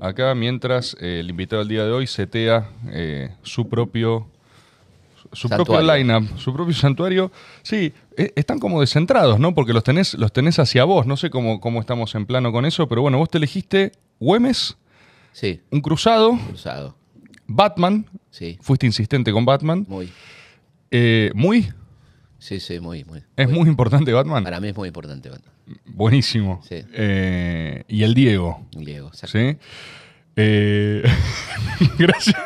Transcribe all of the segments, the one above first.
acá mientras eh, el invitado del día de hoy setea eh, su propio su lineup, su propio santuario. Sí, eh, están como descentrados, ¿no? Porque los tenés, los tenés hacia vos. No sé cómo, cómo estamos en plano con eso, pero bueno, vos te elegiste Güemes, sí. un cruzado, cruzado. Batman. Sí. Fuiste insistente con Batman. Muy. muy. Sí, sí, muy, muy. ¿Es muy, importante Batman? Para mí es muy importante Batman. Buenísimo. Sí. Eh, y el Diego. Diego, exacto. ¿Sí? Eh, gracias.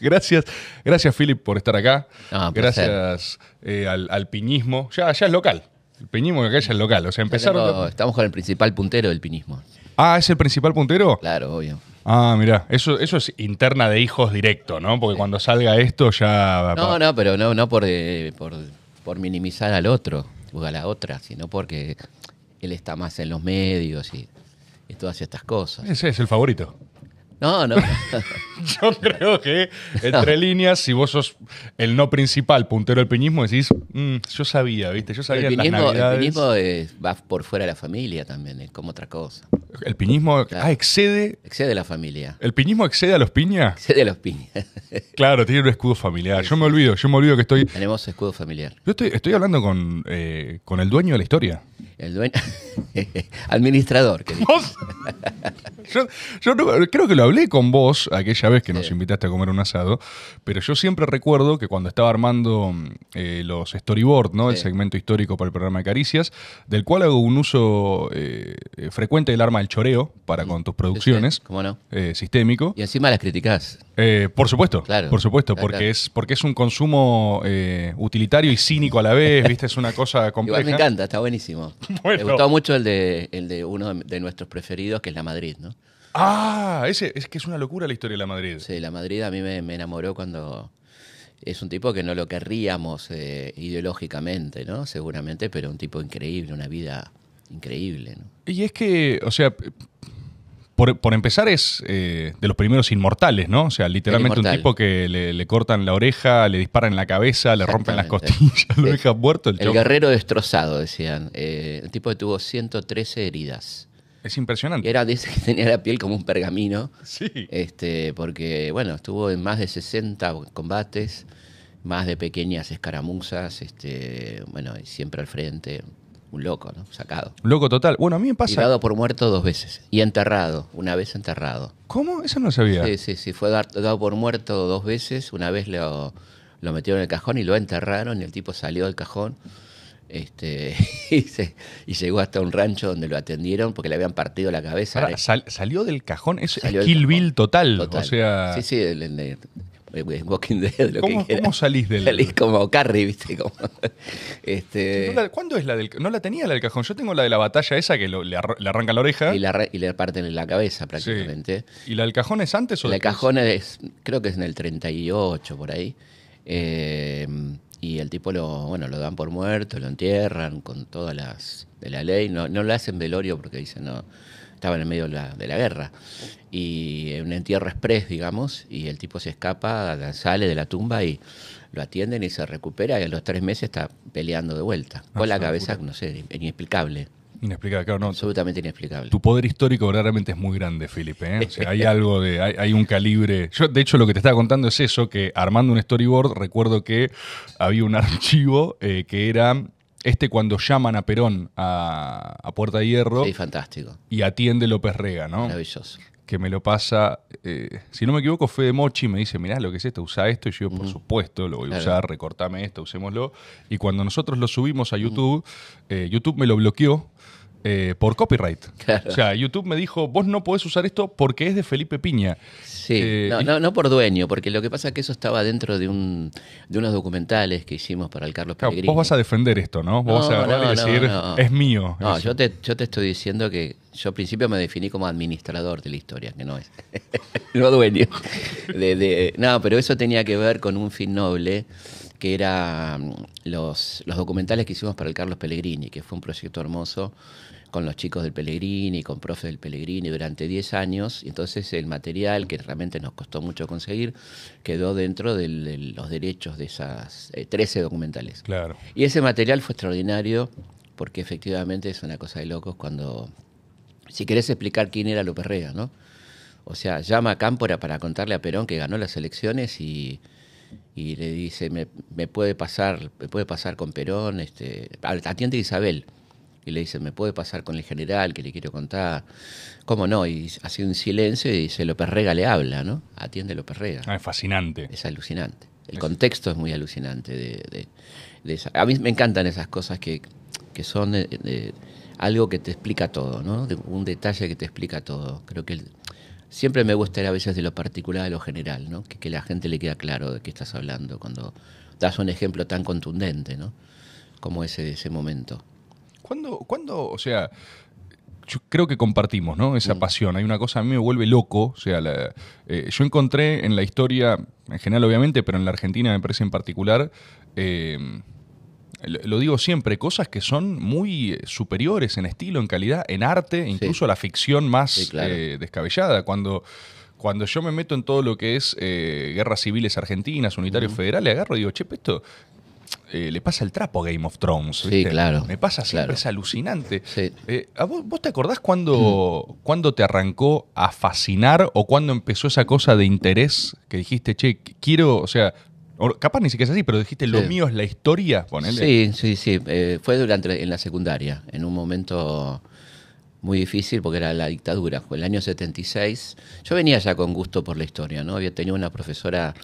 Gracias, gracias Philip por estar acá. gracias eh, al, al, piñismo. Ya, ya es local. El piñismo que acá ya es local. O sea, empezaron. estamos con el principal puntero del piñismo. Ah, ¿es el principal puntero? Claro, obvio. Ah, mirá, eso, eso es interna de hijos directo, ¿no? Porque cuando salga esto ya. No, no, pero no, no por, por por minimizar al otro o a la otra, sino porque él está más en los medios y, y todas estas cosas. Ese es el favorito. No, no. Yo creo que, entre líneas, si vos sos el no principal puntero del piñismo decís, mm, yo sabía, ¿viste? Yo sabía el El eh, va por fuera de la familia también, es como otra cosa. El pinismo ah, excede. Excede la familia. ¿El pinismo excede a los piñas? Excede a los piñas. claro, tiene un escudo familiar. yo me olvido, yo me olvido que estoy. Tenemos escudo familiar. Yo estoy, hablando eh, con el dueño de la historia. El dueño. Administrador. yo, yo creo que lo hablé con vos aquella vez que nos invitaste a comer un asado, pero yo siempre recuerdo que cuando estaba armando eh, los storyboards, ¿no? El segmento histórico para el programa de Caricias, del cual hago un uso eh, frecuente del arma del choreo para con tus producciones. no? Eh, sistémico. Y encima las criticás. Eh, por supuesto, por supuesto, porque es porque es un consumo eh, utilitario y cínico a la vez, viste, es una cosa compleja. Igual me encanta, está buenísimo. Me gustó mucho el de, el de uno de nuestros preferidos, que es la Madrid, ¿no? Ah, ese es que es una locura la historia de la Madrid. Sí, la Madrid a mí me, enamoró cuando es un tipo que no lo querríamos eh, ideológicamente, ¿no? Seguramente, pero un tipo increíble, una vida increíble, Y es que, o sea, por, empezar, es eh, de los primeros inmortales, ¿no? O sea, literalmente un tipo que le, cortan la oreja, le disparan en la cabeza, le rompen las costillas, lo dejan muerto. El, guerrero destrozado, decían. Eh, el tipo que tuvo 113 heridas. Es impresionante. Era era, ese que tenía la piel como un pergamino. Sí. Este, porque, bueno, estuvo en más de 60 combates, más de pequeñas escaramuzas, este, bueno, siempre al frente un loco, ¿no? Sacado. Loco total. Bueno, a mí me pasa. dado por muerto dos veces. Y enterrado, una vez enterrado. ¿Cómo? Eso no sabía. Sí, sí, sí. Fue dado por muerto dos veces. Una vez lo, lo metieron en el cajón y lo enterraron. Y el tipo salió del cajón. Este, y, y, llegó hasta un rancho donde lo atendieron porque le habían partido la cabeza. ¿eh? salió del cajón, es Kill Bill total, Sí, sí, el, eh, ¿Cómo, salís del.? como Carrie, ¿viste? Este, ¿Cuándo es la del.? No la tenía la del cajón. Yo tengo la de la batalla esa que le, arranca la oreja. Y, le parten la cabeza prácticamente. ¿Y la del cajón es antes o La del cajón es. Creo que es en el 38, por ahí. Eh, y el tipo lo, bueno, lo dan por muerto, lo entierran con todas las. de la ley. No, no le hacen velorio porque dicen no estaba en el medio de la, guerra. Y en un entierro express, digamos, y el tipo se escapa, sale de la tumba y lo atienden y se recupera y a los tres meses está peleando de vuelta. Ah, con la cabeza, no sé, inexplicable. Inexplicable, claro, no. Absolutamente inexplicable. Tu poder histórico verdaderamente es muy grande, Felipe. ¿eh? O sea, hay algo de. Hay, un calibre. Yo, de hecho, lo que te estaba contando es eso: que armando un storyboard, recuerdo que había un archivo eh, que era este cuando llaman a Perón a, Puerta de Hierro. fantástico. Y atiende López Rega, ¿no? Maravilloso. Que me lo pasa, eh, si no me equivoco, fue de Mochi me dice, mirá lo que es esto, usa esto. Y yo, por supuesto, lo voy a usar, recortame esto, usémoslo. Y cuando nosotros lo subimos a YouTube, eh, YouTube me lo bloqueó eh, por copyright. O sea, YouTube me dijo, vos no podés usar esto porque es de Felipe Piña. Sí, eh, no, por dueño, porque lo que pasa es que eso estaba dentro de, de unos documentales que hicimos para el Carlos Pellegrini. Vos vas a defender esto, ¿no? Vos vas a decir, es mío. No, yo te, yo te estoy diciendo que yo al principio me definí como administrador de la historia, que no es. no dueño. De, de, no, pero eso tenía que ver con un fin noble que era mm, los, los documentales que hicimos para el Carlos Pellegrini, que fue un proyecto hermoso con los chicos del Pellegrini, con profes del Pellegrini durante 10 años. entonces el material, que realmente nos costó mucho conseguir, quedó dentro de los derechos de esas 13 eh, documentales. Claro. Y ese material fue extraordinario porque efectivamente es una cosa de locos cuando... Si querés explicar quién era López Rega, ¿no? O sea, llama a Cámpora para contarle a Perón que ganó las elecciones y, le dice, me, puede pasar, me puede pasar con Perón, este, atiende Isabel y le dice, ¿me puede pasar con el general que le quiero contar? ¿Cómo no? Y hace un silencio y dice, López Rega le habla, ¿no? Atiende López Rega. Ah, es fascinante. Es alucinante. El contexto es muy alucinante. De, de, A mí me encantan esas cosas que, que son eh, de, algo que te explica todo, ¿no? un detalle que te explica todo. Creo que siempre me gusta ir a veces de lo particular a lo general, ¿no? Que, que la gente le queda claro de qué estás hablando cuando das un ejemplo tan contundente, ¿no? Como ese de ese momento. Cuando, cuando, o sea, yo creo que compartimos, ¿no? Esa mm. pasión. Hay una cosa, a mí me vuelve loco. O sea, eh, yo encontré en la historia, en general obviamente, pero en la Argentina me parece en particular, eh, lo digo siempre, cosas que son muy eh, superiores en estilo, en calidad, en arte, incluso la ficción más descabellada. Cuando cuando yo me meto en todo lo que es guerras civiles argentinas, unitarios federal, federales, agarro y digo, che, esto, eh, le pasa el trapo a Game of Thrones. Sí, claro. Me pasa siempre, es alucinante. Eh, vos, te acordás mm. cuando te arrancó a fascinar o cuando empezó esa cosa de interés que dijiste, che, quiero, o sea, capaz ni siquiera es así, pero dijiste, lo mío es la historia, ponele? Sí, sí, sí. Eh, fue durante en la secundaria, en un momento muy difícil porque era la dictadura, fue el año 76. Yo venía ya con gusto por la historia, ¿no? Había tenido una profesora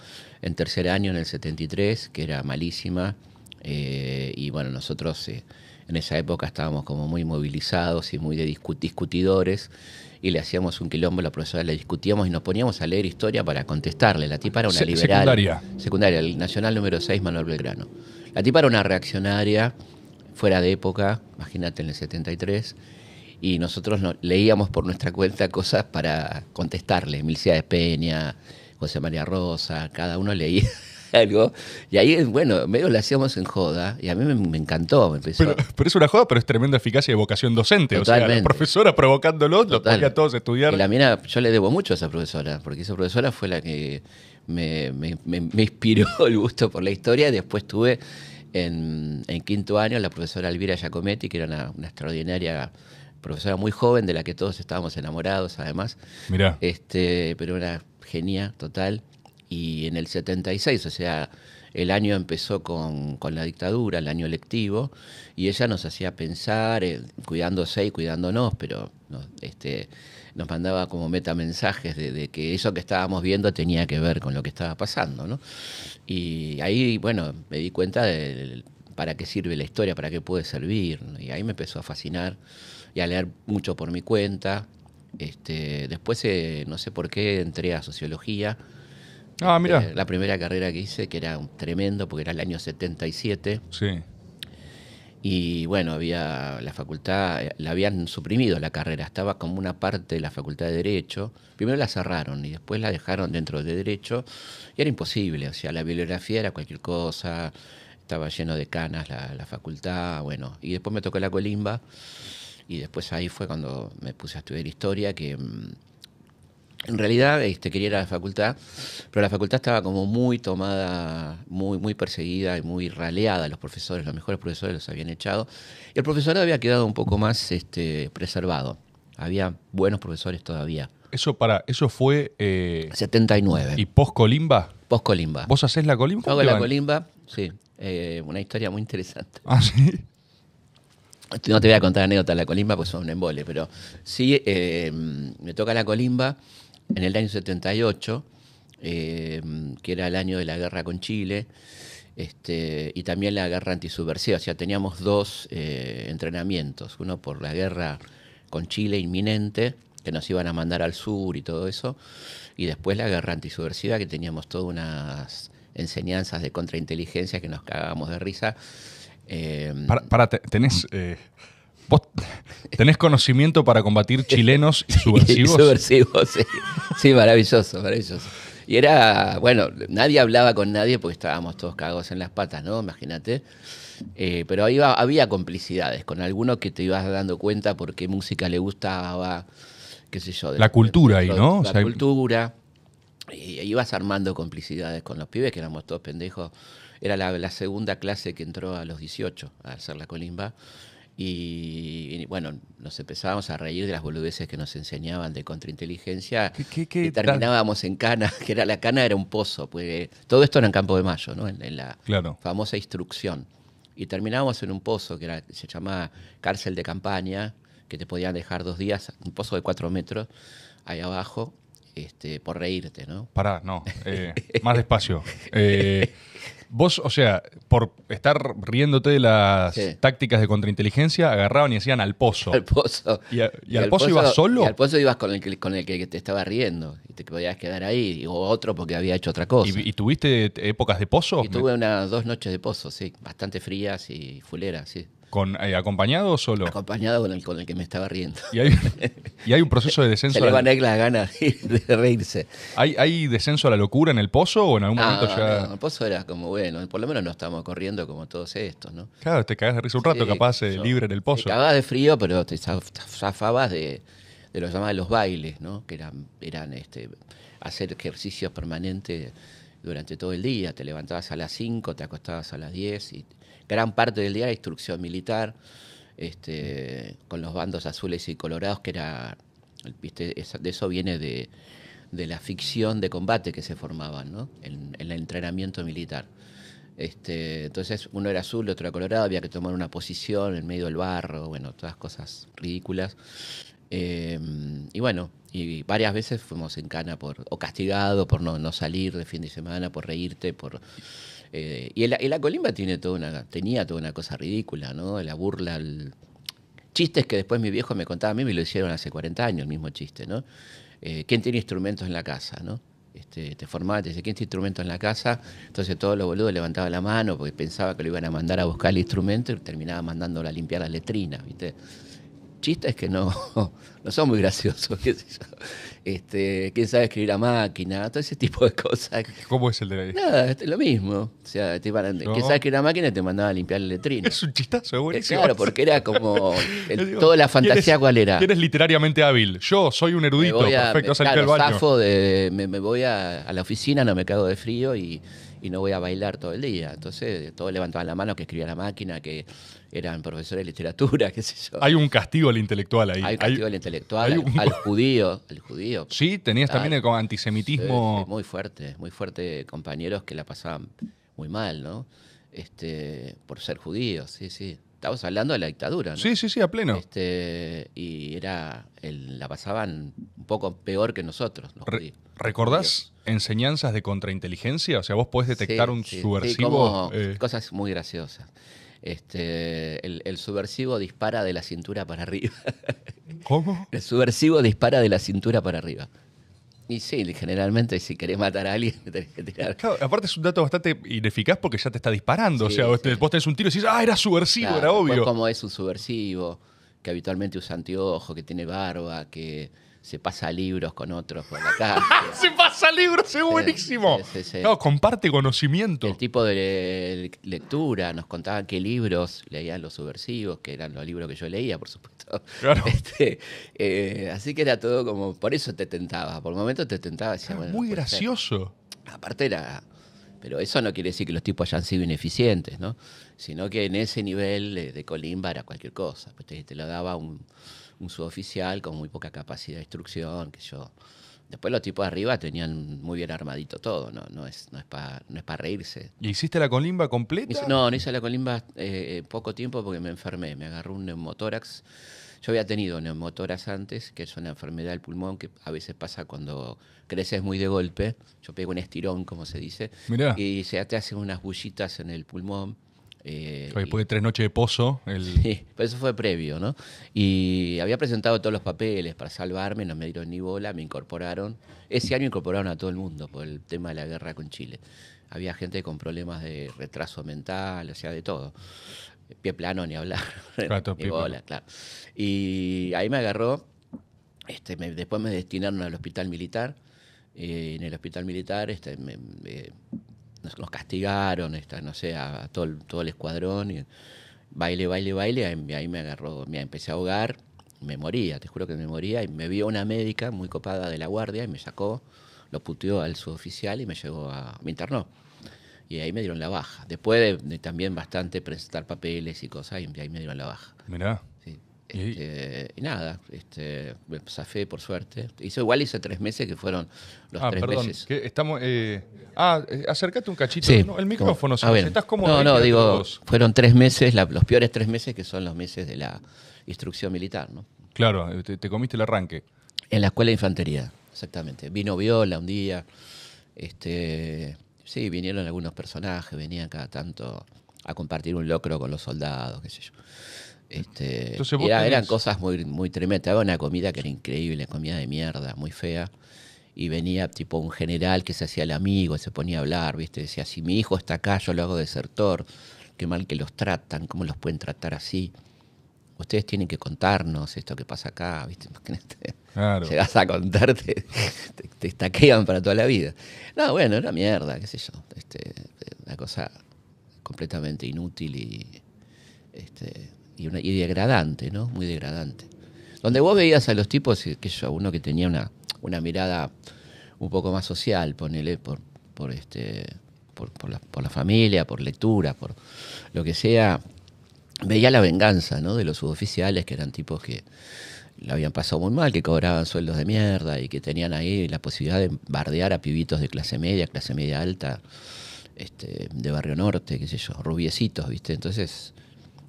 en tercer año, en el 73, que era malísima. Eh, y bueno, nosotros eh, en esa época estábamos como muy movilizados y muy de discutidores y le hacíamos un quilombo a la profesora, le discutíamos y nos poníamos a leer historia para contestarle. La tipa era una liberal. Secundaria. Secundaria, el Nacional número 6, Manuel Belgrano. La tipa era una reaccionaria, fuera de época, imagínate en el 73, y nosotros leíamos por nuestra cuenta cosas para contestarle, Milicia de Peña, José María Rosa, cada uno leía algo. Y ahí, bueno, medio lo hacíamos en joda y a mí me, encantó. Me empezó. Pero, es una joda, pero es tremenda eficacia de vocación docente. O sea, la profesora provocándolo, los ponía a todos estudiar. la mía, yo le debo mucho a esa profesora, porque esa profesora fue la que me, inspiró el gusto por la historia. Después tuve en, quinto año la profesora Alvira Giacometti, que era una, extraordinaria profesora muy joven de la que todos estábamos enamorados, además. Mirá. Este, pero genia total. Y en el 76, o sea, el año empezó con, la dictadura, el año electivo, y ella nos hacía pensar, eh, cuidándose y cuidándonos, pero nos, este, nos mandaba como metamensajes de, de que eso que estábamos viendo tenía que ver con lo que estaba pasando. ¿no? Y ahí, bueno, me di cuenta de para qué sirve la historia, para qué puede servir, y ahí me empezó a fascinar y a leer mucho por mi cuenta. Este, después, eh, no sé por qué, entré a sociología. Ah, mira. Eh, la primera carrera que hice, que era tremendo, porque era el año 77. Sí. Y bueno, había la facultad, eh, la habían suprimido la carrera, estaba como una parte de la facultad de Derecho. Primero la cerraron y después la dejaron dentro de Derecho. Y era imposible, o sea, la bibliografía era cualquier cosa, estaba lleno de canas la, la facultad, bueno. Y después me tocó la colimba y después ahí fue cuando me puse a estudiar historia, que mm, en realidad este, quería ir a la facultad, pero la facultad estaba como muy tomada, muy, muy perseguida y muy raleada. Los profesores, los mejores profesores los habían echado. Y el profesorado había quedado un poco más este, preservado. Había buenos profesores todavía. Eso para, eso fue... 79. Eh, ¿Y post Colimba? Post Colimba. ¿Vos hacés la Colimba? Hago la Colimba, sí. Eh, una historia muy interesante. Ah, sí. No te voy a contar anécdota de la colimba porque son un embole, pero sí, eh, me toca la colimba en el año 78, eh, que era el año de la guerra con Chile, este, y también la guerra antisubversiva. O sea, teníamos dos eh, entrenamientos, uno por la guerra con Chile inminente, que nos iban a mandar al sur y todo eso, y después la guerra antisubversiva, que teníamos todas unas enseñanzas de contrainteligencia que nos cagábamos de risa Em, para, tenés. Eh, tenés conocimiento para combatir chilenos y subversivos? sí. maravilloso, maravilloso, ellos. Y era, bueno, nadie hablaba con nadie porque estábamos todos cagados en las patas, ¿no? Imagínate. Eh, pero había complicidades con alguno que te ibas dando cuenta por qué música le gustaba, qué sé yo. la, cultura ahí, ¿no? La cultura. Y, ibas armando complicidades con los pibes, que éramos todos pendejos era la, segunda clase que entró a los 18 a hacer la colimba. Y, bueno, nos empezábamos a reír de las boludeces que nos enseñaban de contrainteligencia y terminábamos en Cana, que era la Cana era un pozo, pues eh, todo esto era en Campo de Mayo, ¿no? en, la famosa instrucción. Y terminábamos en un pozo que se llamaba cárcel de campaña, que te podían dejar dos días, un pozo de cuatro metros ahí abajo, este, por reírte, ¿no? Pará, no. Eh, más despacio. Eh, vos, o sea, por estar riéndote de las tácticas de contrainteligencia, agarraban y hacían al pozo. Al pozo. ¿Y, al, pozo, ibas solo? al pozo ibas con el, que, te estaba riendo y te podías quedar ahí, o otro porque había hecho otra cosa. ¿Y, tuviste épocas de pozo? Y tuve unas dos noches de pozo, sí, bastante frías y fuleras, sí. Eh, ¿Acompañado o solo? Acompañado con el, con el que me estaba riendo. ¿Y hay, un proceso de descenso? Se le van a ir las ganas de, reírse. ¿Hay, ¿Hay, descenso a la locura en el pozo o en algún momento ya.? No, el pozo era como, bueno, por lo menos no estamos corriendo como todos estos, ¿no? Claro, te cagás de risa un rato, capaz, eh, libre en el pozo. Te cagabas de frío, pero te zafabas de, de los llamados los bailes, ¿no? Que eran, eran este, hacer ejercicio permanente durante todo el día. Te levantabas a las 5, te acostabas a las 10 y gran parte del día era instrucción militar, este, con los bandos azules y colorados, que era, ¿viste? de eso viene de, la ficción de combate que se formaban ¿no? en, el entrenamiento militar. Este, entonces uno era azul, otro era colorado, había que tomar una posición en medio del barro, bueno, todas cosas ridículas. Em, y bueno, y varias veces fuimos en cana por, o castigado por no, no salir de fin de semana, por reírte, por eh, y, la colimba tiene toda una, tenía toda una cosa ridícula, ¿no? La burla, el... chistes que después mi viejo me contaba a mí, me lo hicieron hace 40 años, el mismo chiste, ¿no? Eh, ¿Quién tiene instrumentos en la casa, no? Este, te formaba, te dice, ¿quién tiene instrumentos en la casa? Entonces todos los boludos levantaban la mano porque pensaba que lo iban a mandar a buscar el instrumento y terminaba mandándolo a limpiar la letrina, ¿viste? chistes que no, no son muy graciosos, Este, quién sabe escribir a máquina, todo ese tipo de cosas. ¿Cómo es el de ahí? Nada, es este, lo mismo. O sea, quién sabe escribir a máquina te mandaba a limpiar el letrina? Es un chistazo, es buenísimo. Eh, claro, porque era como toda la fantasía cuál era. ¿Quién es literariamente hábil? Yo soy un erudito, me perfecto, me, voy a, la oficina, no me cago de frío y no voy a bailar todo el día. Entonces, todos levantaban la mano que escribía la máquina, que eran profesores de literatura, qué sé yo. Hay un castigo al intelectual ahí. Hay un castigo al intelectual, al, judío, al judío. Sí, tenías ah, también el antisemitismo. muy fuerte, muy fuerte compañeros que la pasaban muy mal, ¿no? Este, por ser judíos, sí, sí. Estamos hablando de la dictadura, ¿no? Sí, sí, sí, a pleno. Este, y era, la pasaban un poco peor que nosotros, ¿Recordás enseñanzas de contrainteligencia? O sea, vos podés detectar un subversivo. Sí, eh. Cosas muy graciosas. Este, el, subversivo dispara de la cintura para arriba. ¿Cómo? El subversivo dispara de la cintura para arriba. Y sí, generalmente si querés matar a alguien, tenés que tirar. Claro, aparte es un dato bastante ineficaz porque ya te está disparando. o sea, vos, tenés un tiro y decís, ah, era subversivo, era obvio. Como es un subversivo, que habitualmente usa anteojo, que tiene barba, que se pasa libros con otros por la calle. se pasa libros, es buenísimo. No, comparte conocimiento. El tipo de lectura, nos contaba qué libros leían los subversivos, que eran los libros que yo leía, por supuesto. Este, eh, así que era todo como, por eso te tentaba, por el momento te tentaba. Decía, ah, muy gracioso. Aparte era... Pero eso no quiere decir que los tipos hayan sido ineficientes, ¿no? Sino que en ese nivel de, colimba era cualquier cosa. Pues, te lo daba un, un suboficial con muy poca capacidad de instrucción, que yo... Después los tipos de arriba tenían muy bien armadito todo, no, no es, no es para no reírse. ¿Y hiciste la colimba completa? No, no hice la colimba eh, poco tiempo porque me enfermé, me agarró un neumotórax. Yo había tenido neumotórax antes, que es una enfermedad del pulmón que a veces pasa cuando creces muy de golpe. Yo pego un estirón, como se dice, y se te hacen unas bullitas en el pulmón Después eh, de tres noches de pozo. El... Sí, eso fue previo, ¿no? Y había presentado todos los papeles para salvarme, no me dieron ni bola, me incorporaron. Ese año incorporaron a todo el mundo por el tema de la guerra con Chile. Había gente con problemas de retraso mental, o sea, de todo. Pie plano, ni hablar. ni bola, claro. Y ahí me agarró. Este, después me destinaron al hospital militar. Eh, en el hospital militar este, me nos, castigaron, esta, no sé, a, todo, el, todo el escuadrón. Y baile, baile, baile, ahí, me agarró, me empecé a ahogar, me moría, te juro que me moría, y me vio una médica muy copada de la guardia y me sacó, lo puteó al suboficial y me llevó a, me internó. Y ahí me dieron la baja. Después de, también bastante presentar papeles y cosas, y ahí me dieron la baja. Mirá. Este, y nada, este, me zafé por suerte. Hizo, igual hice tres meses que fueron los ah, tres meses. estamos, eh, ah, eh, acércate un cachito. el micrófono, si estás como. No, no, digo, fueron tres meses, los peores tres meses que son los meses de la instrucción militar, ¿no? Claro, te, comiste el arranque. En la escuela de infantería, exactamente. Vino Viola un día. Este, sí, vinieron algunos personajes, venían cada tanto a compartir un locro con los soldados, qué sé yo. Este, Eran cosas muy, muy tremendas. Había una comida que era increíble, comida de mierda, muy fea. Y venía tipo un general que se hacía el amigo, se ponía a hablar, ¿viste? Decía, si mi hijo está acá, yo lo hago desertor. Qué mal que los tratan, cómo los pueden tratar así. Ustedes tienen que contarnos esto que pasa acá, ¿viste? Imagínate. Claro. a contarte, te, te estaquean para toda la vida. No, bueno, era mierda, qué sé yo. Este, una cosa completamente inútil y. Este, y, degradante, ¿no? Muy degradante. Donde vos veías a los tipos, eh, que yo, uno que tenía una, una mirada un poco más social, ponele, por, por este. Por, por, la, familia, por lectura, por lo que sea, veía la venganza ¿no? de los suboficiales, que eran tipos que la habían pasado muy mal, que cobraban sueldos de mierda y que tenían ahí la posibilidad de bardear a pibitos de clase media, clase media alta, este, de barrio norte, qué sé yo, rubiecitos, ¿viste? Entonces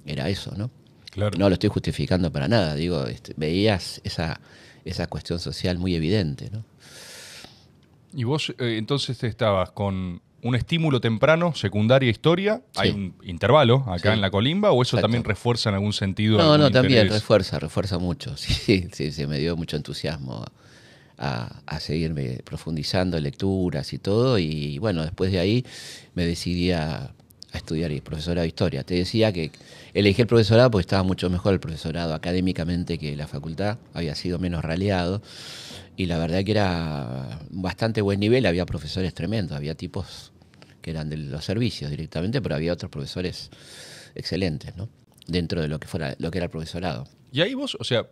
era eso, ¿no? No lo estoy justificando para nada, digo, este, veías esa, esa cuestión social muy evidente. ¿no? Y vos eh, entonces estabas con un estímulo temprano, secundaria, historia, hay un intervalo acá en la colimba, o eso también refuerza en algún sentido. No, no, también refuerza, refuerza mucho, sí, sí, se me dio mucho entusiasmo a, seguirme profundizando lecturas y todo, y bueno, después de ahí me decidí a, a estudiar y profesorado de historia. Te decía que elegí el profesorado porque estaba mucho mejor el profesorado académicamente que la facultad, había sido menos raleado y la verdad que era bastante buen nivel, había profesores tremendos, había tipos que eran de los servicios directamente, pero había otros profesores excelentes, ¿no? Dentro de lo que fuera lo que era el profesorado. Y ahí vos, o sea,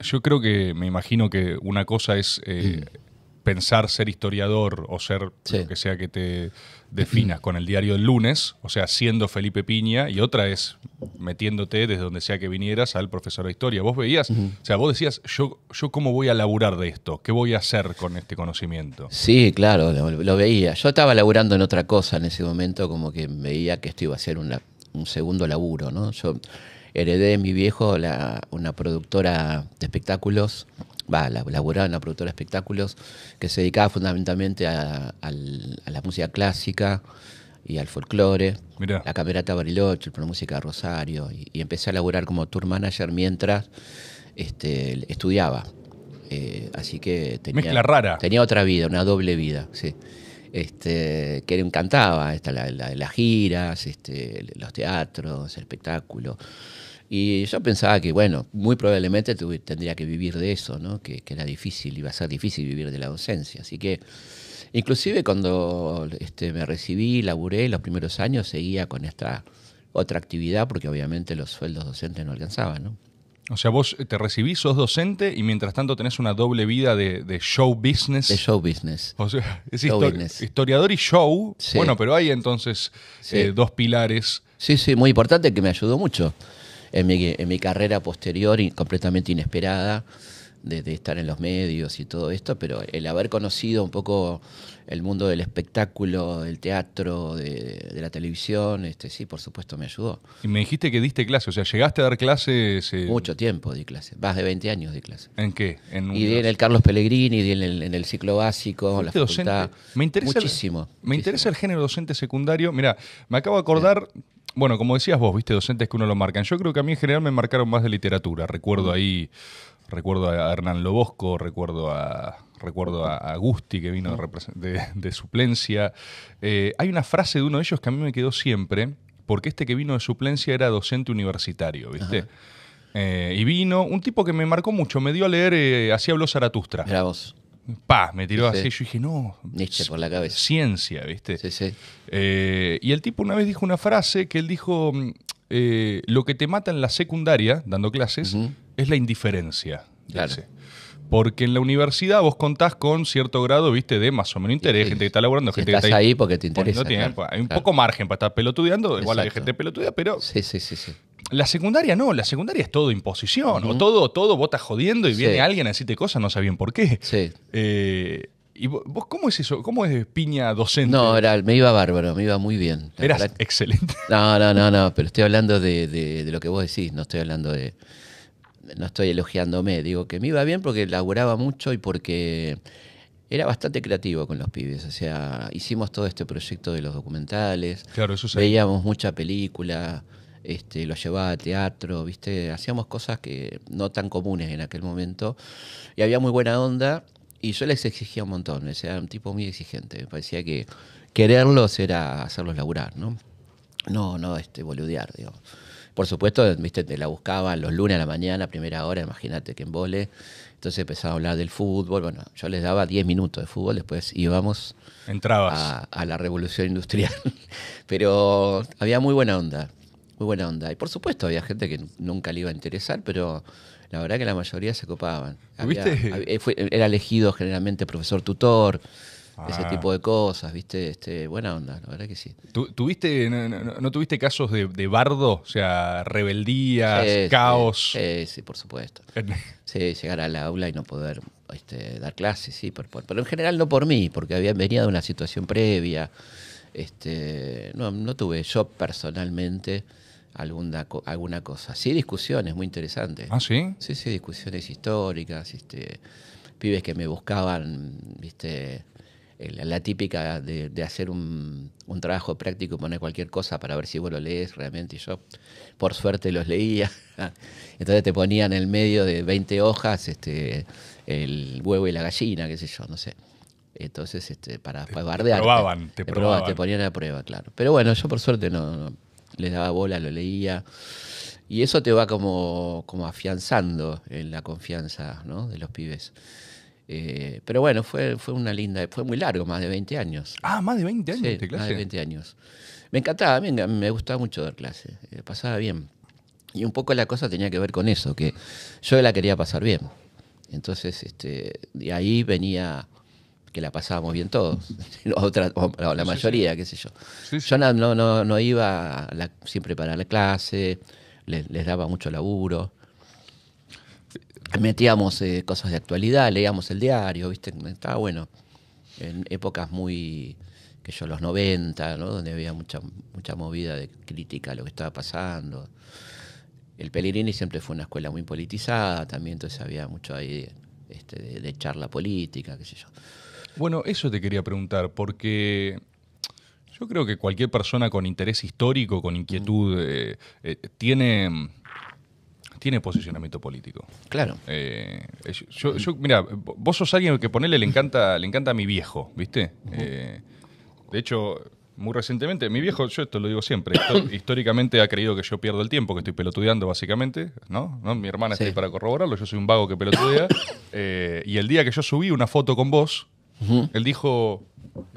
yo creo que me imagino que una cosa es eh, mm. pensar ser historiador o ser lo que sea que te definas con el diario El Lunes, o sea, siendo Felipe Piña, y otra es metiéndote desde donde sea que vinieras al profesor de historia. Vos veías, o sea, vos decías, yo, yo cómo voy a laburar de esto, qué voy a hacer con este conocimiento. Sí, claro, lo, veía. Yo estaba laburando en otra cosa en ese momento, como que veía que esto iba a ser un segundo laburo, ¿no? Yo heredé de mi viejo una productora de espectáculos va, laboraba en la productora de espectáculos que se dedicaba fundamentalmente a, la música clásica y al folclore, la camerata Bariloche, el música de Rosario, y, empecé a laborar como tour manager mientras este, estudiaba. Eh, así que tenía, Mezcla rara. tenía otra vida, una doble vida, sí. Este, que le encantaba, las giras, este, los teatros, el espectáculo. Y yo pensaba que, bueno, muy probablemente tendría que vivir de eso, ¿no? que, era difícil, iba a ser difícil vivir de la docencia. Así que, inclusive cuando este, me recibí, laburé los primeros años, seguía con esta otra actividad, porque obviamente los sueldos docentes no alcanzaban. ¿no? O sea, vos te recibís, sos docente y mientras tanto tenés una doble vida de, show business. De show business. O sea, es historiador y show. Bueno, pero hay entonces eh, dos pilares. Sí, sí, muy importante que me ayudó mucho en mi, carrera posterior, y completamente inesperada, de, estar en los medios y todo esto, pero el haber conocido un poco el mundo del espectáculo, del teatro, de, la televisión, este sí, por supuesto me ayudó. Y me dijiste que diste clases, o sea, llegaste a dar clases... Eh, Mucho tiempo di clase. más de 20 años di clase. ¿En qué? y di en el Carlos Pellegrini, di en el, ciclo básico, la facultad. Me interesa muchísimo. me interesa el género docente secundario. Mira, me acabo de acordar, bueno, como decías vos, viste, docentes que uno lo marcan. Yo creo que a mí en general me marcaron más de literatura. Recuerdo mm. ahí, recuerdo a Hernán Lobosco, recuerdo a, recuerdo a, Gusti que vino mm. de, de suplencia. Eh, hay una frase de uno de ellos que a mí me quedó siempre, porque este que vino de suplencia era docente universitario, viste. Eh, y vino un tipo que me marcó mucho, me dio a leer eh, Así habló Zaratustra. Era pa, me tiró así. Yo dije, no. Nietzsche por la cabeza. Ciencia, ¿viste? Sí, sí. Eh, y el tipo una vez dijo una frase que él dijo: eh, Lo que te mata en la secundaria, dando clases, es la indiferencia. Porque en la universidad vos contás con cierto grado, viste, de más o menos interés, gente que está laburando, gente que está ahí, ahí porque te interesa. hay un poco margen para estar pelotudeando, igual hay gente pelotudea, pero. Sí, sí, sí, sí. La secundaria no, la secundaria es todo imposición, o todo, todo, vos estás jodiendo y viene alguien a decirte cosas, no sabían por qué. Sí. Eh, ¿Y vos cómo es eso? ¿Cómo es piña docente? No, me iba bárbaro, me iba muy bien. Eras excelente. No, no, no, no, pero estoy hablando de, lo que vos decís, no estoy hablando de, no estoy elogiándome, digo que me iba bien porque laburaba mucho y porque era bastante creativo con los pibes. O sea, hicimos todo este proyecto de los documentales. Claro, eso Veíamos mucha película, este, lo llevaba a teatro, ¿viste? Hacíamos cosas que no tan comunes en aquel momento. Y había muy buena onda. Y yo les exigía un montón. O sea, era un tipo muy exigente. Me parecía que quererlos era hacerlos laburar, ¿no? No, no, este, boludear, digo. Por supuesto, viste, te la buscaba los lunes a la mañana, primera hora, imagínate que en vole. Entonces empezaba a hablar del fútbol. Bueno, yo les daba 10 minutos de fútbol, después íbamos Entrabas. A, la revolución industrial. pero había muy buena onda, muy buena onda. Y por supuesto, había gente que nunca le iba a interesar, pero la verdad que la mayoría se copaban. era elegido generalmente profesor tutor, ese ah. tipo de cosas, ¿viste? Este, buena onda, la verdad que sí. ¿Tuviste, no, tuviste casos de, bardo? O sea, rebeldía caos. Sí, sí, por supuesto. sí, llegar al aula y no poder este, dar clases, sí, por, pero en general no por mí, porque había venido de una situación previa. Este, no, no tuve yo personalmente alguna, alguna cosa. Sí, discusiones muy interesantes. Ah, sí. Sí, sí, discusiones históricas, este, pibes que me buscaban, viste, eh, la típica de, hacer un, trabajo práctico, y poner cualquier cosa para ver si vos lo lees realmente. Y yo, por suerte, los leía. Entonces te ponían en el medio de 20 hojas este, el huevo y la gallina, qué sé yo, no sé. Entonces, este, para, Te probaban, te, Te ponían a prueba, claro. Pero bueno, yo por suerte no, les daba bola, lo leía. Y eso te va como, afianzando en la confianza de los pibes. Eh, pero bueno, fue, fue una linda, fue muy largo, más de 20 años. Ah, más de 20 años, de clase. Más de 20 años. Me encantaba, me, me gustaba mucho dar clase, eh, pasaba bien. Y un poco la cosa tenía que ver con eso, que yo la quería pasar bien. Entonces, este, de ahí venía que la pasábamos bien todos, la mayoría, qué sé yo. yo no, no, no, iba siempre para la clase, les daba mucho laburo metíamos eh, cosas de actualidad, leíamos el diario, ¿viste? Estaba bueno. En épocas muy, que yo, los 90, ¿no? Donde había mucha, mucha movida de crítica a lo que estaba pasando. El Pellegrini siempre fue una escuela muy politizada también, entonces había mucho ahí este, de, charla política, qué sé yo. Bueno, eso te quería preguntar, porque yo creo que cualquier persona con interés histórico, con inquietud, eh, eh, tiene tiene posicionamiento político. Claro. Eh, mira, vos sos alguien que ponerle le encanta, le encanta a mi viejo, ¿viste? Eh, de hecho, muy recientemente, mi viejo, yo esto lo digo siempre, históricamente ha creído que yo pierdo el tiempo, que estoy pelotudeando básicamente, ¿no? Mi hermana está ahí para corroborarlo, yo soy un vago que pelotudea. Eh, y el día que yo subí una foto con vos, él dijo,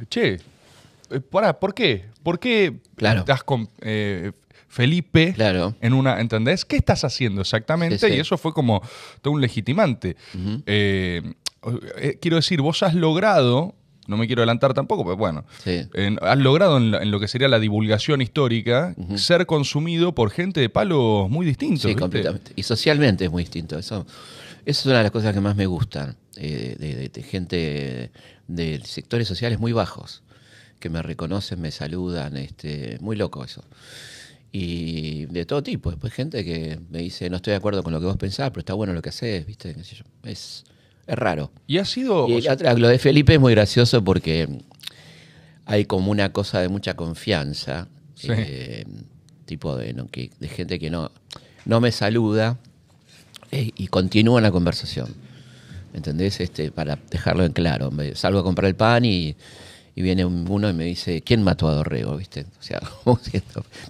che, ¿por qué? ¿Por qué claro. estás con, Felipe claro. en una, ¿entendés? ¿Qué estás haciendo exactamente? Y eso fue como todo un legitimante. Eh, eh, quiero decir, vos has logrado no me quiero adelantar tampoco, pero bueno, has logrado en, lo que sería la divulgación histórica ser consumido por gente de palos muy distintos. Sí, completamente. Y socialmente es muy distinto. Eso, es una de las cosas que más me gustan, eh, de, de, gente de sectores sociales muy bajos, que me reconocen, me saludan, este, muy loco eso y de todo tipo. Después gente que me dice, no estoy de acuerdo con lo que vos pensás, pero está bueno lo que haces, ¿viste? Es, es raro. Y ha sido... lo de Felipe es muy gracioso porque hay como una cosa de mucha confianza, eh, tipo de, de gente que no, no me saluda eh, y continúa la conversación. ¿Entendés? Este, para dejarlo en claro. salgo a comprar el pan y y viene uno y me dice, ¿quién mató a Dorrego? ¿Viste? O sea, como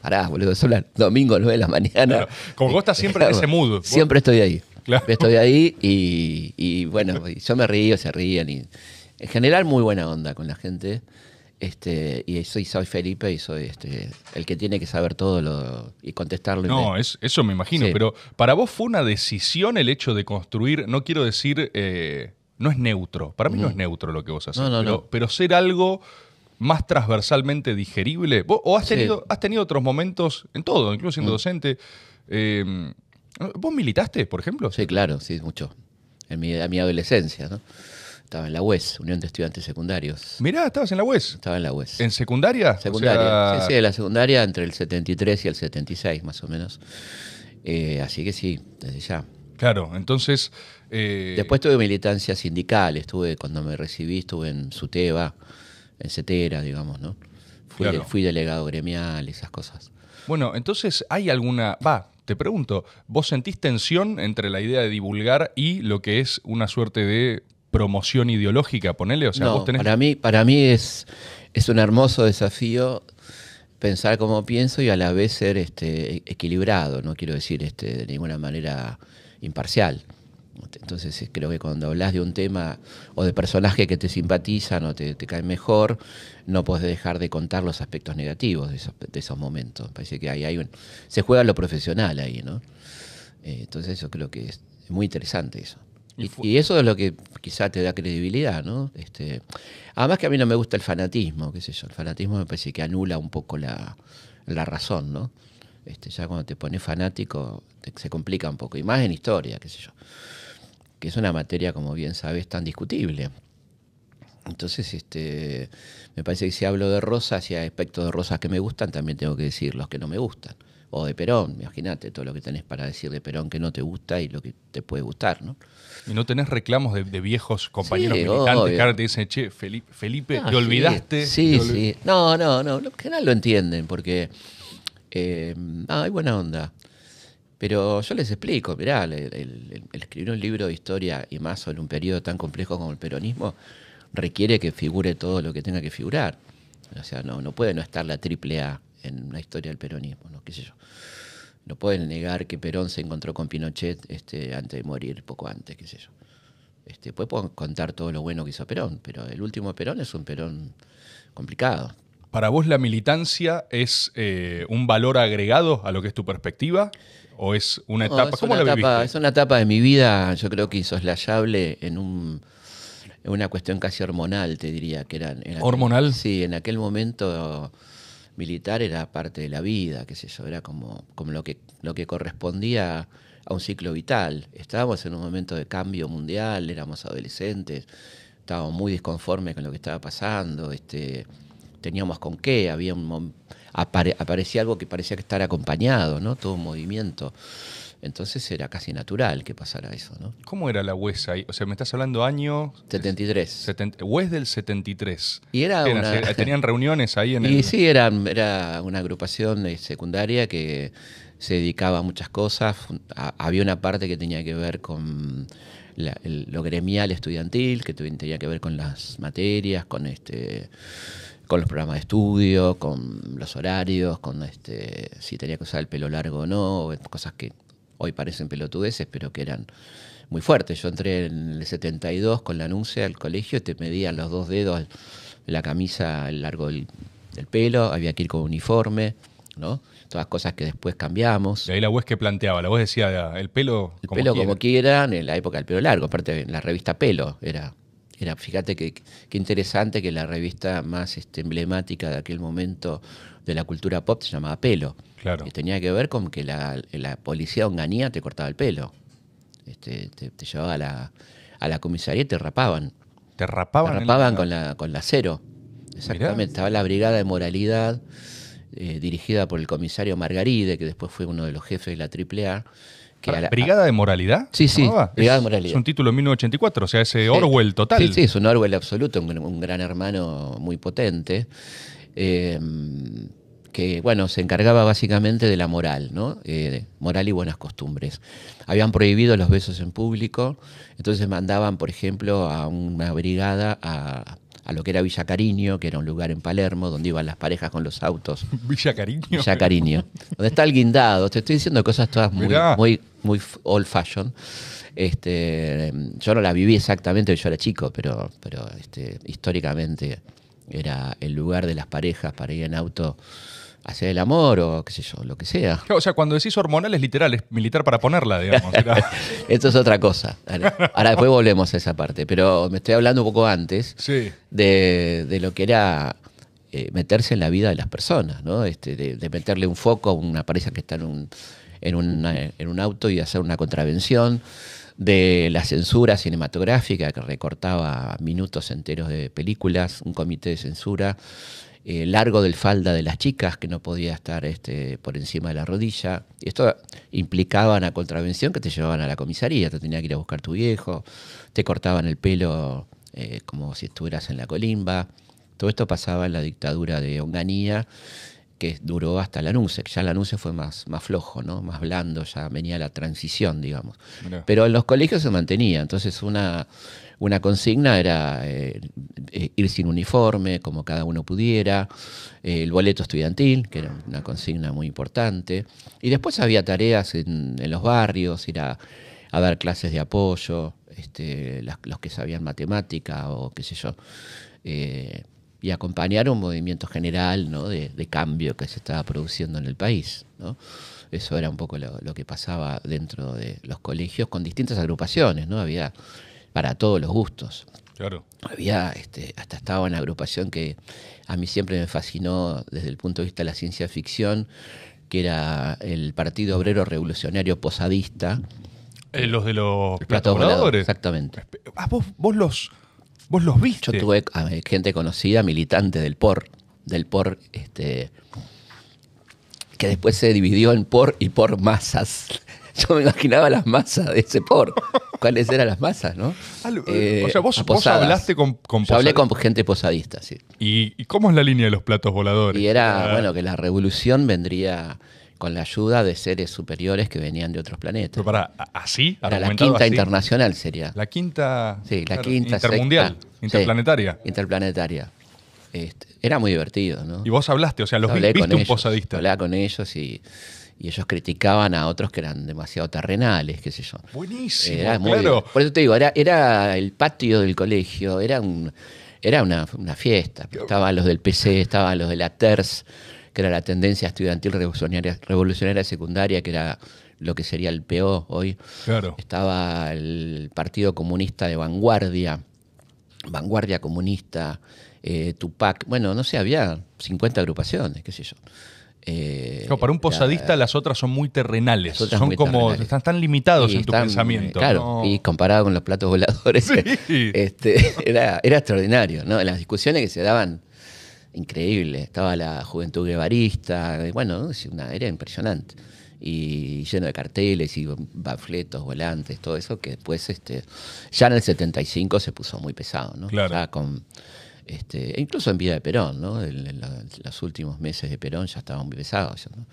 pará, boludo, son las domingo 9 de la mañana. como vos siempre en ese mood. Siempre estoy ahí. Estoy ahí y, y bueno, yo me río, se ríen. en general, muy buena onda con la gente. Este, y soy, Felipe y soy este, el que tiene que saber todo lo, y contestarlo. No, Es, eso me imagino, pero para vos fue una decisión el hecho de construir, no quiero decir eh, no es neutro. Para mí no es neutro lo que vos haces. No, no, pero, no. pero, ser algo más transversalmente digerible. o has tenido, has tenido otros momentos en todo, incluso siendo mm. docente. Em, ¿Vos militaste, por ejemplo? Sí, claro, sí, mucho. En mi, adolescencia, ¿no? Estaba en la UES, Unión de Estudiantes Secundarios. Mirá, estabas en la UES. Estaba en la UES. ¿En secundaria? Secundaria. Sí, sí, la secundaria entre el 73 y el 76, más o menos. Eh, así que sí, desde ya. Claro, entonces eh, Después tuve militancia sindical, estuve, cuando me recibí, estuve en SUTEBA, en CETERA, digamos, ¿no? Fui, delegado gremial, esas cosas. Bueno, entonces, ¿hay alguna. Va, te pregunto, ¿vos sentís tensión entre la idea de divulgar y lo que es una suerte de promoción ideológica, ponele? O sea, Para mí, para mí es, es un hermoso desafío pensar como pienso y a la vez ser este, equilibrado, no quiero decir este, de ninguna manera imparcial. Entonces eh, creo que cuando hablas de un tema o de personajes que te simpatizan o te, te, caen mejor, no puedes dejar de contar los aspectos negativos de esos, momentos. Parece que hay, se juega lo profesional ahí, ¿no? Eh, entonces eso creo que es muy interesante eso. Y, eso es lo que quizá te da credibilidad, ¿no? Este, además que a mí no me gusta el fanatismo, qué sé yo. El fanatismo me parece que anula un poco la, razón, ¿no? Este, ya cuando te pones fanático se complica un poco, y más en historia, qué sé yo que es una materia, como bien sabes, tan discutible. Entonces, este, me parece que si hablo de rosas y hay aspectos de rosas que me gustan, también tengo que decir los que no me gustan. O de Perón, imagínate todo lo que tenés para decir de Perón que no te gusta y lo que te puede gustar, ¿no? Y no tenés reclamos de, viejos compañeros militantes que ahora te dicen, che, Felipe, te olvidaste. Sí, sí. No, no, no. Que general lo entienden porque hay eh, buena onda. Pero yo les explico, mirá, el, escribir un libro de historia y más sobre un periodo tan complejo como el peronismo requiere que figure todo lo que tenga que figurar. O sea, no, puede no estar la triple A en la historia del peronismo, ¿no? qué sé yo. No pueden negar que Perón se encontró con Pinochet este, antes de morir, poco antes, qué sé yo. Este, pues contar todo lo bueno que hizo Perón, pero el último Perón es un Perón complicado. ¿Para vos la militancia es eh, un valor agregado a lo que es tu perspectiva? ¿O es una etapa? es ¿Cómo una etapa, Es una etapa de mi vida, yo creo que insoslayable en un en una cuestión casi hormonal, te diría que eran. ¿Hormonal? Sí, en aquel momento militar era parte de la vida, qué sé yo, era como, como lo, que, lo que correspondía a un ciclo vital. Estábamos en un momento de cambio mundial, éramos adolescentes, estábamos muy disconformes con lo que estaba pasando, este, teníamos con qué, había un, aparecía algo que parecía que estar acompañado, ¿no? Todo un movimiento. Entonces era casi natural que pasara eso, ¿no? ¿Cómo era la huesa ahí? O sea, me estás hablando año... 73. UES del 73. Y era, una... Tenían reuniones ahí en y el... sí, era, era una agrupación eh, secundaria que se dedicaba a muchas cosas. Había una parte que tenía que ver con... lo gremial estudiantil, que tenía que ver con las materias, con este con los programas de estudio, con los horarios, con este, si tenía que usar el pelo largo o no, cosas que hoy parecen pelotudeces, pero que eran muy fuertes. Yo entré en el 72 con la anuncia al colegio, te medían los dos dedos la camisa, el largo del, pelo, había que ir con uniforme, ¿no? Todas cosas que después cambiamos. Y ahí la voz que planteaba, la voz decía ah, el pelo el pelo como quieran, en la época del pelo largo, aparte en la revista Pelo era era, fíjate qué interesante que la revista más este, emblemática de aquel momento de la cultura pop se llamaba Pelo. Claro. tenía que ver con que la, policía honganía te cortaba el pelo. Este, te, llevaba a la, comisaría y te rapaban. Te rapaban. rapaban con, la, con la cero. Exactamente. Estaba la brigada de moralidad eh, dirigida por el comisario Margaride, que después fue uno de los jefes de la AAA Ah, brigada de Moralidad. Sí, sí, Brigada de Moralidad. Es un título de 1984, o sea, ese eh, Orwell total. Sí, sí, es un Orwell absoluto, un, gran hermano muy potente. Eh, que bueno, se encargaba básicamente de la moral, ¿no? Eh, moral y buenas costumbres. Habían prohibido los besos en público, entonces mandaban, por ejemplo, a una brigada a a lo que era Villa Cariño, que era un lugar en Palermo donde iban las parejas con los autos. Villa Cariño. Villa Cariño. donde está el guindado. Te estoy diciendo cosas todas muy, muy, muy old fashion. Este, yo no la viví exactamente, yo era chico, pero, pero este, históricamente era el lugar de las parejas para ir en auto hacer el amor o qué sé yo, lo que sea. O sea, cuando decís hormonal es literal, es militar para ponerla, digamos. Esto es otra cosa. Ahora después volvemos a esa parte, pero me estoy hablando un poco antes de, de, lo que era eh, meterse en la vida de las personas, ¿no? Este, de, meterle un foco a una pareja que está en un, en, en un auto y hacer una contravención de la censura cinematográfica que recortaba minutos enteros de películas, un comité de censura, eh, largo del falda de las chicas, que no podía estar este, por encima de la rodilla. Esto implicaba una contravención que te llevaban a la comisaría, te tenía que ir a buscar tu viejo, te cortaban el pelo eh, como si estuvieras en la colimba. Todo esto pasaba en la dictadura de Onganía, que duró hasta el anuncio. Ya el anuncio fue más, más flojo, ¿no? más blando, ya venía la transición, digamos. Pero en los colegios se mantenía, entonces una una consigna era eh, eh, ir sin uniforme, como cada uno pudiera, eh, el boleto estudiantil, que era una consigna muy importante, y después había tareas en, los barrios, ir a, dar clases de apoyo, este, los que sabían matemática o qué sé yo. y acompañar un movimiento general de, cambio que se estaba produciendo en el país. Eso era un poco lo, lo, que pasaba dentro de los colegios con distintas agrupaciones. ¿no? Había para todos los gustos. Claro. Había, este, hasta estaba una agrupación que a mí siempre me fascinó desde el punto de vista de la ciencia ficción, que era el Partido Obrero Revolucionario Posadista. Eh, los de los plato Exactamente. Ah, vos, los, vos los viste. Yo tuve eh, gente conocida, militante del POR, del POR, este, que después se dividió en POR y POR masas. yo me imaginaba las masas de ese por. ¿Cuáles eran las masas, no? Ah, eh, o sea, vos, hablaste con, con hablé con gente posadista, sí. ¿Y, cómo es la línea de los platos voladores? Y era, bueno, que la revolución vendría con la ayuda de seres superiores que venían de otros planetas. para, así, para la quinta internacional sería. La quinta. Sí, la quinta. Intermundial, interplanetaria. interplanetaria. Este, era muy divertido, ¿no? Y vos hablaste, o sea, los viste un posadista. con ellos y y ellos criticaban a otros que eran demasiado terrenales, qué sé yo. Buenísimo, Por eso te digo, era, el patio del colegio, era un era una, fiesta. Estaban los del PC, estaban los de la TERS, que era la tendencia estudiantil revolucionaria, secundaria, que era lo que sería el PO hoy. Claro. Estaba el Partido Comunista de Vanguardia, Vanguardia Comunista, eh, Tupac. Bueno, no sé, había 50 agrupaciones, qué sé yo. Eh, para un posadista las otras son muy terrenales, son como están tan limitados en tu pensamiento. Claro, y comparado con los platos voladores, este, era, extraordinario, ¿no? Las discusiones que se daban, increíbles. Estaba la juventud guevarista, bueno, una, era impresionante. Y lleno de carteles y bafletos, volantes, todo eso, que después, este, ya en el 75 se puso muy pesado, ¿no? Claro. con este, e incluso en vida de Perón, ¿no? los últimos meses de Perón ya estaban muy ¿no?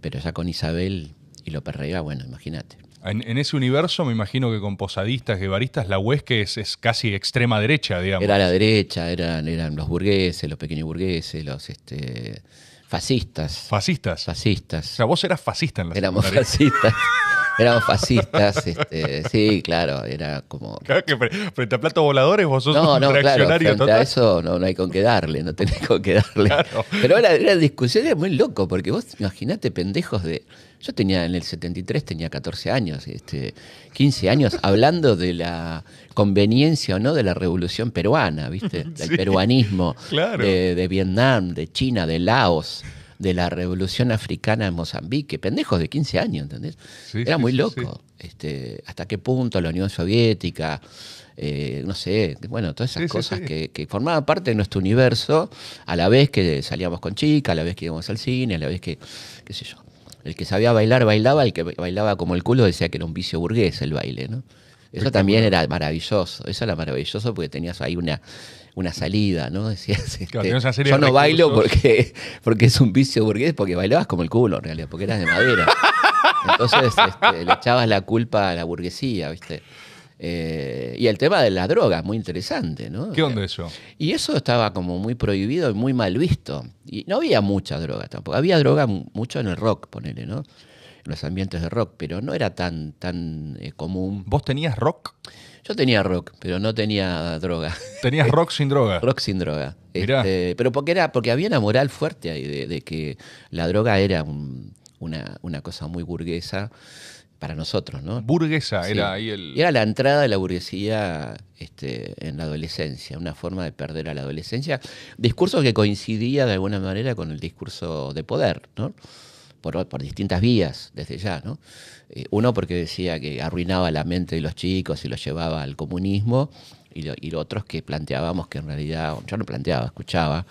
Pero ya con Isabel y López Rega, bueno, imagínate. En, ese universo me imagino que con posadistas, guevaristas, la huesca es, casi extrema derecha, digamos. Era la derecha, eran, eran los burgueses, los pequeños burgueses, los este, fascistas. ¿Fascistas? Fascistas. O sea, vos eras fascista en la Éramos fascistas. éramos fascistas, este, sí, claro, era como... Claro que frente a platos voladores vos sos no, no, a eso no, hay con qué darle, no tenés con qué darle. Pero era, era discusión, es muy loco, porque vos imaginate pendejos de... Yo tenía en el 73 tenía 14 años, este, 15 años, hablando de la conveniencia o no de la revolución peruana, ¿viste? Del peruanismo, de Vietnam, de China, de Laos de la revolución africana en Mozambique, pendejos de 15 años, ¿entendés? Era muy loco. este, ¿Hasta qué punto la Unión Soviética? Eh, no sé, bueno, todas esas cosas Que, que formaban parte de nuestro universo, a la vez que salíamos con chicas, a la vez que íbamos al cine, a la vez que, qué sé yo. El que sabía bailar, bailaba, el que bailaba como el culo decía que era un vicio burgués el baile, ¿no? Eso también era maravilloso, eso era maravilloso porque tenías ahí una una salida, ¿no? Decías, este, yo no bailo porque, porque es un vicio burgués, porque bailabas como el culo en realidad, porque eras de madera. Entonces este, le echabas la culpa a la burguesía, ¿viste? Eh, y el tema de las drogas, muy interesante, ¿no? ¿Qué onda eso? Y eso estaba como muy prohibido y muy mal visto. Y no había mucha droga tampoco. Había droga mucho en el rock, ponele, ¿no? En los ambientes de rock, pero no era tan, tan eh, común. ¿Vos tenías rock? Yo tenía rock, pero no tenía droga. Tenías rock sin droga. Rock sin droga. Este, pero porque era, porque había una moral fuerte ahí de, que la droga era una, una cosa muy burguesa para nosotros, ¿no? Burguesa era ahí el. Era la entrada de la burguesía este, en la adolescencia, una forma de perder a la adolescencia. Discurso que coincidía de alguna manera con el discurso de poder, ¿no? por, distintas vías desde ya. ¿no? Eh, uno porque decía que arruinaba la mente de los chicos y los llevaba al comunismo, y, lo, otros que planteábamos que en realidad, yo no planteaba, escuchaba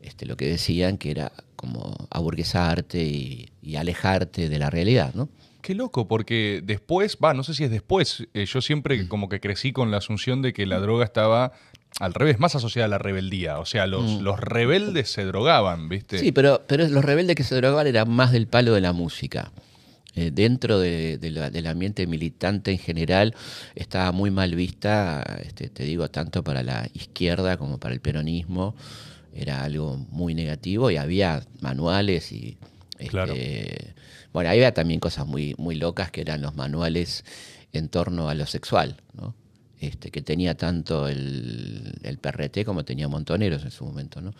este, lo que decían, que era como aburguesarte y, alejarte de la realidad. ¿no? Qué loco, porque después, va, no sé si es después, eh, yo siempre mm. como que crecí con la asunción de que la mm. droga estaba al revés, más asociada a la rebeldía. O sea, mm. los, rebeldes se drogaban, ¿viste? Sí, pero, pero los rebeldes que se drogaban eran más del palo de la música. Eh, dentro del ambiente militante en general estaba muy mal vista, este, te digo, tanto para la izquierda como para el peronismo. Era algo muy negativo y había manuales y... Este, claro. Bueno, había también cosas muy, muy locas que eran los manuales en torno a lo sexual, ¿no? Este, que tenía tanto el, PRT como tenía Montoneros en su momento, ¿no?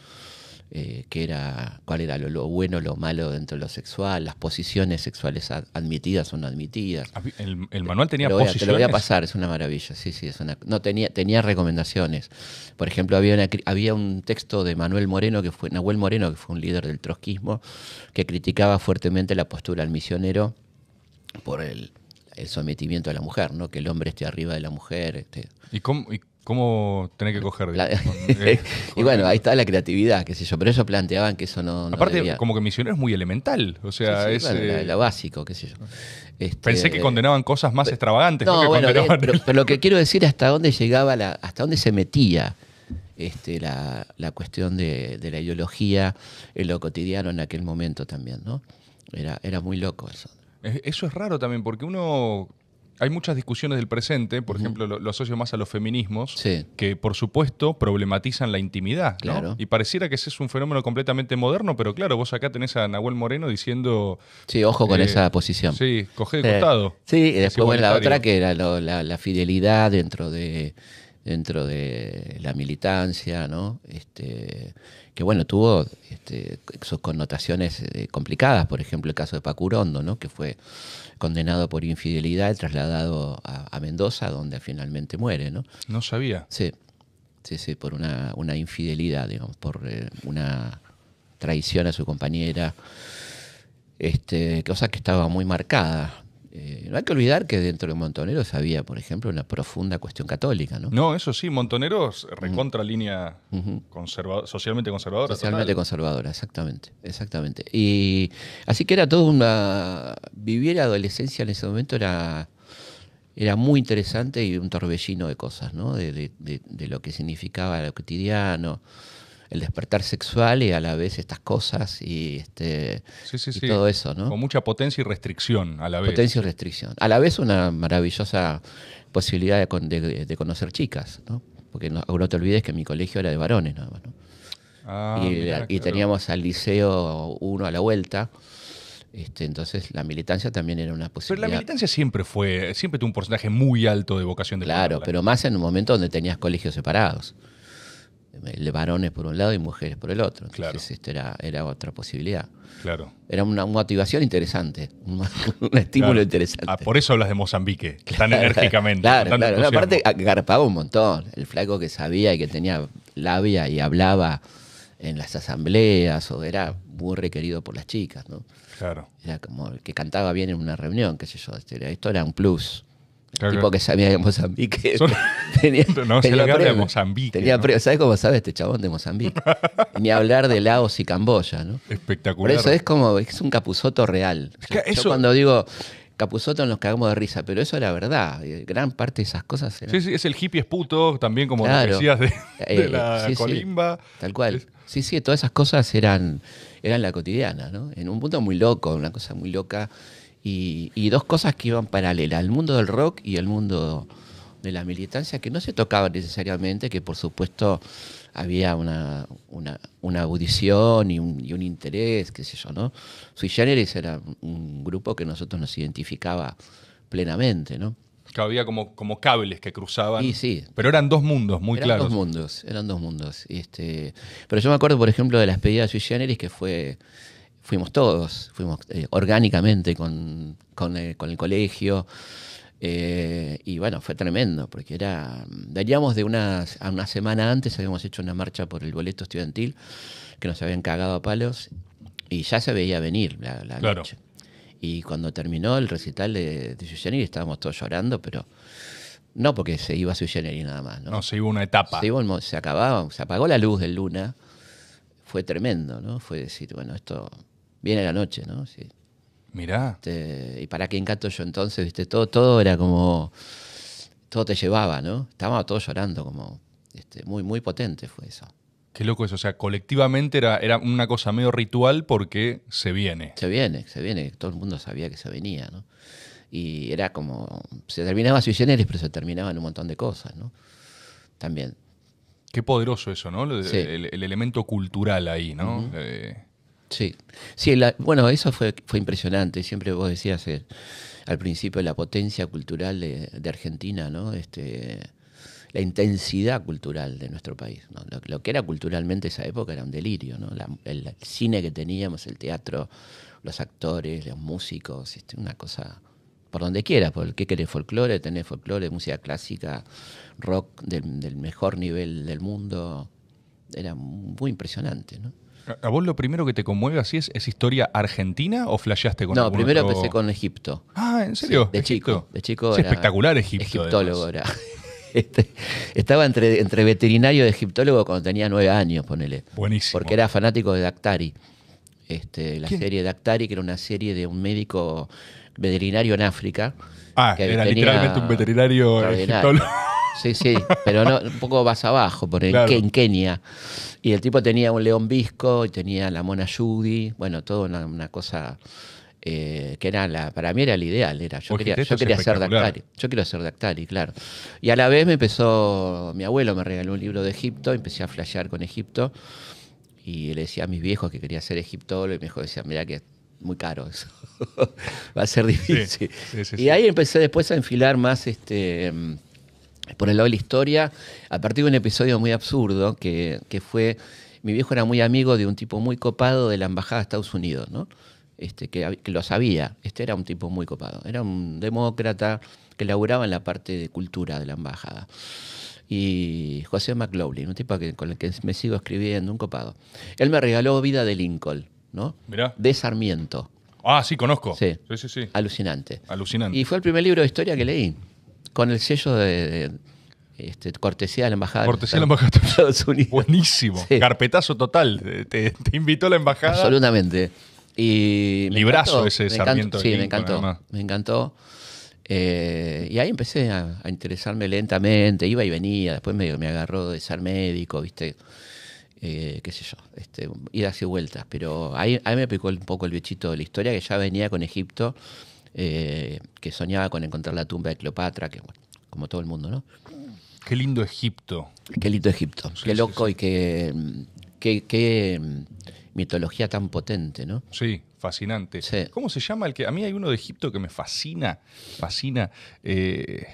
Eh, que era cuál era lo, bueno, lo malo dentro de lo sexual, las posiciones sexuales admitidas o no admitidas. Ah, el, manual tenía lo a, Te lo voy a pasar, es una maravilla. Sí, sí, es una, no tenía tenía recomendaciones. Por ejemplo, había un texto de Manuel Moreno que fue Nahuel Moreno que fue un líder del trotskismo que criticaba fuertemente la postura al misionero por el el sometimiento a la mujer, ¿no? Que el hombre esté arriba de la mujer. Este. ¿Y, cómo, ¿Y cómo tenés que coger? y bueno, ahí está la creatividad, qué sé yo. Pero ellos planteaban que eso no. Aparte, como que misionero es muy elemental. O sea, es. Eh, lo básico, qué sé yo. Este, Pensé que condenaban cosas más extravagantes. No, eh, pero, lo que quiero decir hasta dónde llegaba, la, hasta dónde se metía. Este, la, cuestión de, de, la ideología en lo cotidiano en aquel momento también, ¿no? Era, era muy loco eso. Eso es raro también, porque uno hay muchas discusiones del presente, por ejemplo, lo, asocio más a los feminismos, que por supuesto problematizan la intimidad. Y pareciera que ese es un fenómeno completamente moderno, pero claro, vos acá tenés a Nahuel Moreno diciendo. Sí, ojo con eh, esa posición. Sí, coge el eh, costado. Sí, y después la otra que era la, fidelidad dentro de dentro de la militancia, ¿no? Este, que bueno, tuvo este, sus connotaciones eh, complicadas, por ejemplo el caso de Pacurondo, ¿no? que fue condenado por infidelidad, y trasladado a, Mendoza, donde finalmente muere. ¿no? no sabía. Sí, sí, sí, por una, infidelidad, digamos, por eh, una traición a su compañera, este, cosa que estaba muy marcada eh, no hay que olvidar que dentro de Montoneros había, por ejemplo, una profunda cuestión católica, ¿no? No, eso sí, Montoneros recontra línea conserva socialmente conservadora. Socialmente conservadora, exactamente, exactamente. Y así que era todo una... Vivir la adolescencia en ese momento era, era muy interesante y un torbellino de cosas, ¿no? De, lo que significaba lo cotidiano, el despertar sexual y a la vez estas cosas y, este, todo eso, Con mucha potencia y restricción a la vez. Potencia y restricción. A la vez una maravillosa posibilidad de, conocer chicas, ¿no? Porque no, no, te olvides que mi colegio era de varones ¿no? Ah, y, teníamos al liceo uno a la vuelta. Este, entonces la militancia también era una posibilidad. Pero la militancia siempre fue, siempre tuvo un porcentaje muy alto de vocación de Claro, pero más en un momento donde tenías colegios separados. Eh, varones por un lado y mujeres por el otro. Entonces, esto era, otra posibilidad. Claro. Era una motivación interesante, un, estímulo interesante. Ah, por eso hablas de Mozambique, tan enérgicamente. Claro, claro. aparte, ah, garpaba un montón. El flaco que sabía y que tenía labia y hablaba en las asambleas o era muy requerido por las chicas, ¿no? Claro. Era como el que cantaba bien en una reunión, qué sé yo. Este, esto era un plus. Claro, tipo que sabía de Mozambique. Tenía, no, tenía se de Mozambique. Tenía ¿Sabes cómo sabe este chabón de Mozambique? Ni hablar de Laos y Camboya, ¿no? Espectacular. Por eso es como, es un capuzoto real. yo, cuando digo Capuzoto nos cagamos de risa, pero eso era verdad. Eh, gran parte de esas cosas. Eran... Sí, sí, es el hippie esputo, también como decías de, eh, la colimba. tal cual. Sí, sí, todas esas cosas eran, eran la cotidiana, ¿no? En un punto muy loco, una cosa muy loca y, dos cosas que iban paralelas, el mundo del rock y el mundo de la militancia, que no se tocaba necesariamente, que por supuesto había una, audición y un, interés, qué sé yo, ¿no? Sui Generis era un grupo que nosotros nos identificaba plenamente, ¿no? Que había como, como cables que cruzaban. Sí, sí. Pero eran dos mundos muy claros. Eran dos mundos, eran dos mundos. Este, pero yo me acuerdo, por ejemplo, de la pedidas de Sui Generis, que fue fuimos todos, fuimos eh, orgánicamente eh, con, el, colegio. Eh, y bueno, fue tremendo, porque era. Daríamos de una. a una semana antes, habíamos hecho una marcha por el boleto estudiantil, que nos habían cagado a palos, y ya se veía venir la, la noche. Y cuando terminó el recital de, de estábamos todos llorando, pero no porque se iba a y nada más. ¿no? no, se iba una etapa. Se, acababa, se apagó la luz de Luna. Fue tremendo, ¿no? Fue decir, bueno, esto viene la noche, ¿no? Sí. Mirá. Este, ¿Y para qué encanto yo entonces? ¿Viste? Todo, todo era como. Todo te llevaba, ¿no? Estábamos todos llorando, como. Este, muy, muy potente fue eso. Qué loco eso. O sea, colectivamente era, era una cosa medio ritual porque se viene. Se viene, se viene. Todo el mundo sabía que se venía, ¿no? Y era como. Se terminaba sus generis, pero se terminaban un montón de cosas, ¿no? También. Qué poderoso eso, ¿no? El, elemento cultural ahí, ¿no? Sí, la, bueno, eso fue, fue impresionante. Siempre vos decías eh, al principio la potencia cultural de, Argentina, ¿no? Este, la intensidad cultural de nuestro país. Lo, que era culturalmente esa época era un delirio, ¿no? el, cine que teníamos, el teatro, los actores, los músicos, este, una cosa por donde quieras, por qué querés folclore, tenés folclore, música clásica, rock del, del mejor nivel del mundo. Era muy impresionante, ¿no? ¿A vos lo primero que te conmueve así es, esa historia argentina o flasheaste con No, primero empecé con Egipto. Ah, ¿en serio? de chico. espectacular Egipto. Egiptólogo era. Este, estaba entre, entre veterinario y egiptólogo cuando tenía nueve años, ponele. Buenísimo. Porque era fanático de Dactari. Este, la serie serie Dactari, que era una serie de un médico veterinario en África. Ah, era literalmente un veterinario egiptólogo. Sí, sí, pero un poco más abajo, por en Kenia. Y el tipo tenía un león visco y tenía la mona Judy, bueno, todo una, cosa eh, que era la, para mí era el ideal, era yo quería, este yo quería ser Dactari, yo quiero ser Dactari, claro. Y a la vez me empezó, mi abuelo me regaló un libro de Egipto, empecé a flashear con Egipto y le decía a mis viejos que quería ser egiptólogo y mi hijo decía, mira que muy caro eso. Va a ser difícil. y ahí empecé después a enfilar más este por el lado de la historia, a partir de un episodio muy absurdo que, fue, mi viejo era muy amigo de un tipo muy copado de la Embajada de Estados Unidos, ¿no? Este, que, lo sabía, este era un tipo muy copado, era un demócrata que laburaba en la parte de cultura de la Embajada. Y José McLaughlin, un tipo con el que me sigo escribiendo, un copado. Él me regaló Vida de Lincoln, ¿no? Mirá. De Sarmiento. Ah, sí, conozco. sí, sí, sí. Alucinante. Alucinante. Y fue el primer libro de historia que leí. Con el sello de, este, cortesía de la embajada. Cortesía de la embajada de Estados Unidos. Buenísimo. Carpetazo total. Te, invitó la embajada. Absolutamente. Y Librazo encantó, ese Sarmiento. sí, me encantó. Me encantó. Eh, y ahí empecé a, interesarme lentamente. Iba y venía. Después me, agarró de ser médico, ¿viste? Eh, qué sé yo, este, idas y vueltas. Pero ahí, me picó un poco el bichito de la historia que ya venía con Egipto eh, que soñaba con encontrar la tumba de Cleopatra, que como todo el mundo, ¿no? Qué lindo Egipto. Qué lindo Egipto. qué loco y mm, qué, qué, mm, mitología tan potente, ¿no? Sí, fascinante. ¿Cómo se llama el que? A mí hay uno de Egipto que me fascina, fascina. Eh,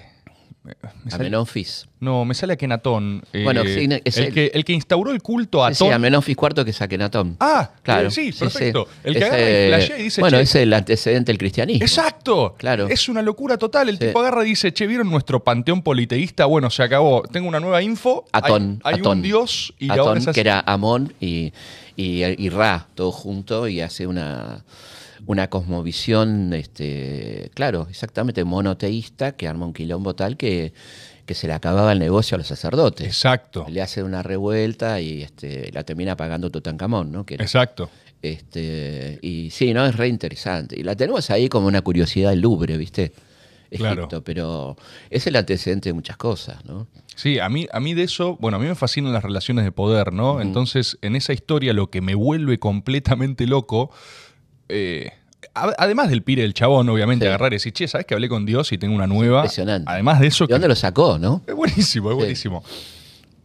eh, sale, Amenofis. No, me sale Akenatón. Eh, bueno, el, que, instauró el culto a sí, Sí, Amenofis IV que es Akenatón. Ah, claro. sí, perfecto. el que agarra eh, y dice. Bueno, es el antecedente del cristianismo. Exacto. Claro. Es una locura total. El tipo agarra y dice, che, ¿vieron nuestro panteón politeísta? Bueno, se acabó. Tengo una nueva info. Atón. Hay, un dios y la que era Amón y, y Ra, todo junto, y hace una una cosmovisión, este, claro, exactamente monoteísta, que arma un quilombo tal que, que se le acababa el negocio a los sacerdotes. Exacto. Le hace una revuelta y este, la termina pagando Tutankamón, ¿no? Exacto. Este, y sí, ¿no? Es re Y la tenemos ahí como una curiosidad del Louvre, ¿viste? Egipto, claro. pero es el antecedente de muchas cosas, ¿no? Sí, a mí, a mí de eso, bueno, a mí me fascinan las relaciones de poder, ¿no? Entonces, en esa historia lo que me vuelve completamente loco eh, además del pire del chabón, obviamente, agarrar y decir, che, ¿sabes que hablé con Dios y tengo una nueva? Impresionante. Además de eso. ¿De dónde lo sacó, no? Es buenísimo, es buenísimo.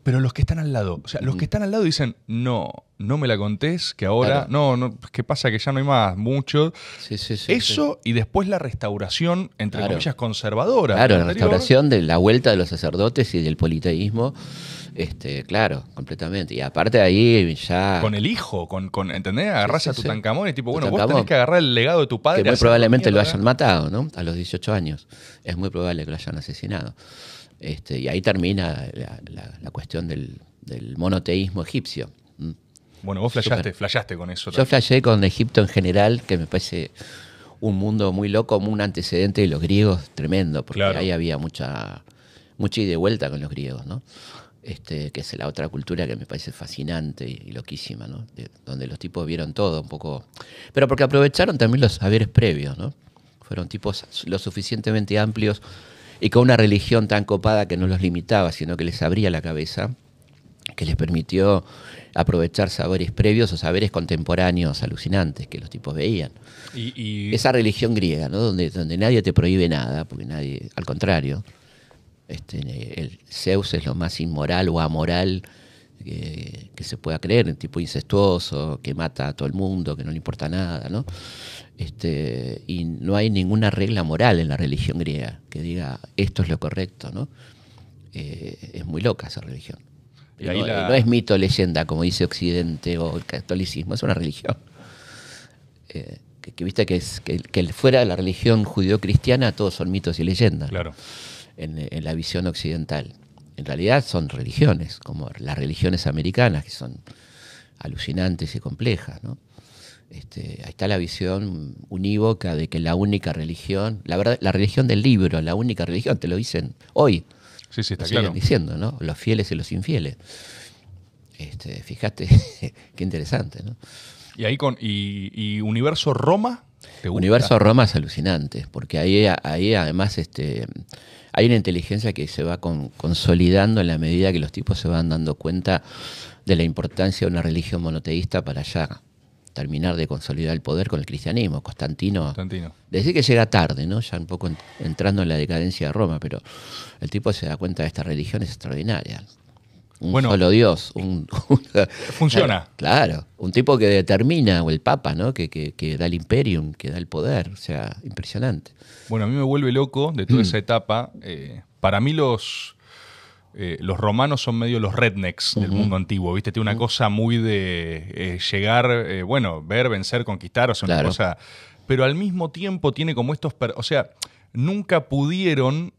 Pero los que están al lado, o sea, los que están al lado dicen, no, no me la contés, que ahora, no, no, ¿qué pasa? Que ya no hay más, mucho. Sí, sí, sí, Eso y después la restauración, entre comillas, conservadora. Claro, la restauración de la vuelta de los sacerdotes y del politeísmo. Este, claro, completamente. Y aparte de ahí ya. Con el hijo, con, con ¿entendés? Agarrás a Tutankamón y tipo, bueno, vos tenés que agarrar el legado de tu padre. Que muy probablemente lo hayan matado, ¿no? A los 18 años. Es muy probable que lo hayan asesinado. Este, y ahí termina la, cuestión del, monoteísmo egipcio. Mm. Bueno, vos flashaste, con eso. Yo flasheé con Egipto en general, que me parece un mundo muy loco, un antecedente de los griegos tremendo, porque ahí había mucha, mucha ida y vuelta con los griegos, ¿no? Este, que es la otra cultura que me parece fascinante y, loquísima, ¿no? donde los tipos vieron todo un poco, pero porque aprovecharon también los saberes previos, ¿no? Fueron tipos lo suficientemente amplios y con una religión tan copada que no los limitaba, sino que les abría la cabeza, que les permitió aprovechar saberes previos o saberes contemporáneos alucinantes que los tipos veían. Y, Esa religión griega, ¿no? Donde, donde nadie te prohíbe nada, porque nadie, al contrario. Este, el Zeus es lo más inmoral o amoral que, se pueda creer, un tipo incestuoso, que mata a todo el mundo, que no le importa nada, ¿no? Este, y no hay ninguna regla moral en la religión griega que diga esto es lo correcto, ¿no? Eh, es muy loca esa religión. no, es mito, leyenda, como dice Occidente o el catolicismo, es una religión. Eh, que, viste que, fuera de la religión cristiana todos son mitos y leyendas. Claro en, la visión occidental. En realidad son religiones, como las religiones americanas, que son alucinantes y complejas. ¿no? Este, ahí está la visión unívoca de que la única religión, la verdad, la religión del libro, la única religión, te lo dicen hoy. Sí, sí, está lo siguen diciendo, ¿no? Los fieles y los infieles. Este, fíjate, qué interesante, ¿no? Y ahí con. y Universo Roma Universo Roma es alucinante, porque ahí, ahí además este, hay una inteligencia que se va consolidando en la medida que los tipos se van dando cuenta de la importancia de una religión monoteísta para ya terminar de consolidar el poder con el cristianismo. Constantino, desde Decir que llega tarde, ¿no? Ya un poco entrando en la decadencia de Roma, pero el tipo se da cuenta de esta religión es extraordinaria bueno, solo Dios. funciona. Claro, un tipo que determina, o el Papa, ¿no? Que, que, da el imperium, que da el poder. O sea, impresionante. Bueno, a mí me vuelve loco de toda mm. esa etapa. Eh, para mí los, eh, los romanos son medio los rednecks del mundo antiguo, ¿viste? Tiene una cosa muy de eh, llegar, bueno, ver, vencer, conquistar, o sea, una cosa. Pero al mismo tiempo tiene como estos. O sea, nunca pudieron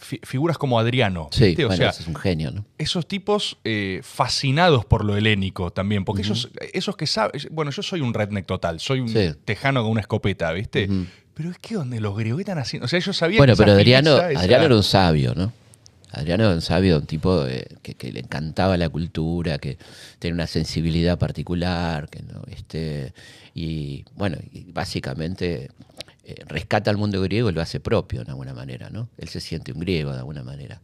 figuras como Adriano. Sí, o sea, es un genio, Esos tipos eh, fascinados por lo helénico también, porque esos, que saben, bueno, yo soy un redneck total, soy un tejano con una escopeta, ¿viste? Pero es que donde los griegos están haciendo, o sea, ellos sabían Bueno, pero Adriano, Adriano era un sabio, ¿no? Adriano era un sabio, un tipo eh, que, le encantaba la cultura, que tenía una sensibilidad particular, que no, este, y bueno, y básicamente eh, rescata al mundo griego y lo hace propio de alguna manera, ¿no? Él se siente un griego de alguna manera.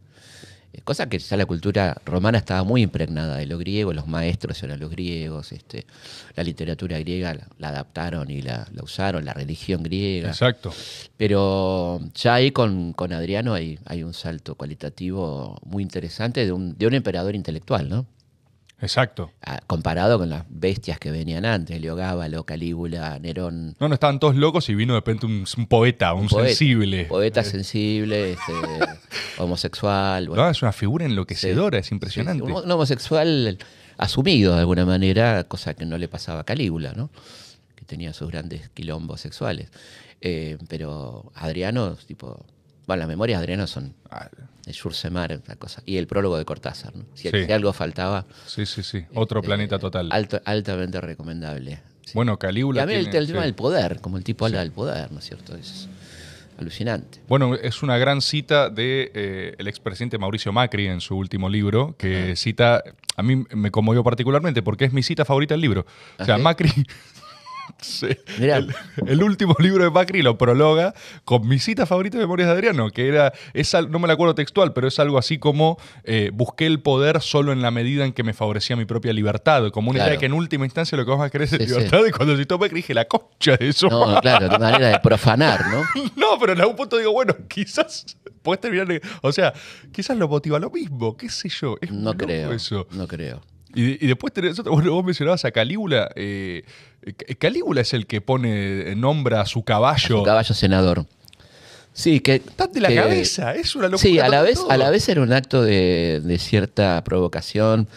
Eh, cosa que ya la cultura romana estaba muy impregnada de lo griego, los maestros eran los griegos, este, la literatura griega la, adaptaron y la, usaron, la religión griega. Exacto. Pero ya ahí con, Adriano hay, hay, un salto cualitativo muy interesante de un, de un emperador intelectual, ¿no? Exacto. Ah, comparado con las bestias que venían antes, Leogábalo, Calígula, Nerón. No, no, estaban todos locos y vino de repente un, poeta, un, sensible. Poeta sensible, este, homosexual. No, es una figura enloquecedora, es impresionante. un homosexual asumido de alguna manera, cosa que no le pasaba a Calígula, ¿no? que tenía sus grandes quilombos sexuales. Eh, pero Adriano, tipo, bueno, las memorias de Adriano son de Jursemar, cosa. Y el prólogo de Cortázar, ¿no? Si, algo faltaba. Sí, sí, sí. Este, Otro planeta total. altamente recomendable. Bueno, Calígula. Y a mí el, tema del poder, como el tipo habla del poder, ¿no es cierto? Es alucinante. Bueno, es una gran cita de eh, expresidente Mauricio Macri en su último libro, que cita, a mí me conmovió particularmente porque es mi cita favorita del libro. o sea, ¿Ah, Macri Sí. El, último libro de Macri lo prologa con mi cita favorita de Memorias de Adriano, que era, no me la acuerdo textual, pero es algo así como eh, busqué el poder solo en la medida en que me favorecía mi propia libertad, como una idea que en última instancia lo que a querer es libertad, y cuando citó Macri dije, la concha de eso. No, claro, de manera de profanar, ¿no? no, pero en algún punto digo, bueno, quizás puedes terminar, o sea, quizás lo motiva lo mismo, qué sé yo. no creo, eso. no creo. Y, después tenés, bueno, vos mencionabas a Calígula. Eh, Calígula es el que pone, eh, nombra a su caballo. caballo senador. Sí, que. Estás de la cabeza, es una locura. Sí, a la, vez, a la vez era un acto de, cierta provocación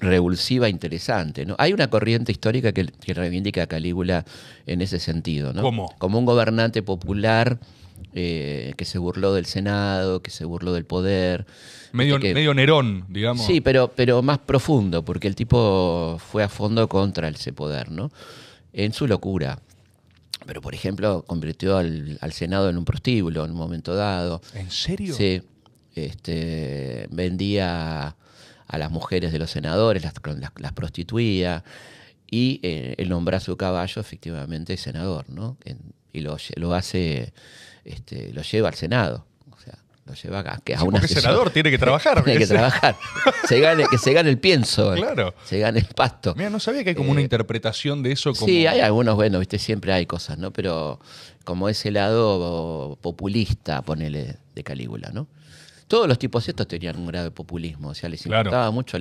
revulsiva interesante. ¿no? Hay una corriente histórica que, que reivindica a Calígula en ese sentido. ¿no? ¿Cómo? Como un gobernante popular. Eh, que se burló del Senado, que se burló del poder. Medio, Nerón, digamos. Sí, pero, pero más profundo, porque el tipo fue a fondo contra ese poder, ¿no? En su locura. Pero, por ejemplo, convirtió al, Senado en un prostíbulo en un momento dado. ¿En serio? Sí. Este, vendía a las mujeres de los senadores, las, prostituía y eh, él nombra a su caballo efectivamente senador, ¿no? y lo hace este, lo lleva al Senado. O sea, lo lleva a, que a porque senador tiene que trabajar. tiene que trabajar. Se gane, que se gane el pienso. Claro. Se gane el pasto. Mira, no sabía que hay como una eh, interpretación de eso. Como... Sí, hay algunos, bueno, viste, siempre hay cosas, ¿no? Pero como ese lado populista, ponele, de Calígula, ¿no? Todos los tipos estos tenían un grado de populismo, o sea, les importaba mucho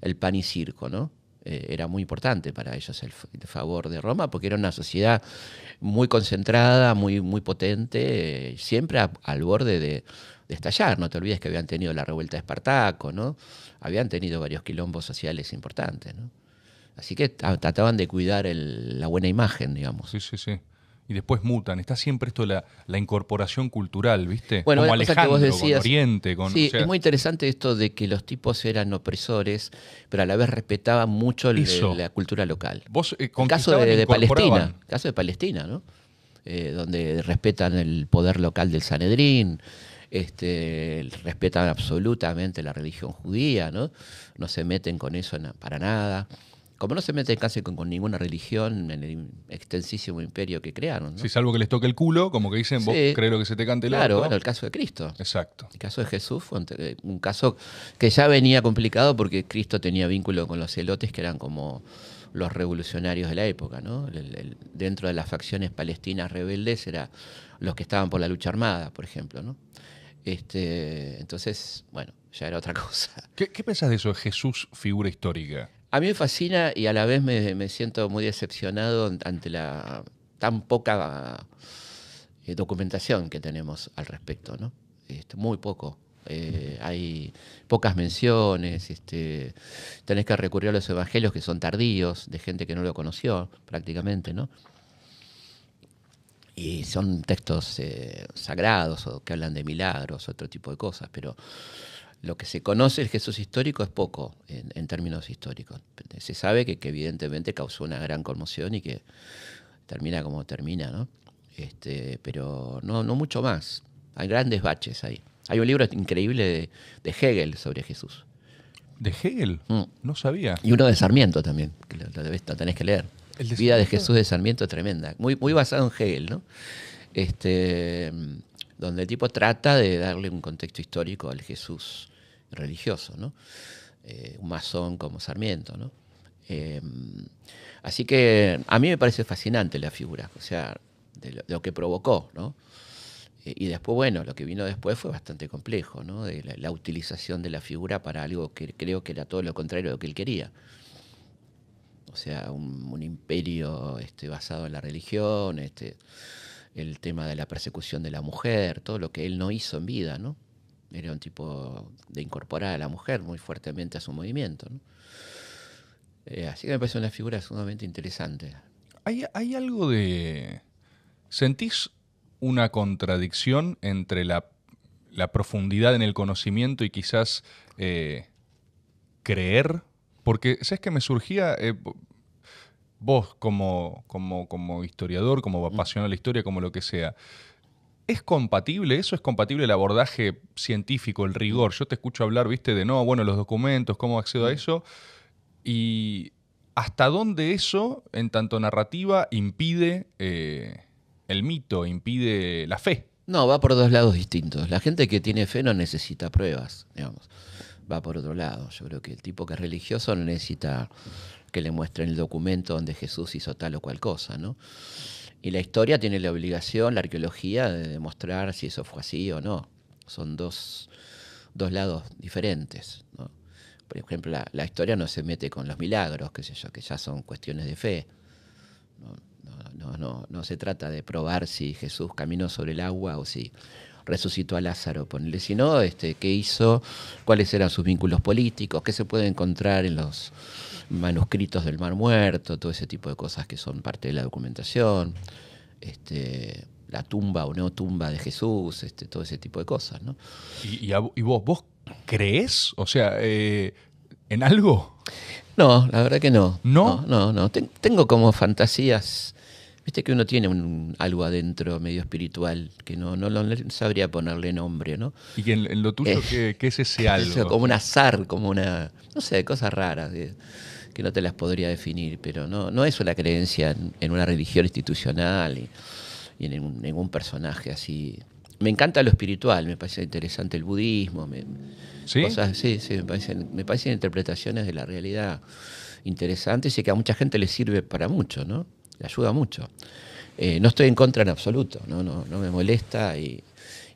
el pan y circo, ¿no? Eh, era muy importante para ellos el, favor de Roma, porque era una sociedad muy concentrada, muy, muy potente, eh, siempre al borde de, estallar. No te olvides que habían tenido la revuelta de Espartaco, ¿no? Habían tenido varios quilombos sociales importantes, ¿no? Así que trataban de cuidar la buena imagen, digamos. Sí, sí, sí y después mutan. Está siempre esto de la, incorporación cultural, ¿viste? Bueno, Como Alejandro, Oriente. sí, es muy interesante esto de que los tipos eran opresores, pero a la vez respetaban mucho la cultura local. Vos, eh, caso de, e Palestina, caso de Palestina, ¿no? Eh, donde respetan el poder local del Sanedrín, este, respetan absolutamente la religión judía, ¿no? No se meten con eso para nada como no se mete casi con, ninguna religión en el extensísimo imperio que crearon. ¿no? Sí, salvo que les toque el culo, como que dicen, vos crees lo que se te cante el Claro, bueno, el caso de Cristo. Exacto. El caso de Jesús fue eh, un, caso que ya venía complicado porque Cristo tenía vínculo con los celotes que eran como los revolucionarios de la época, ¿no? dentro de las facciones palestinas rebeldes eran los que estaban por la lucha armada, por ejemplo, ¿no? Este, entonces, bueno, ya era otra cosa. ¿Qué, qué pensás de eso de Jesús figura histórica? A mí me fascina y a la vez me, siento muy decepcionado ante la tan poca eh, documentación que tenemos al respecto, ¿no? Este, muy poco. Eh, hay pocas menciones, este, tenés que recurrir a los evangelios que son tardíos, de gente que no lo conoció prácticamente, ¿no? Y son textos eh, sagrados o que hablan de milagros, otro tipo de cosas, pero lo que se conoce del Jesús histórico es poco en, términos históricos. Se sabe que, evidentemente causó una gran conmoción y que termina como termina, ¿no? Este, pero no, mucho más. Hay grandes baches ahí. Hay un libro increíble de, Hegel sobre Jesús. ¿De Hegel? Mm. No sabía. Y uno de Sarmiento también, que lo, tenés que leer. Vida de Jesús de Sarmiento es tremenda. Muy, muy basado en Hegel, ¿no? Este, mm, donde el tipo trata de darle un contexto histórico al Jesús religioso, ¿no? Eh, un masón como Sarmiento, ¿no? Eh, así que a mí me parece fascinante la figura, o sea, de lo, que provocó, ¿no? Eh, y después, bueno, lo que vino después fue bastante complejo, ¿no? la, utilización de la figura para algo que creo que era todo lo contrario de lo que él quería. O sea, un, imperio este, basado en la religión, este, el tema de la persecución de la mujer, todo lo que él no hizo en vida, ¿no? Era un tipo de incorporar a la mujer muy fuertemente a su movimiento. Eh, así que me parece una figura sumamente interesante. ¿Hay, algo de... ¿Sentís una contradicción entre la, profundidad en el conocimiento y quizás eh, creer? Porque, ¿sabes que me surgía? Eh, vos, como, como, como historiador, como mm. apasionado de la historia, como lo que sea, ¿Es compatible eso? ¿Es compatible el abordaje científico, el rigor? Yo te escucho hablar, viste, de no, bueno, los documentos, cómo accedo a mm. eso. Y hasta dónde eso, en tanto narrativa, impide eh, el mito, impide la fe. No, va por dos lados distintos. La gente que tiene fe no necesita pruebas, digamos. Va por otro lado. Yo creo que el tipo que es religioso no necesita que le muestren el documento donde Jesús hizo tal o cual cosa, ¿no? Y la historia tiene la obligación, la arqueología, de demostrar si eso fue así o no. Son dos, lados diferentes. Por ejemplo, la, historia no se mete con los milagros, que ya son cuestiones de fe. No, se trata de probar si Jesús caminó sobre el agua o si resucitó a Lázaro, ponerle, sino este, qué hizo, cuáles eran sus vínculos políticos, qué se puede encontrar en los manuscritos del Mar Muerto, todo ese tipo de cosas que son parte de la documentación, este, la tumba o no tumba de Jesús, este, todo ese tipo de cosas. ¿no? ¿Y, vos, vos crees? O sea, eh, ¿en algo? No, la verdad que no. ¿No? No, no, tengo como fantasías. Viste que uno tiene un, algo adentro medio espiritual que no, no, lo, sabría ponerle nombre, ¿no? ¿Y en, lo tuyo eh, ¿qué, es ese algo? Como un azar, como una, no sé, cosas raras que no te las podría definir, pero no, no es una creencia en, una religión institucional y, en ningún personaje así. Me encanta lo espiritual, me parece interesante el budismo, me, ¿Sí? sí, me parecen, interpretaciones de la realidad interesantes y que a mucha gente le sirve para mucho, ¿no? Le ayuda mucho. Eh, no estoy en contra en absoluto, no, no, no, me molesta y,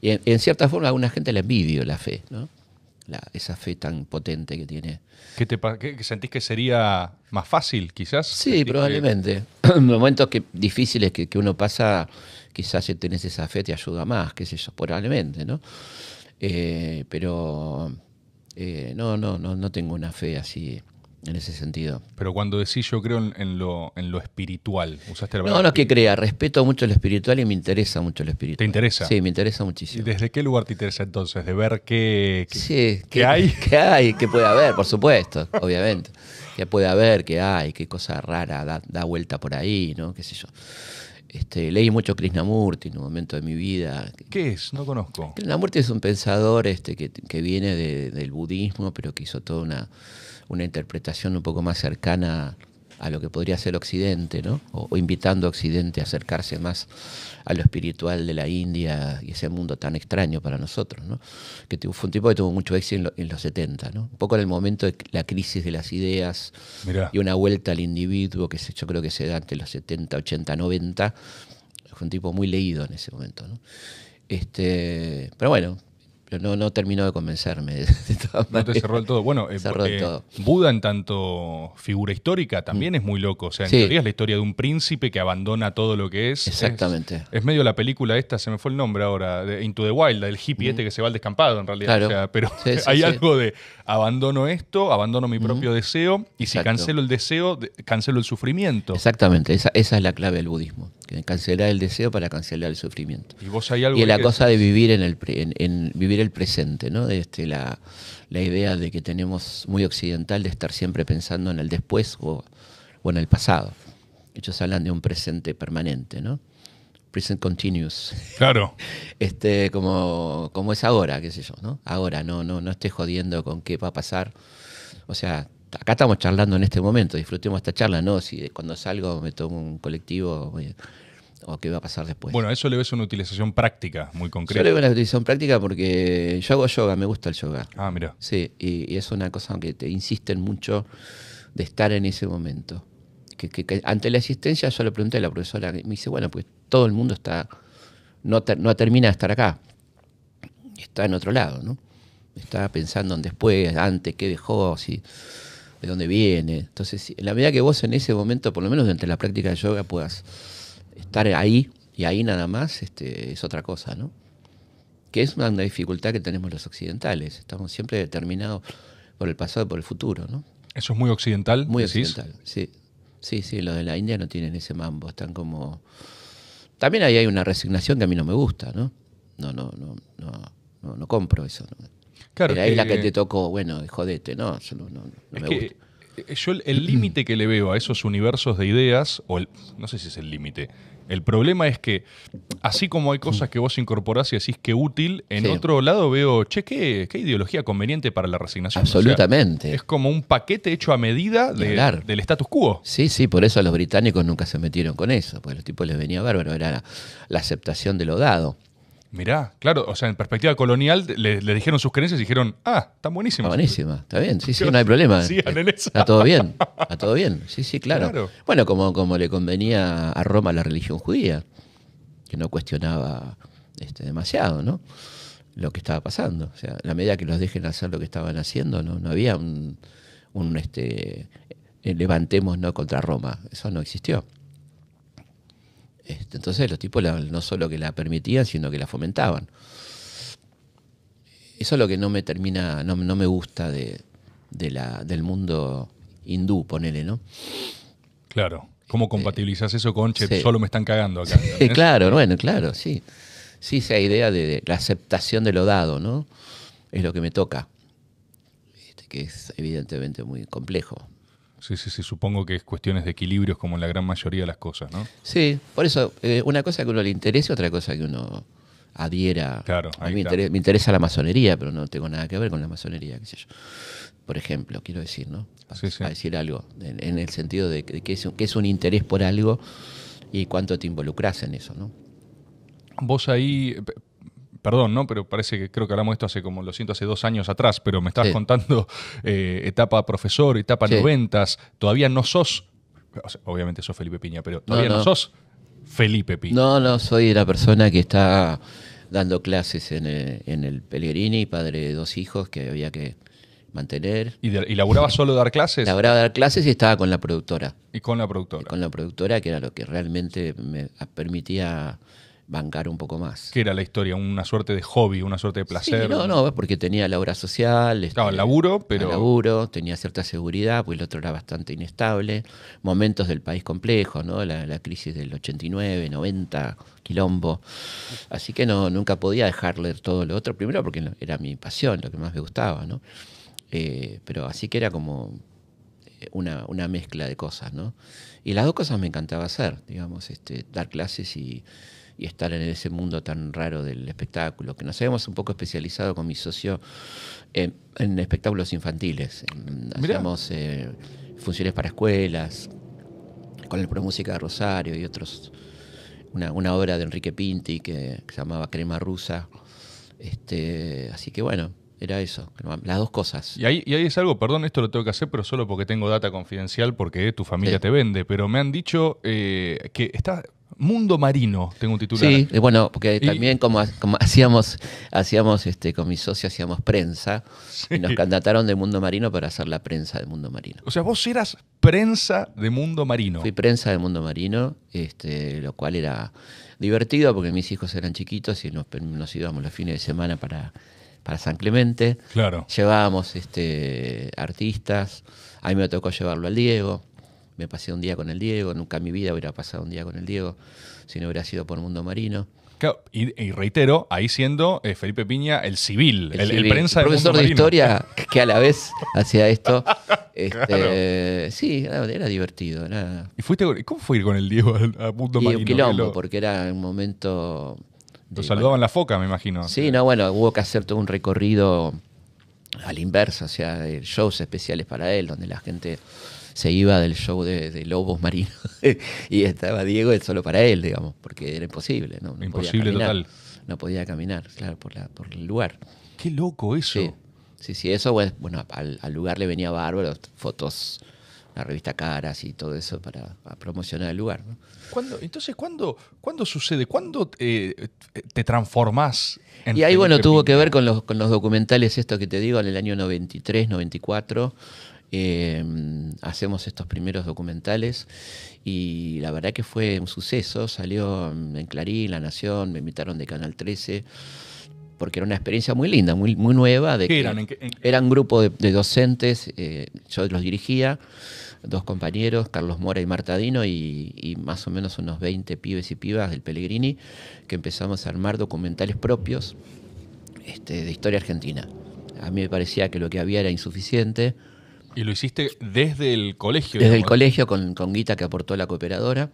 en, cierta forma a alguna gente le envidio la fe, ¿no? la, esa fe tan potente que tiene. ¿Qué, te, sentís que sería más fácil, quizás? Sí, probablemente. en Momentos que, difíciles que, uno pasa, quizás si tenés esa fe te ayuda más, qué sé yo, probablemente, ¿no? Eh, pero eh, no, no, no, no tengo una fe así en ese sentido. Pero cuando decís yo creo en, lo, en lo, espiritual, usaste la palabra. No, no es que crea, respeto mucho lo espiritual y me interesa mucho lo espiritual. ¿Te interesa? Sí, me interesa muchísimo. ¿Y desde qué lugar te interesa entonces? ¿De ver qué, qué, sí, qué, hay? ¿Qué hay? ¿Qué puede haber? Por supuesto, obviamente. ¿Qué puede haber? ¿Qué hay? ¿Qué cosa rara da, da vuelta por ahí? ¿no? ¿Qué sé yo? Este, leí mucho Krishnamurti en un momento de mi vida. ¿Qué es? No conozco. Krishnamurti es un pensador este, que, viene del budismo, pero que hizo toda una interpretación un poco más cercana a lo que podría ser Occidente, ¿no? O, invitando a Occidente a acercarse más a lo espiritual de la India y ese mundo tan extraño para nosotros, ¿no? Que fue un tipo que tuvo mucho éxito en, los 70, ¿no? Un poco en el momento de la crisis de las ideas y una vuelta al individuo que se, yo creo que se da ante los 70, 80, 90. Fue un tipo muy leído en ese momento, Este, pero bueno, pero no, no terminó de convencerme. De no te cerró el todo. Bueno, eh, eh, Buda, en tanto figura histórica, también mm. es muy loco. O sea, en teoría es la historia de un príncipe que abandona todo lo que es. Exactamente. Es, medio la película esta, se me fue el nombre ahora, de Into the Wild, del hippie mm. este que se va al descampado, en realidad. O sea, pero hay algo de, abandono esto, abandono mi propio deseo, y si cancelo el deseo, cancelo el sufrimiento. Exactamente, esa, es la clave del budismo, cancelar el deseo para cancelar el sufrimiento. Y la cosa de vivir en el, en, vivir el presente, ¿no? Este, la, idea de que tenemos muy occidental de estar siempre pensando en el después o, en el pasado. Ellos hablan de un presente permanente, ¿no? present continuous. Claro. este, como, como es ahora, qué sé yo, ¿no? Ahora, no, no, no esté jodiendo con qué va a pasar. O sea, acá estamos charlando en este momento, disfrutemos esta charla, ¿no? Si cuando salgo me tomo un colectivo o qué va a pasar después. Bueno, eso le ves una utilización práctica muy concreta. Yo le veo una utilización práctica porque yo hago yoga, me gusta el yoga. Ah, mira. Sí, y, es una cosa que te insisten mucho de estar en ese momento. Que, ante la asistencia yo le pregunté a la profesora, me dice, bueno, pues todo el mundo está, no, no termina de estar acá, está en otro lado, ¿no? Está pensando en después, antes, qué dejó, si, de dónde viene. Entonces, la medida que vos en ese momento, por lo menos durante la práctica de yoga, puedas estar ahí y ahí nada más, este, es otra cosa, ¿no? Que es una dificultad que tenemos los occidentales. Estamos siempre determinados por el pasado y por el futuro, ¿no? Eso es muy occidental. Muy occidental, sí. Sí, sí, los de la India no tienen ese mambo, están como también ahí hay una resignación que a mí no me gusta, ¿no? No, no, no, no, no, compro eso. Claro. Era ahí la que te tocó, bueno, jodete, no, no, no, me gusta. Eh, yo el límite que le veo a esos universos de ideas, o el, no sé si es el límite, el problema es que, así como hay cosas que vos incorporás y decís que útil, en otro lado veo, che, qué, qué, ideología conveniente para la resignación. Absolutamente. es como un paquete hecho a medida del status quo. Sí, sí, por eso los británicos nunca se metieron con eso, porque a los tipos les venía bárbaro, era la aceptación de lo dado. Mirá, claro, o sea, en perspectiva colonial le, dijeron sus creencias y dijeron, ah, están buenísimas. Está buenísima, está bien, sí, sí, no hay problema. Está todo bien, está todo bien, sí, sí, claro. Bueno, como, como le convenía a Roma la religión judía, que no cuestionaba este, demasiado, ¿no? Lo que estaba pasando. O sea, la medida que los dejen hacer lo que estaban haciendo, no, no había un, un este, eh, levantemos no contra Roma, eso no existió. Este, entonces los tipos no solo que la permitían, sino que la fomentaban. Eso es lo que no me termina, no, me gusta de, la, del mundo hindú, ponele, ¿no? Claro. ¿Cómo eh, compatibilizas eso con, che, solo me están cagando acá? claro, bueno, claro, sí. Sí, esa idea de, la aceptación de lo dado, ¿no? Es lo que me toca, este, que es evidentemente muy complejo. Sí, sí, sí, supongo que es cuestiones de equilibrios como en la gran mayoría de las cosas, ¿no? Sí, por eso, eh, una cosa que uno le interese, otra cosa que uno adhiera. Claro, a mí me, interesa, la masonería, pero no tengo nada que ver con la masonería, qué sé yo. Por ejemplo, quiero decir, ¿no? sí, sí. a decir algo, en, el sentido de, que, es que es un interés por algo y cuánto te involucras en eso, ¿no? Vos ahí, perdón, ¿no? Pero parece que creo que hablamos de esto hace como, lo siento, hace dos años atrás, pero me estás contando eh, etapa profesor, etapa de noventas, todavía no sos, obviamente sos Felipe Piña, pero todavía no, sos Felipe Piña. No, no, soy la persona que está dando clases en eh, el, Pellegrini, padre de dos hijos que había que mantener. ¿Y, laburaba solo dar clases? Laburaba dar clases y estaba con la productora. ¿Y con la productora? con la productora, que era lo que realmente me permitía bancar un poco más. ¿Qué era la historia? ¿Una suerte de hobby, una suerte de placer? Sí, no, no, porque tenía la obra social. Estaba el este, laburo, pero. Laburo, tenía cierta seguridad, pues el otro era bastante inestable. Momentos del país complejo, ¿no? La, crisis del 89, 90, quilombo. Así que no, nunca podía dejarle todo lo otro. Primero porque era mi pasión, lo que más me gustaba, ¿no? Eh, pero así que era como eh, una, una, mezcla de cosas, ¿no? Y las dos cosas me encantaba hacer, digamos, este, dar clases y, y estar en ese mundo tan raro del espectáculo, que nos habíamos un poco especializado con mi socio eh, en espectáculos infantiles. Hacíamos eh, funciones para escuelas, con el música de Rosario y otros. Una, obra de Enrique Pinti que, se llamaba Crema Rusa. Este, así que bueno, era eso, las dos cosas. Y ahí, es algo, perdón, esto lo tengo que hacer, pero solo porque tengo data confidencial, porque tu familia te vende, pero me han dicho eh, que está, Mundo Marino, tengo un titular. Sí, bueno, porque también como, como, hacíamos, hacíamos este, con mis socio, hacíamos prensa, y nos candidataron de Mundo Marino para hacer la prensa de Mundo Marino. O sea, vos eras prensa de Mundo Marino. Fui prensa de Mundo Marino, este, lo cual era divertido porque mis hijos eran chiquitos y nos, íbamos los fines de semana para, para San Clemente. Claro. Llevábamos este, artistas, a mí me tocó llevarlo al Diego me pasé un día con el Diego, nunca en mi vida hubiera pasado un día con el Diego si no hubiera sido por Mundo Marino. y, reitero, ahí siendo eh, Felipe Piña el civil, el, prensa civil. Mundo profesor de historia que a la vez hacía esto. Este, sí, era divertido. ¿Y ¿Cómo fue ir con el Diego a Mundo Marino? Un quilombo, porque era un momento. Lo saludaban la foca, me imagino. Sí, no, bueno, hubo que hacer todo un recorrido al inverso. o sea, shows especiales para él, donde la gente se iba del show de, Lobos Marinos y estaba Diego solo para él, digamos, porque era imposible. No, imposible total. No podía caminar, claro, por, la, por el lugar. Qué loco eso. Sí, sí, eso, bueno, al, lugar le venía bárbaro, fotos, la revista Caras y todo eso para, promocionar el lugar. entonces, ¿cuándo, sucede? ¿Cuándo eh, te transformás? En y ahí, bueno, este tuvo que ver con los, con los documentales, esto que te digo, en el año 93, 94 Em, hacemos estos primeros documentales y la verdad que fue un suceso, salió en Clarín, La Nación, me invitaron de Canal 13 porque era una experiencia muy linda, muy, muy nueva. De que eran? un grupo de, docentes, eh, yo los dirigía, dos compañeros, Carlos Mora y Marta Dino, y, más o menos unos 20 pibes y pibas del Pellegrini, que empezamos a armar documentales propios este, de historia argentina. A mí me parecía que lo que había era insuficiente y lo hiciste desde el colegio. Desde el colegio con, guita que aportó la cooperadora.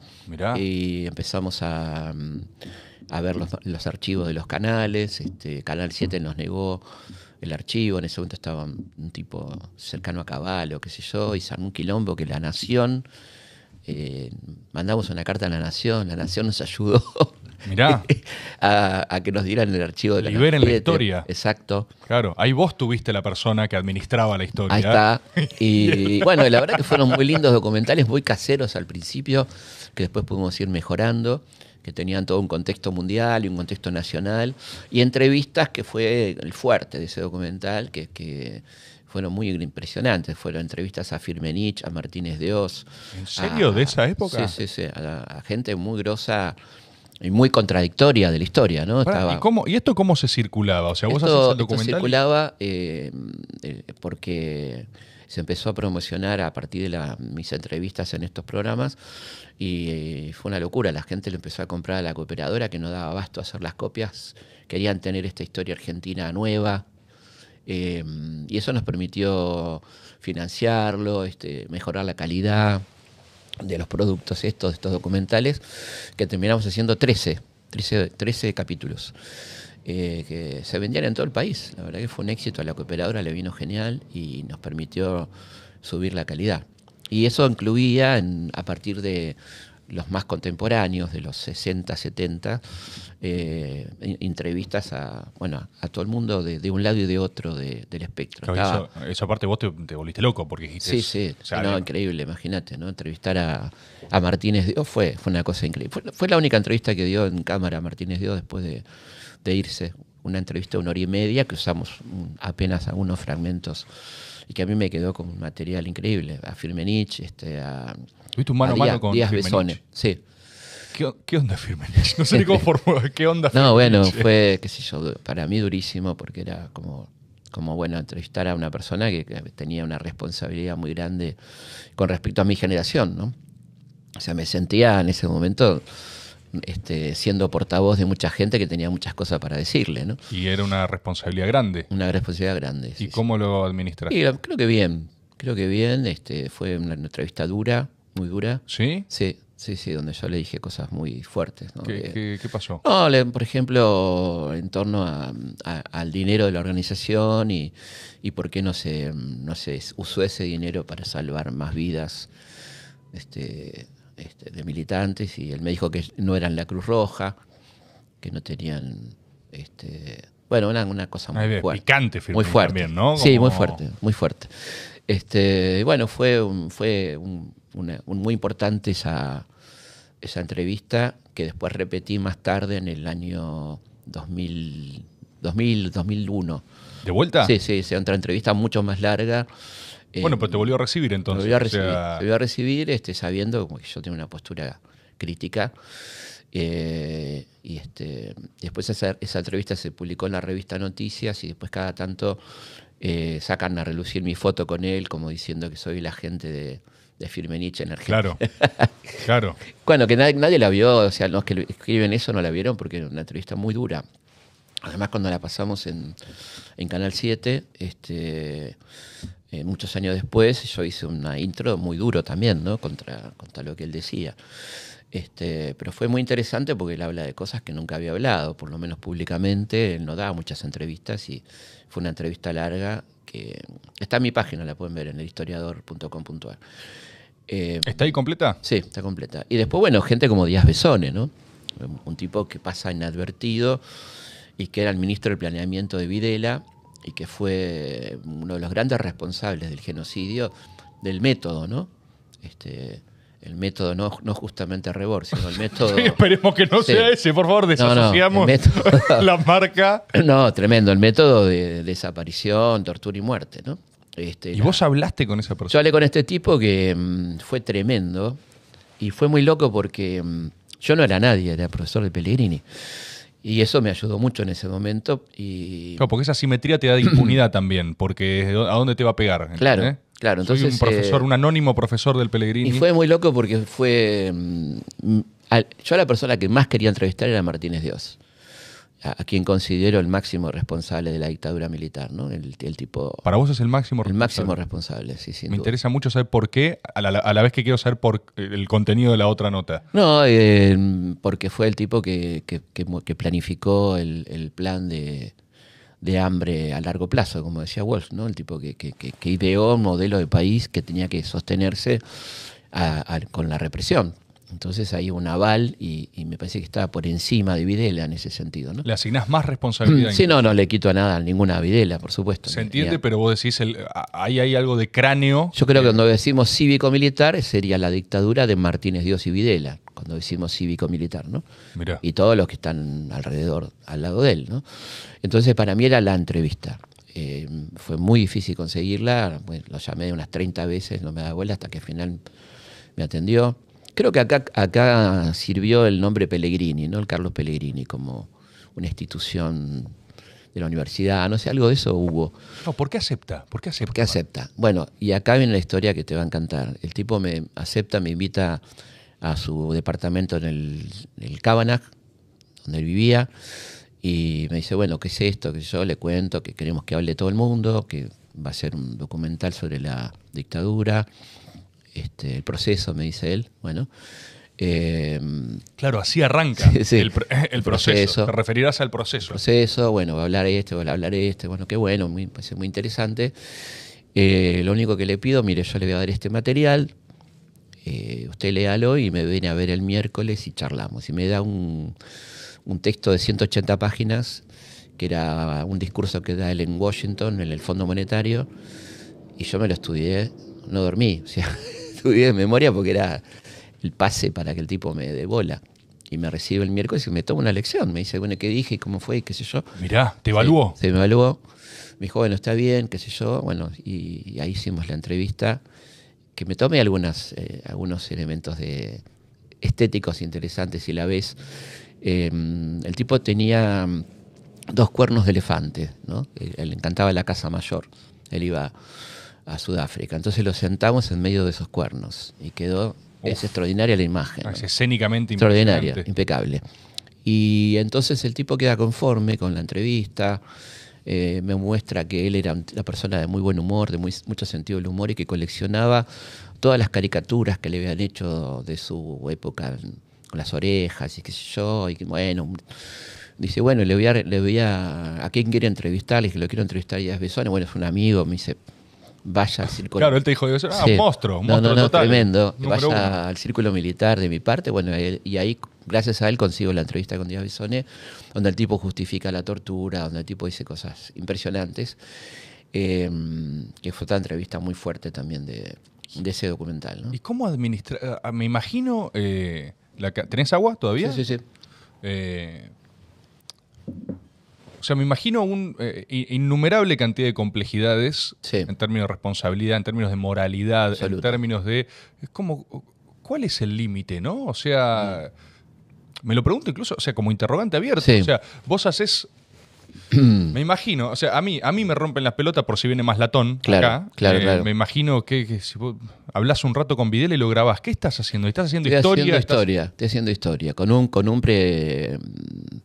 Y empezamos a, mm, ver los, archivos de los canales. Este, Canal 7 nos negó el archivo. En ese momento estaba un tipo cercano a Caballo, qué sé yo, y San quilombo que la Nación. Eh, mandamos una carta a la Nación, la Nación nos ayudó Mirá. a, que nos dieran el archivo de la Liberen la historia. Exacto. Claro, ahí vos tuviste la persona que administraba la historia. Ahí está. Y bueno, la verdad que fueron muy lindos documentales, muy caseros al principio, que después pudimos ir mejorando que tenían todo un contexto mundial y un contexto nacional, y entrevistas que fue el fuerte de ese documental, que, fueron muy impresionantes. Fueron entrevistas a Firmenich, a Martínez de Oz. ¿En serio? ¿De esa época? Sí, sí, sí. a gente muy grosa y muy contradictoria de la historia, ¿no? ¿y, esto cómo se circulaba? O sea, vos el circulaba eh, eh, porque se empezó a promocionar a partir de la, mis entrevistas en estos programas y eh, fue una locura. La gente le empezó a comprar a la cooperadora que no daba abasto a hacer las copias. Querían tener esta historia argentina nueva. y eso nos permitió financiarlo, este, mejorar la calidad de los productos estos, estos documentales, que terminamos haciendo 13, 13, 13 capítulos. Eh, que se vendían en todo el país. La verdad que fue un éxito, a la cooperadora le vino genial y nos permitió subir la calidad. Y eso incluía, en, a partir de los más contemporáneos de los 60, 70, eh, entrevistas a, bueno, a todo el mundo de, un lado y de otro del espectro. esa parte eso, vos te, volviste loco porque dijiste... Sí, sí, no, increíble, imagínate, ¿no? Entrevistar a, Martínez Dio fue, fue una cosa increíble. Fue, la única entrevista que dio en cámara Martínez Dio después de, de irse. Una entrevista de una hora y media que usamos apenas algunos fragmentos y que a mí me quedó con un material increíble. A Firmenich, este, a. mano a mano con sí. ¿Qué, onda Firmenich? No sé ni cómo formó. ¿Qué onda Firmenich? No, bueno, fue, qué sé yo, para mí durísimo porque era como como bueno, entrevistar a una persona que, tenía una responsabilidad muy grande con respecto a mi generación, ¿no? O sea, me sentía en ese momento este, siendo portavoz de mucha gente que tenía muchas cosas para decirle. Y era una responsabilidad grande. Una responsabilidad grande. ¿Y cómo lo administraste? Um, creo que bien, creo que bien. Este, fue una entrevista dura, muy dura. ¿Sí? Sí. Sí, sí, donde yo le dije cosas muy fuertes. Eh, ¿Qué, pasó? por ejemplo, en torno al dinero de la organización y, y por qué no se, no se usó ese dinero para salvar más vidas este, este, de militantes y él me dijo que no eran la Cruz Roja, que no tenían... Este, bueno, una, una cosa muy fuerte. Picante muy fuerte. Sí, muy fuerte, muy fuerte. Este, bueno, fue, un, fue un, muy importante esa, esa entrevista que después repetí más tarde en el año 2000, 2000 2001. ¿De vuelta? Sí, sí, otra entrevista mucho más larga bueno, pero te em, volvió a recibir entonces. Te volvió a recibir, este, sabiendo como que yo tengo una postura crítica. Eh, y este, después esa, entrevista se publicó en la revista Noticias y después cada tanto eh, sacan a relucir mi foto con él como diciendo que soy la gente de, Firmenich Energía. Claro, claro. bueno, que nadie, la vio, o sea, los que escriben eso no la vieron porque era una entrevista muy dura. Además, cuando la pasamos en, en Canal 7, este, eh, muchos años después yo hice una intro muy duro también, ¿no? Contra, lo que él decía. Este, pero fue muy interesante porque él habla de cosas que nunca había hablado, por lo menos públicamente, él no daba muchas entrevistas y fue una entrevista larga que está en mi página, la pueden ver en elhistoriador.com.ar. Eh, ¿Está ahí completa? Sí, está completa. Y después, bueno, gente como Díaz Besone, ¿no? Un tipo que pasa inadvertido y que era el ministro del planeamiento de Videla y que fue uno de los grandes responsables del genocidio, del método, ¿no? Este, el método, no, no justamente Rebor, sino el método. esperemos que no sea ese, por favor, desasociamos la marca. No, tremendo, el método de, desaparición, tortura y muerte, ¿no? Este, ¿Y vos hablaste con esa persona? Yo hablé con este tipo que mm, fue tremendo y fue muy loco porque mm, yo no era nadie, era profesor de Pellegrini. Y eso me ayudó mucho en ese momento. Y... porque esa simetría te da impunidad también, porque ¿a dónde te va a pegar? Claro, claro. Entonces, un profesor, eh, un anónimo profesor del Pellegrini. Y fue muy loco porque fue... Mm, yo la persona que más quería entrevistar era Martínez Dios a, quien considero el máximo responsable de la dictadura militar, ¿no? El, tipo. Para vos es el máximo responsable. El máximo responsable, sí, sí. Me interesa mucho saber por qué, a la, vez que quiero saber por el contenido de la otra nota. No, eh, porque fue el tipo que, que, que, planificó el, plan de, hambre a largo plazo, como decía Wolf, ¿no? El tipo que, que, ideó un modelo de país que tenía que sostenerse con la represión. Entonces hay un aval y, me parece que estaba por encima de Videla en ese sentido. ¿no? ¿Le asignás más responsabilidad? sí, no, no le quito a nada, a ninguna Videla, por supuesto. Se entiende, pero vos decís, el, ahí hay algo de cráneo. Yo creo que cuando decimos cívico-militar sería la dictadura de Martínez Dios y Videla, cuando decimos cívico-militar, ¿no? Y todos los que están alrededor, al lado de él, ¿no? Entonces para mí era la entrevista. Eh, fue muy difícil conseguirla, lo llamé unas 30 veces, no me da vuelta hasta que al final me atendió. Creo que acá, acá sirvió el nombre Pellegrini, ¿no? El Carlos Pellegrini como una institución de la universidad, no sé, algo de eso hubo. No, ¿por qué acepta? ¿Por qué acepta? acepta? Bueno, y acá viene la historia que te va a encantar. El tipo me acepta, me invita a su departamento en el, en el Cabanag, donde él vivía, y me dice, bueno, ¿qué es esto? Que yo le cuento, que queremos que hable todo el mundo, que va a ser un documental sobre la dictadura. Este, el proceso, me dice él. Bueno. Em, claro, así arranca El, eh, proceso. Te referirás al proceso. proceso, bueno, voy a hablar este, voy a hablar este. Bueno, qué bueno, muy, parece muy interesante. Eh, lo único que le pido, mire, yo le voy a dar este material. Eh, usted léalo y me viene a ver el miércoles y charlamos. Y me da un, un texto de 180 páginas, que era un discurso que da él en Washington, en el Fondo Monetario, y yo me lo estudié, no dormí. O sea, estudié de memoria porque era el pase para que el tipo me dé bola. Y me recibe el miércoles y me toma una lección. Me dice, bueno, ¿qué dije? ¿Cómo fue? ¿Qué sé yo? Mirá, ¿te evaluó? Se, me evaluó. Me dijo, bueno, está bien, qué sé yo. Bueno, y, ahí hicimos la entrevista. Que me tomé algunas, eh, algunos elementos de estéticos interesantes, y la vez em, el tipo tenía mm, dos cuernos de elefante, ¿no? le encantaba la casa mayor. Él iba a Sudáfrica. Entonces lo sentamos en medio de esos cuernos y quedó, es extraordinaria la imagen. Ah, es escénicamente Extraordinaria, impecable. Y entonces el tipo queda conforme con la entrevista, eh, me muestra que él era una persona de muy buen humor, de muy, mucho sentido del humor y que coleccionaba todas las caricaturas que le habían hecho de su época con las orejas y qué sé yo, y que, bueno... Dice, bueno, le voy a, le voy a, a quién quiere entrevistar, le dije, lo quiero entrevistar a Díaz Besone, bueno, es un amigo, me dice, vaya al círculo. Claro, él te dijo, ah, monstruo, monstruo, monstruo. No, no, no, tremendo. Vaya al círculo militar de mi parte. Bueno, y ahí, gracias a él, consigo la entrevista con Díaz Bisoné, donde el tipo justifica la tortura, donde el tipo dice cosas impresionantes. Em, que fue otra entrevista muy fuerte también de, ese documental. ¿Y cómo administrar? Ah, me imagino. Eh, ¿Tenés agua todavía? Sí, sí, sí. Eh, o sea, me imagino una eh, innumerable cantidad de complejidades en términos de responsabilidad, en términos de moralidad, en términos de. Es como. ¿Cuál es el límite, no? O sea. Mm. Me lo pregunto incluso, o sea, como interrogante abierto. O sea, vos haces me imagino, o sea, a mí, a mí me rompen las pelotas por si viene más latón claro, eh, Claro, Me imagino que, si hablas un rato con Videla y lo grabás, ¿qué estás haciendo? ¿Estás haciendo estoy historia? Haciendo historia, estoy haciendo historia. Con un, con pre, mm,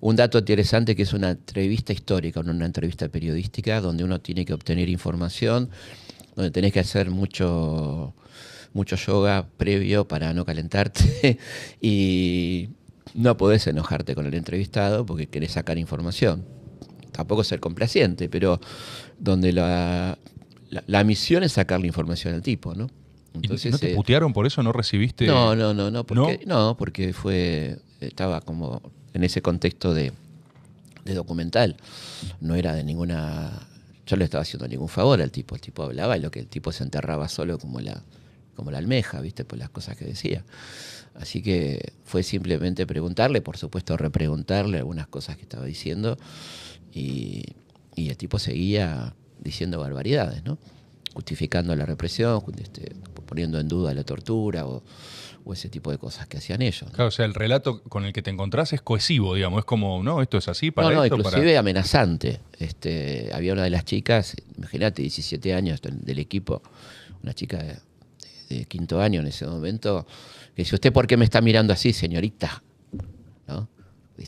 un dato interesante que es una entrevista histórica, una entrevista periodística, donde uno tiene que obtener información, donde tenés que hacer mucho mucho yoga previo para no calentarte y no podés enojarte con el entrevistado porque querés sacar información. Tampoco ser complaciente, pero donde la, la, misión es sacar la información al tipo, ¿no? ¿No te putearon eh, por eso? ¿No recibiste...? No, no, no, no, porque, ¿no? no porque fue, estaba como en ese contexto de, de documental. No era de ninguna yo le estaba haciendo ningún favor al tipo. El tipo hablaba y lo que el tipo se enterraba solo como la, como la almeja, ¿viste? Por las cosas que decía. Así que fue simplemente preguntarle, por supuesto repreguntarle algunas cosas que estaba diciendo y, el tipo seguía diciendo barbaridades, ¿no? justificando la represión, este, poniendo en duda la tortura o, ese tipo de cosas que hacían ellos. Claro, o sea, el relato con el que te encontrás es cohesivo, digamos, es como, no, esto es así para No, no, inclusive amenazante. Este, había una de las chicas, imagínate, 17 años del equipo, una chica de quinto año en ese momento, que dice, ¿usted por qué me está mirando así, señorita? ¿No?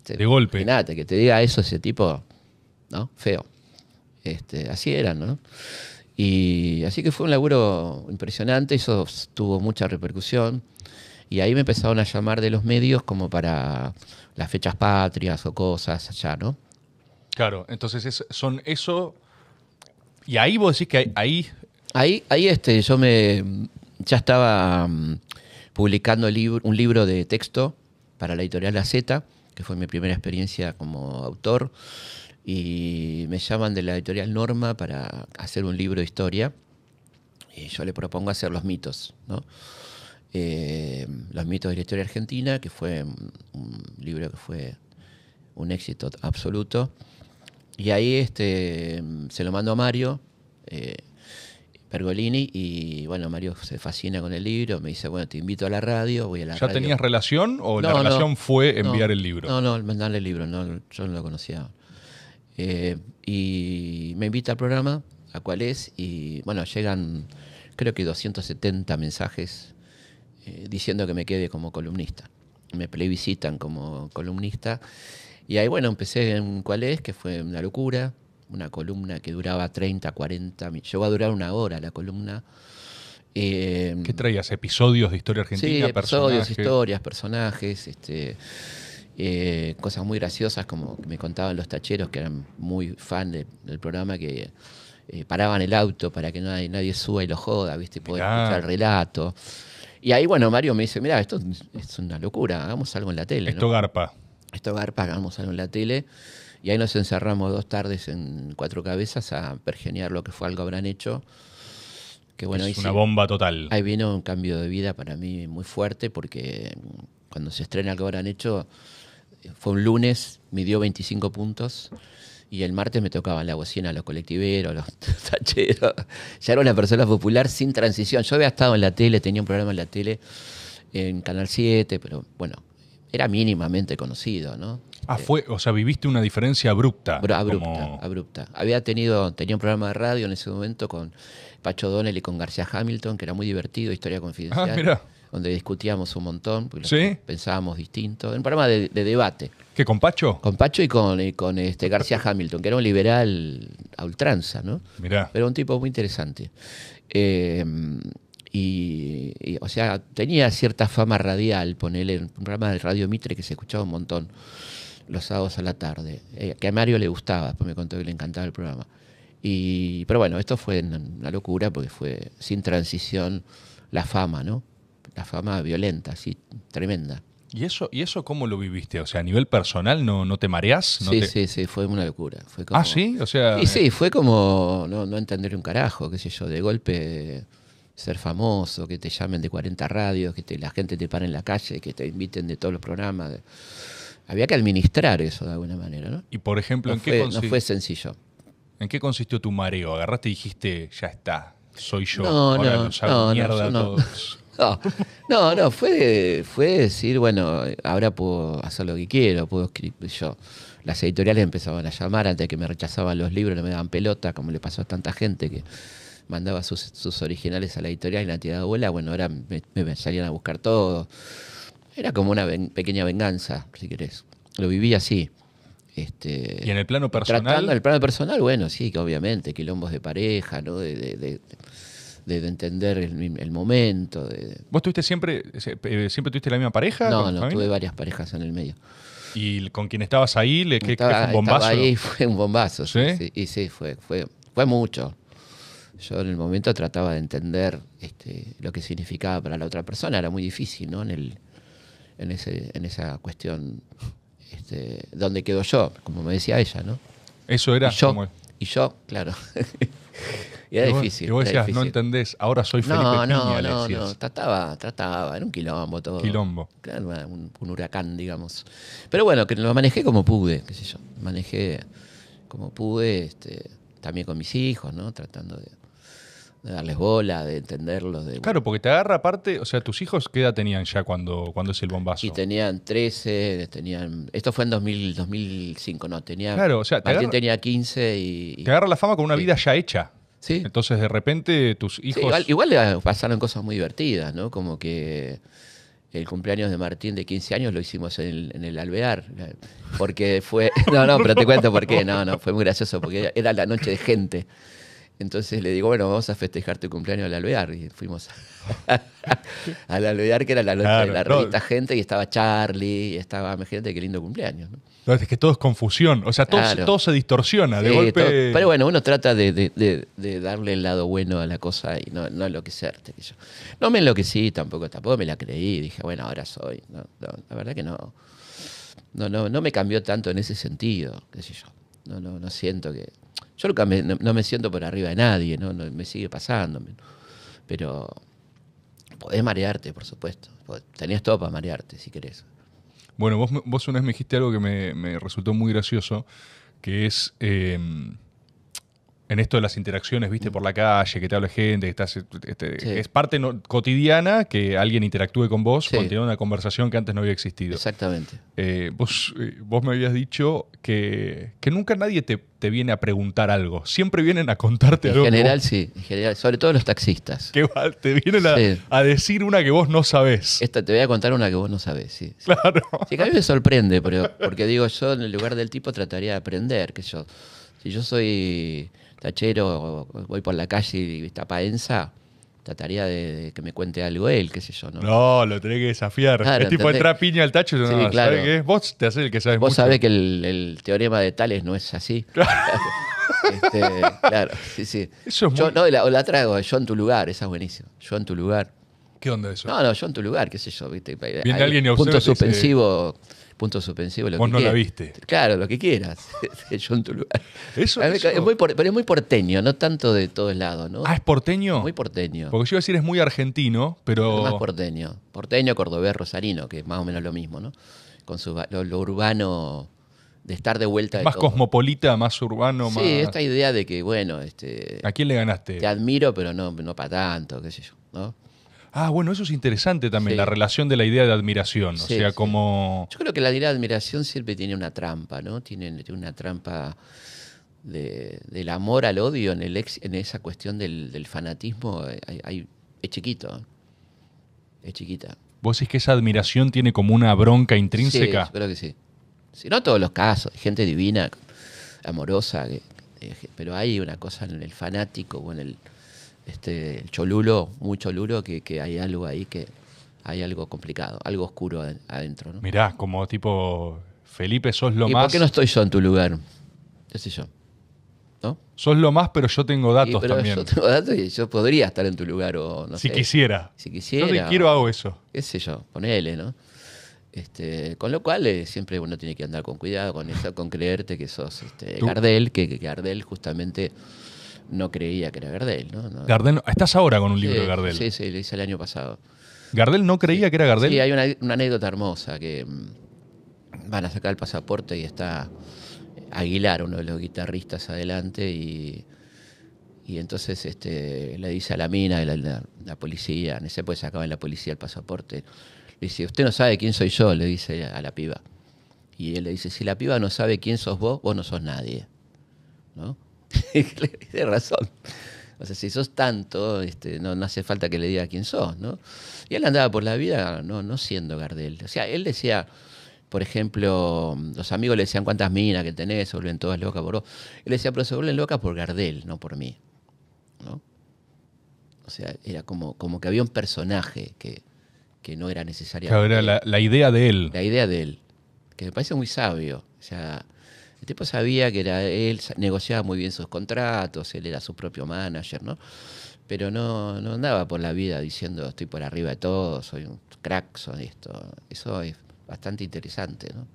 De golpe. nada, que te diga eso ese tipo, ¿no? Feo. Este, así eran, ¿no? Y así que fue un laburo impresionante, eso tuvo mucha repercusión. Y ahí me empezaron a llamar de los medios como para las fechas patrias o cosas allá, ¿no? Claro, entonces son eso. Y ahí vos decís que ahí. Ahí, ahí este, yo me. Ya estaba mm, publicando un libro de texto para la editorial La Z, que fue mi primera experiencia como autor, y me llaman de la editorial Norma para hacer un libro de historia, y yo le propongo hacer los mitos, eh, los mitos de la historia argentina, que fue un libro que fue un éxito absoluto. Y ahí este, se lo mando a Mario, eh, Argolini y bueno, Mario se fascina con el libro, me dice, bueno, te invito a la radio, voy a la ¿Ya tenías relación o la relación fue enviar el libro? No, no, mandarle el libro, yo no lo conocía. Eh, y me invita al programa, a cuál es, y bueno, llegan creo que 270 mensajes eh, diciendo que me quede como columnista. Me plebiscitan como columnista. Y ahí, bueno, empecé en cuál es, que fue una locura una columna que duraba 30, 40, llegó a durar una hora la columna. Eh, ¿Qué traías? ¿Episodios de historia argentina? Sí, episodios, historias, personajes, este, eh, cosas muy graciosas como me contaban los tacheros que eran muy fan del programa que eh, paraban el auto para que nadie, nadie suba y lo joda, ¿viste? Poder escuchar el relato. Y ahí, bueno, Mario me dice, mira, esto es una locura, hagamos algo en la tele. Esto garpa. Esto garpa, hagamos algo en la tele. Y ahí nos encerramos dos tardes en Cuatro Cabezas a pergenear lo que fue algo habrán hecho. Que, bueno, es una bomba total. Ahí vino un cambio de vida para mí muy fuerte porque cuando se estrena algo habrán hecho, fue un lunes, me dio 25 puntos y el martes me tocaban la bocina a los colectiveros, los tacheros. Ya era una persona popular sin transición. Yo había estado en la tele, tenía un programa en la tele, en Canal 7, pero bueno, era mínimamente conocido, ¿no? Ah, fue, o sea, viviste una diferencia abrupta. Abrupta, abrupta. Había tenido, tenía un programa de radio en ese momento con Pacho Donnell y con García Hamilton, que era muy divertido, historia confidencial. Ah, donde discutíamos un montón, pensábamos distinto. un programa de, debate. ¿Qué, con Pacho? Con Pacho y con, este García Hamilton, que era un liberal a ultranza, ¿no? Mirá. Pero un tipo muy interesante. Eh, y, o sea, tenía cierta fama radial, ponele, un programa de Radio Mitre que se escuchaba un montón los sábados a la tarde, eh, que a Mario le gustaba, después me contó que le encantaba el programa. Y, pero bueno, esto fue una locura porque fue sin transición la fama, ¿no? La fama violenta, así, tremenda. ¿Y eso, ¿Y eso cómo lo viviste? O sea, a nivel personal, ¿no, no te mareás? sí, sí, sí, fue una locura. ah, sí, o sea... Y sí, fue como no, entender un carajo, qué sé yo, de golpe ser famoso, que te llamen de 40 radios, que la gente te pare en la calle, que te inviten de todos los programas había que administrar eso de alguna manera. ¿no? Y por ejemplo, ¿en fue, qué sencillo. ¿En qué consistió tu mareo? ¿Agarraste y dijiste, ya está, soy yo? No, ahora no, mierda no, a todos. No, no, no, fue, fue decir, bueno, ahora puedo hacer lo que quiero, puedo escribir yo. Las editoriales empezaban a llamar antes que me rechazaban los libros, no me daban pelota, como le pasó a tanta gente que mandaba sus, originales a la editorial y la tirada abuela, Bueno, ahora me, me salían a buscar todo. Era como una pequeña venganza, si querés. Lo viví así. Este, y en el plano personal. Tratando, en el plano personal, bueno, sí, que obviamente, quilombos de pareja, ¿no? De, de, entender el, el momento. ¿Vos tuviste siempre, eh, siempre tuviste la misma pareja? No, no, tuve varias parejas en el medio. ¿Y con quien estabas ahí? Le, fue un bombazo? ahí fue un bombazo. ¿Sí? sí y sí, fue, fue, fue mucho. Yo en el momento trataba de entender este, lo que significaba para la otra persona, era muy difícil, ¿no? En el, en, ese, en esa cuestión este, dónde quedo yo, como me decía ella, ¿no? Eso era y yo, y yo claro. y era difícil. Y vos decías, no entendés, ahora soy Felipe no, No, no, no, trataba, trataba, era un quilombo todo. Quilombo. Claro, un, huracán, digamos. Pero bueno, que lo manejé como pude, qué sé yo. Manejé como pude, este, también con mis hijos, ¿no? Tratando de de darles bola, de entenderlos. De... Claro, porque te agarra aparte, o sea, tus hijos, ¿qué edad tenían ya cuando, cuando es el bombazo? Y tenían 13, tenían... Esto fue en 2000, 2005, ¿no? Tenía, claro, o sea, también tenía 15 y, Te agarra la fama con una vida ya hecha. Sí. Entonces, de repente, tus hijos... igual, pasaron cosas muy divertidas, ¿no? Como que el cumpleaños de Martín de 15 años lo hicimos en en el, alvear. Porque fue. No, no, pero te cuento por qué. No, no, fue muy gracioso porque era la noche de gente. Entonces le digo, bueno, vamos a festejar tu cumpleaños al alvear. Y fuimos al alvear, que era la, claro, revista Gente, y estaba Charlie, y estaba, imagínate qué lindo cumpleaños. entonces es que todo es confusión, o sea, todo, se distorsiona de golpe. pero bueno, uno trata de, darle el lado bueno a la cosa y no, no enloquecerte. Yo. No me enloquecí tampoco, tampoco me la creí. Dije, bueno, ahora soy. la verdad que no. No, no, no me cambió tanto en ese sentido, qué sé yo no, no, no siento que. Yo nunca me, no, me siento por arriba de nadie, ¿no? me sigue pasando. Pero podés marearte, por supuesto. Tenías todo para marearte, si querés. Bueno, vos, vos una vez me dijiste algo que me, resultó muy gracioso, que es. Eh, en esto de las interacciones, viste, por la calle, que te habla gente, que estás, este, es parte cotidiana que alguien interactúe con vos, continuando una conversación que antes no había existido. Exactamente. Eh, vos, eh, vos me habías dicho que, que nunca nadie te, viene a preguntar algo, siempre vienen a contarte algo. En general, sí, en general, sobre todo los taxistas. Que te vienen a, decir una que vos no sabés. Esta, te voy a contar una que vos no sabés, sí. Claro. Sí, que a mí me sorprende, pero, porque digo, yo en el lugar del tipo trataría de aprender, que yo, si yo soy tachero, voy por la calle y está densa, trataría de, que me cuente algo él, qué sé yo, ¿no? No, lo tenés que desafiar. El es tipo entra piña al tacho, no, sí, claro. Vos te haces el que sabes Vos sabés que el, teorema de Tales no es así. Claro. este, claro, sí, sí. Eso es yo, no, la, la traigo, yo en tu lugar, esa es buenísima. Yo en tu lugar. ¿Qué onda eso? No, no, yo en tu lugar, qué sé yo, ¿viste? Viene alguien y punto suspensivo punto suspensivo, lo Vos no la viste. Claro, lo que quieras. Eso, Es muy pero es muy porteño, no tanto de todos lados, ¿no? Ah, ¿es porteño? Muy porteño. Porque yo iba a decir es muy argentino, pero... más porteño. Porteño, cordobés, rosarino, que es más o menos lo mismo, ¿no? Con su, lo, urbano de estar de vuelta. más cosmopolita, más urbano, más. Sí, esta idea de que, bueno, este. ¿A quién le ganaste? Te admiro, pero no, no para tanto, qué sé yo, ¿no? Ah, bueno, eso es interesante también, la relación de la idea de admiración. o sea, como. Yo creo que la idea de admiración siempre tiene una trampa, ¿no? Tiene, una trampa del amor al odio en, el esa cuestión del, fanatismo. Eh, hay, es chiquito. ¿eh? Es chiquita. ¿Vos decís que esa admiración tiene como una bronca intrínseca? Sí, creo que sí. Si no todos los casos, gente divina, amorosa, eh, pero hay una cosa en el fanático o en el este, el cholulo, muy cholulo, que, hay algo ahí que hay algo complicado, algo oscuro adentro. ¿no? Mirá, como tipo, Felipe, sos lo más. ¿Por qué no estoy yo en tu lugar? ¿Qué sé yo? ¿No? Sos lo más, pero yo tengo datos también. Yo tengo datos y yo podría estar en tu lugar o no si quisiera. Si quisiera. Yo te quiero, hago eso. ¿Qué sé yo? Ponele, ¿no? Este, con lo cual eh, siempre uno tiene que andar con cuidado, con con creerte que sos este, Gardel, que, que Gardel justamente no creía que era Gardel. ¿no? Gardel, estás ahora con un libro de Gardel. Sí, sí, lo hice el año pasado. ¿Gardel no creía que era Gardel? Sí, hay una, anécdota hermosa que mm, van a sacar el pasaporte y está Aguilar, uno de los guitarristas, adelante y, y entonces este, le dice a la mina, la, la, policía, en ese pues sacaban la policía el pasaporte, le dice, usted no sabe quién soy yo, le dice a la piba. Y él le dice, si la piba no sabe quién sos vos, vos no sos nadie. ¿No? tiene razón. O sea, si sos tanto, este, no, hace falta que le diga quién sos, ¿no? Y él andaba por la vida no, no siendo Gardel. O sea, él decía, por ejemplo, los amigos le decían cuántas minas que tenés, se vuelven todas locas por vos. Él decía, pero se vuelven locas por Gardel, no por mí. ¿No? O sea, era como, como que había un personaje que, que no era necesario. Claro, era la, la idea de él. La idea de él, que me parece muy sabio. O sea, el tipo sabía que él, negociaba muy bien sus contratos, él era su propio manager, ¿no? Pero no, andaba por la vida diciendo estoy por arriba de todo, soy un crack, soy esto. Eso es bastante interesante, ¿no?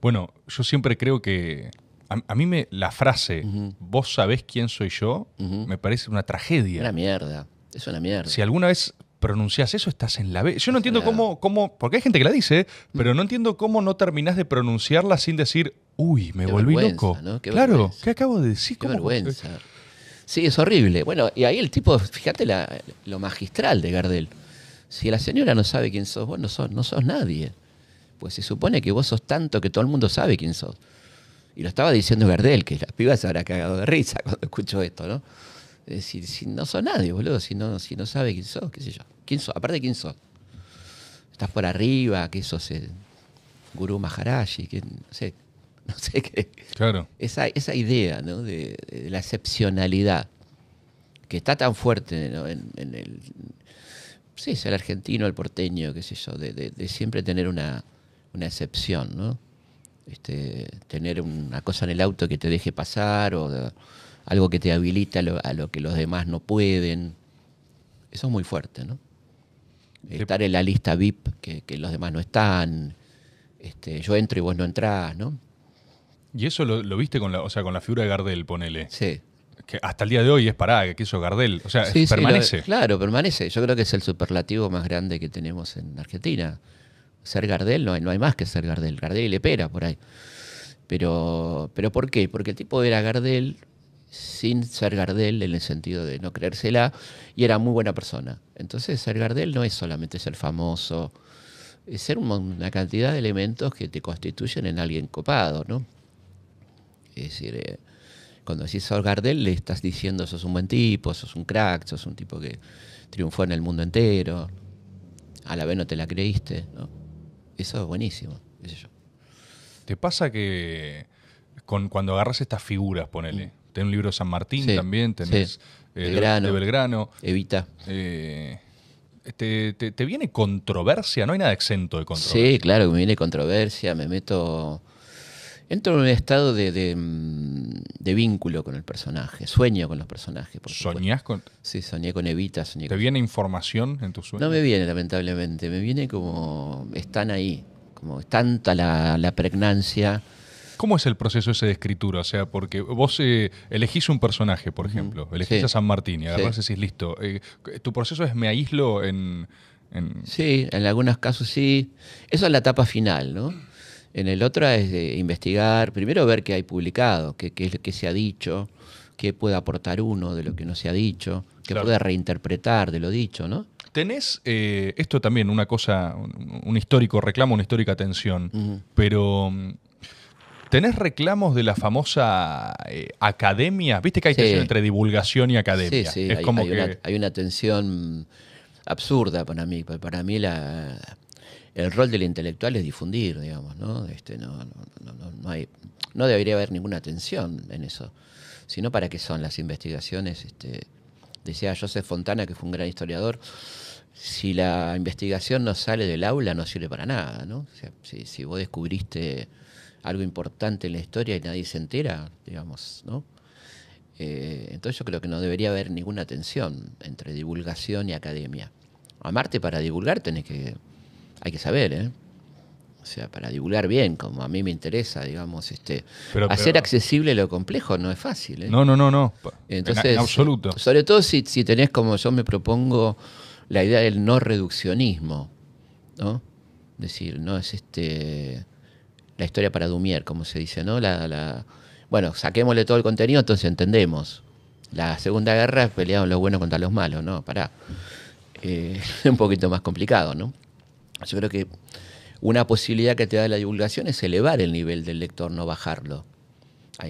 Bueno, yo siempre creo que a, mí me, la frase, vos sabés quién soy yo, me parece una tragedia. Una mierda. Es una mierda. Si alguna vez pronunciás eso, estás en la B. Yo no entiendo cómo, cómo, porque hay gente que la dice, mm. pero no entiendo cómo no terminás de pronunciarla sin decir, uy, me volví loco. claro, ¿qué acabo de decir? Qué vergüenza. Sí, es horrible. Bueno, y ahí el tipo, fíjate la, lo magistral de Gardel. Si la señora no sabe quién sos, vos no sos, no sos nadie. Pues se supone que vos sos tanto que todo el mundo sabe quién sos. Y lo estaba diciendo Gardel, que la piba se habrá cagado de risa cuando escucho esto, ¿no? decir, si no sos nadie, boludo, si no, si no sabe quién sos, qué sé yo. ¿Quién sos? Aparte, ¿quién sos? ¿Estás por arriba? ¿Qué sos el gurú Maharaji? ¿Qué, no sé, no sé qué. Claro. Esa, esa idea ¿no? de, la excepcionalidad que está tan fuerte en, el. Sí, es el argentino, el porteño, qué sé yo, de, de, siempre tener una, excepción, ¿no? Este, tener una cosa en el auto que te deje pasar o algo que te habilita a lo, que los demás no pueden. Eso es muy fuerte, ¿no? Estar en la lista VIP, que, los demás no están, este, yo entro y vos no entrás, ¿no? Y eso lo, viste con la, o sea, con la figura de Gardel, ponele. Sí. Que hasta el día de hoy es parada, que eso Gardel. O sea, permanece. claro, permanece. Yo creo que es el superlativo más grande que tenemos en Argentina. Ser Gardel, no hay, más que ser Gardel. Gardel y le por ahí. Pero, pero ¿por qué? Porque el tipo era Gardel, sin ser Gardel en el sentido de no creérsela, y era muy buena persona. Entonces, ser Gardel no es solamente ser famoso, es ser una cantidad de elementos que te constituyen en alguien copado, ¿no? Es decir, eh, cuando decís sos Gardel, le estás diciendo sos un buen tipo, sos un crack, sos un tipo que triunfó en el mundo entero, a la vez no te la creíste, Eso es buenísimo, ¿Te pasa que cuando agarras estas figuras, ponele, mm. Tenés un libro de San Martín también, tenés el eh, de, Belgrano. Evita. Eh, te, viene controversia? No hay nada exento de controversia. Sí, claro, me viene controversia, me meto... Entro en un estado de, mm, vínculo con el personaje, sueño con los personajes. ¿Soñás con...? Sí, soñé con Evita, soñé ¿Te viene información en tus sueños? No me viene, lamentablemente, me viene como... están ahí, como están tanta la, la pregnancia ¿Cómo es el proceso ese de escritura? O sea, porque vos eh, elegís un personaje, por ejemplo, elegís a San Martín y agarrás decís, listo, eh, ¿tu proceso es me aíslo en, Sí, en algunos casos sí. Eso es la etapa final, ¿no? En el otro es de investigar, primero ver qué hay publicado, qué, qué, que se ha dicho, qué puede aportar uno de lo que no se ha dicho, qué puede reinterpretar de lo dicho, ¿no? Tenés, eh, esto también, una cosa, un, histórico reclamo, una histórica atención, pero ¿Tenés reclamos de la famosa eh, academia? Viste que hay tensión entre divulgación y academia. Sí, sí, hay, como una, tensión absurda para mí. Para mí la, el rol del intelectual es difundir, digamos, ¿no? Este, no, no, no, no, hay, no debería haber ninguna tensión en eso. Sino para qué son las investigaciones. Este, decía Joseph Fontana, que fue un gran historiador, si la investigación no sale del aula no sirve para nada, ¿no? si, si vos descubriste algo importante en la historia y nadie se entera, digamos, ¿no? Eh, entonces yo creo que no debería haber ninguna tensión entre divulgación y academia. Amarte para divulgar tenés que, hay que saber, ¿eh? O sea, para divulgar bien, como a mí me interesa, digamos, este, hacer accesible lo complejo no es fácil. ¿eh? No, no, no, no. Entonces, en, absoluto. Sobre todo si, si, tenés como yo me propongo la idea del no reduccionismo, ¿no? decir, no es este la historia para Dumier, como se dice, ¿no? La, bueno, saquémosle todo el contenido, entonces entendemos. La Segunda Guerra es pelear los buenos contra los malos, ¿no? Pará. Eh, es un poquito más complicado, ¿no? Yo creo que una posibilidad que te da la divulgación es elevar el nivel del lector, no bajarlo.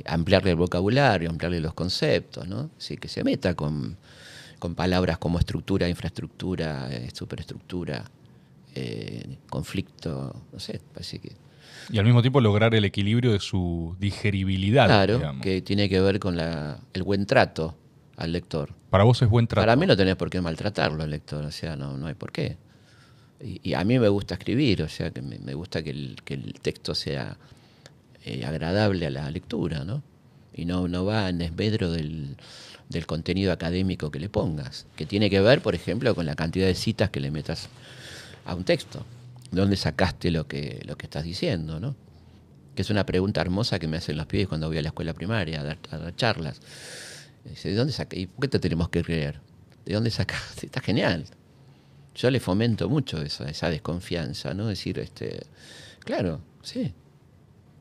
Ampliarle el vocabulario, ampliarle los conceptos, ¿no? Así que se meta con, palabras como estructura, infraestructura, eh, superestructura, eh, conflicto, no sé, así que y al mismo tiempo lograr el equilibrio de su digeribilidad. Claro, que tiene que ver con el buen trato al lector. Para vos es buen trato. Para mí no tenés por qué maltratarlo al lector, o sea, no, no hay por qué. Y, a mí me gusta escribir, o sea, que me, gusta que el, texto sea eh, agradable a la lectura, ¿no? Y no, no va en desmedro del contenido académico que le pongas, que tiene que ver, por ejemplo, con la cantidad de citas que le metas a un texto dónde sacaste lo que, lo que estás diciendo, ¿no? Que es una pregunta hermosa que me hacen los pies cuando voy a la escuela primaria a dar, charlas. dónde ¿Y por qué te tenemos que creer? ¿De dónde sacaste? Está genial. Yo le fomento mucho esa, desconfianza, ¿no? Decir, este, claro, sí.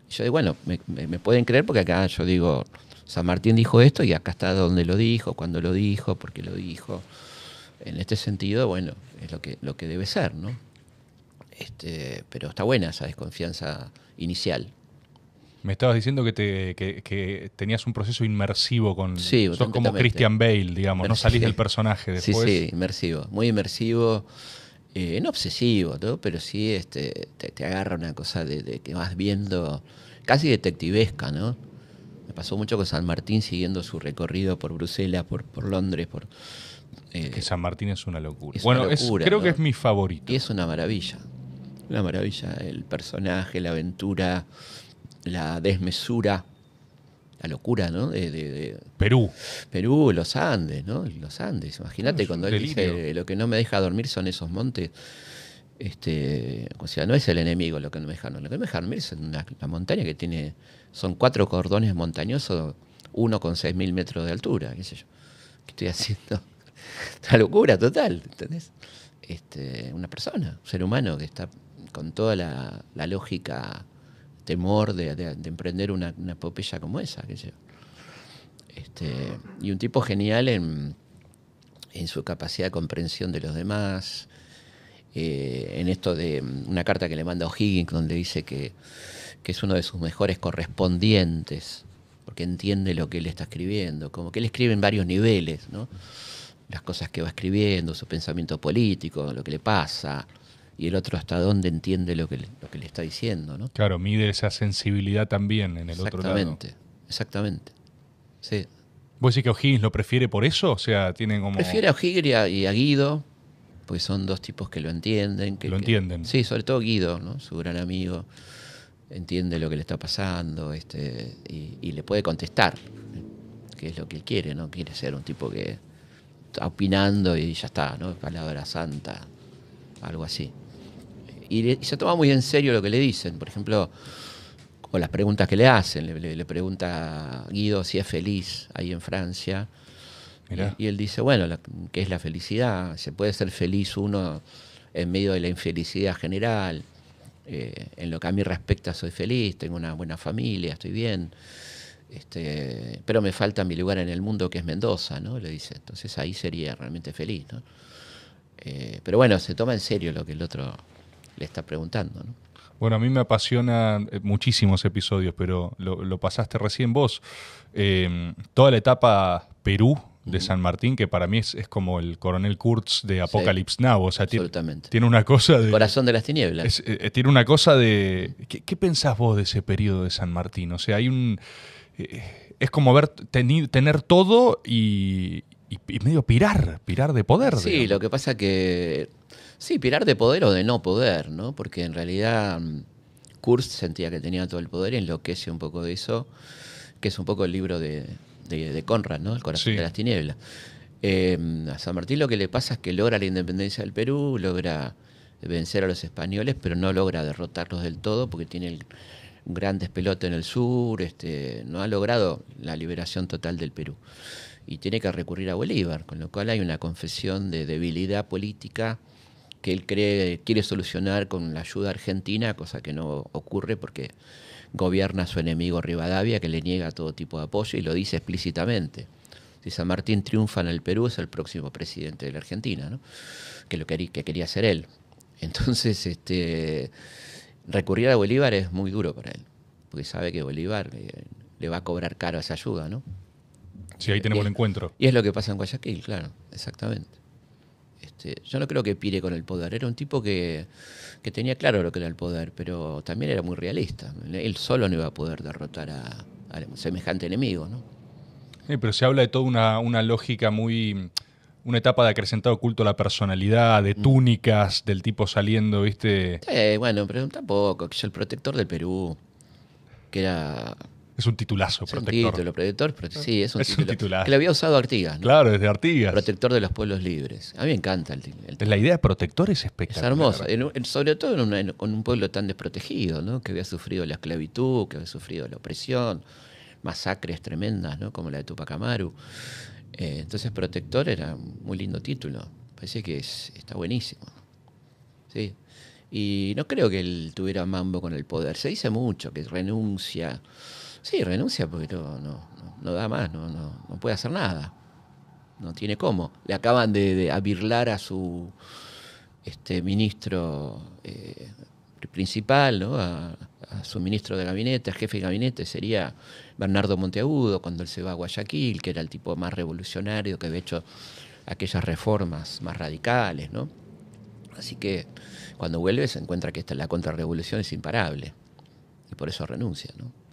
yo digo, bueno, me, pueden creer porque acá yo digo, San Martín dijo esto y acá está donde lo dijo, cuándo lo dijo, por qué lo dijo. En este sentido, bueno, es lo que, lo que debe ser, ¿no? Este, pero está buena esa desconfianza inicial. Me estabas diciendo que, te, tenías un proceso inmersivo con. Sí, sos como Christian Bale, digamos, no salís del personaje después. Sí, sí, inmersivo. Muy inmersivo. Eh, no obsesivo, pero sí este, te, agarra una cosa de, que vas viendo, casi detectivesca, ¿no? Me pasó mucho con San Martín siguiendo su recorrido por Bruselas, por, por Londres, por. Eh, que San Martín es una locura. bueno, creo que es mi favorito. es una maravilla. Una maravilla, el personaje, la aventura, la desmesura, la locura, ¿no? De, Perú. Perú, los Andes, ¿no? Los Andes. Imagínate cuando él dice, lo que no me deja dormir son esos montes. Este, o sea, no es el enemigo lo que no me deja dormir. Lo que no me deja dormir es la montaña que tiene, son cuatro cordones montañosos, uno con seis mil metros de altura, qué sé yo. ¿Qué estoy haciendo? La locura total, ¿entendés? Este, una persona, un ser humano que está con toda la, lógica temor de, emprender una, una, como esa. Este, y un tipo genial en, su capacidad de comprensión de los demás, eh, en esto de una carta que le manda O'Higgins donde dice que, que, es uno de sus mejores correspondientes, porque entiende lo que él está escribiendo, como que él escribe en varios niveles, ¿no? las cosas que va escribiendo, su pensamiento político, lo que le pasa, y el otro hasta dónde entiende lo que le, lo que le está diciendo. ¿no? Claro, mide esa sensibilidad también en el otro lado. Exactamente, exactamente. Sí. ¿Vos decís que O'Higgins lo prefiere por eso? O sea, tiene como... Prefiere a O'Higgins y, a, Guido, pues son dos tipos que lo entienden. Que, lo entienden. sí, sobre todo Guido, ¿no? su gran amigo, entiende lo que le está pasando este, y, le puede contestar, que es lo que él quiere, ¿no? Quiere ser un tipo que está opinando y ya está, ¿no? Palabra santa, algo así y, se toma muy en serio lo que le dicen. Por ejemplo, o las preguntas que le hacen. Le, pregunta Guido si es feliz ahí en Francia. Y, él dice, bueno, ¿qué es la felicidad? ¿Se puede ser feliz uno en medio de la infelicidad general? Eh, en lo que a mí respecta soy feliz, tengo una buena familia, estoy bien. Este, pero me falta mi lugar en el mundo que es Mendoza, ¿no? Le dice, entonces ahí sería realmente feliz, ¿no? Eh, pero bueno, se toma en serio lo que el otro le está preguntando. ¿no? Bueno, a mí me apasionan eh, muchísimos episodios, pero lo, pasaste recién vos. Em, toda la etapa Perú de San Martín, que para mí es, como el coronel Kurtz de Apocalypse Now. O sea, tiene, una cosa de. Corazón de las tinieblas. Eh, tiene una cosa de. ¿qué, pensás vos de ese periodo de San Martín? O sea, hay un. Eh, es como ver, tener todo y, medio pirar, pirar de poder. Sí, lo que pasa que Sí, pirar de poder o de no poder, ¿no? Porque en realidad mm, Kurz sentía que tenía todo el poder y enloquece un poco de eso, que es un poco el libro de, Conrad, ¿no? El corazón de las tinieblas. Eh, a San Martín lo que le pasa es que logra la independencia del Perú, logra vencer a los españoles, pero no logra derrotarlos del todo porque tiene grandes gran en el sur, este, no ha logrado la liberación total del Perú. Y tiene que recurrir a Bolívar, con lo cual hay una confesión de debilidad política que él cree, quiere solucionar con la ayuda argentina, cosa que no ocurre porque gobierna su enemigo Rivadavia, que le niega todo tipo de apoyo y lo dice explícitamente. Si San Martín triunfa en el Perú, es el próximo presidente de la Argentina, ¿no? que lo quería, que quería ser él. Entonces, este, recurrir a Bolívar es muy duro para él, porque sabe que Bolívar le, va a cobrar caro esa ayuda, ¿no? Sí, ahí tenemos el encuentro. Y es lo que pasa en Guayaquil, claro, exactamente. Este, yo no creo que pire con el poder. Era un tipo que, tenía claro lo que era el poder, pero también era muy realista. Él solo no iba a poder derrotar a, semejante enemigo, ¿no? pero se habla de toda una, lógica muy una etapa de acrecentado culto a la personalidad, de mm. túnicas, del tipo saliendo, ¿viste? Eh, bueno, pero tampoco, que es el protector del Perú, que era es un titulazo, es protector. Un título, protector, sí, es un título. Que lo había usado Artigas. Claro, desde Artigas. Protector de los pueblos libres. A mí me encanta el, el La idea de protector es espectacular. Es hermosa, sobre todo en, un pueblo tan desprotegido, ¿no? que había sufrido la esclavitud, que había sufrido la opresión, masacres tremendas, ¿no? como la de Tupac Amaru. Eh, entonces, protector era un muy lindo título. Parece que está buenísimo. Y no creo que él tuviera mambo con el poder. Se dice mucho que renuncia Sí, renuncia porque no, no, da más, no, no, puede hacer nada. No tiene cómo. Le acaban de, de a su este ministro eh, principal, A, su ministro de gabinete, al jefe de gabinete, sería Bernardo Monteagudo, cuando él se va a Guayaquil, que era el tipo más revolucionario que había hecho aquellas reformas más radicales, ¿no? Así que cuando vuelve se encuentra que la contrarrevolución es imparable y por eso renuncia, ¿no?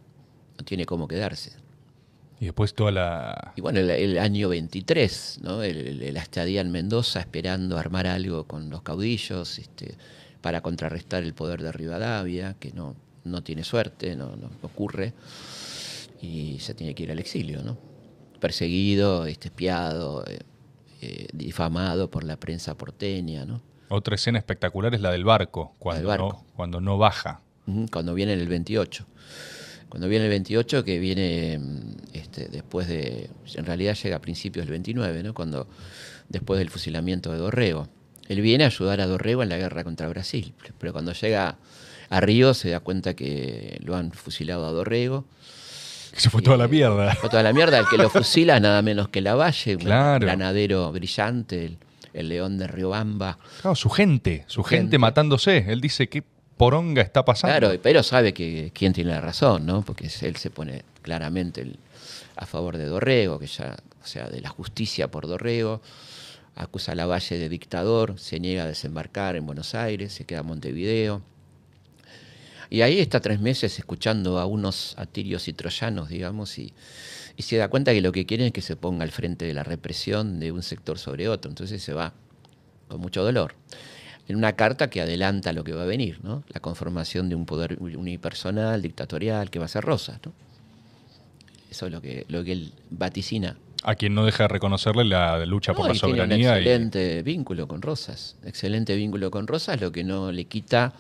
no tiene cómo quedarse. Y después toda la... Y bueno, el, año 23, ¿no? El, la estadía en Mendoza esperando armar algo con los caudillos este, para contrarrestar el poder de Rivadavia, que no, no tiene suerte, no, ocurre, y se tiene que ir al exilio, ¿no? Perseguido, este, espiado, eh, eh, difamado por la prensa porteña, ¿no? Otra escena espectacular es la del barco, cuando, No, cuando no baja. cuando viene el 28. Cuando viene el 28, que viene mm, este, después de, en realidad llega a principios del 29, ¿no? Cuando, después del fusilamiento de Dorrego. Él viene a ayudar a Dorrego en la guerra contra Brasil, pero cuando llega a Río se da cuenta que lo han fusilado a Dorrego. Que se fue toda la eh, mierda. Fue toda la mierda. El que lo fusila nada menos que Lavalle, valle un ganadero brillante, el, león de Riobamba. Claro, su gente, su, gente, matándose. Él dice, que poronga está pasando. Claro, pero sabe que quién tiene la razón, ¿no? Porque él se pone claramente a favor de Dorrego, que ya, o sea, de la justicia por Dorrego. Acusa a Lavalle de dictador, se niega a desembarcar en Buenos Aires, se queda en Montevideo. Y ahí está tres meses escuchando a unos atirios y troyanos, digamos, y, y se da cuenta que lo que quieren es que se ponga al frente de la represión de un sector sobre otro. Entonces se va con mucho dolor una carta que adelanta lo que va a venir, ¿no? La conformación de un poder unipersonal, dictatorial, que va a ser Rosas, ¿no? Eso es lo que, lo que él vaticina. A quien no deja de reconocerle la lucha por la soberanía. excelente vínculo con Rosas. Excelente vínculo con Rosas, lo que no le quita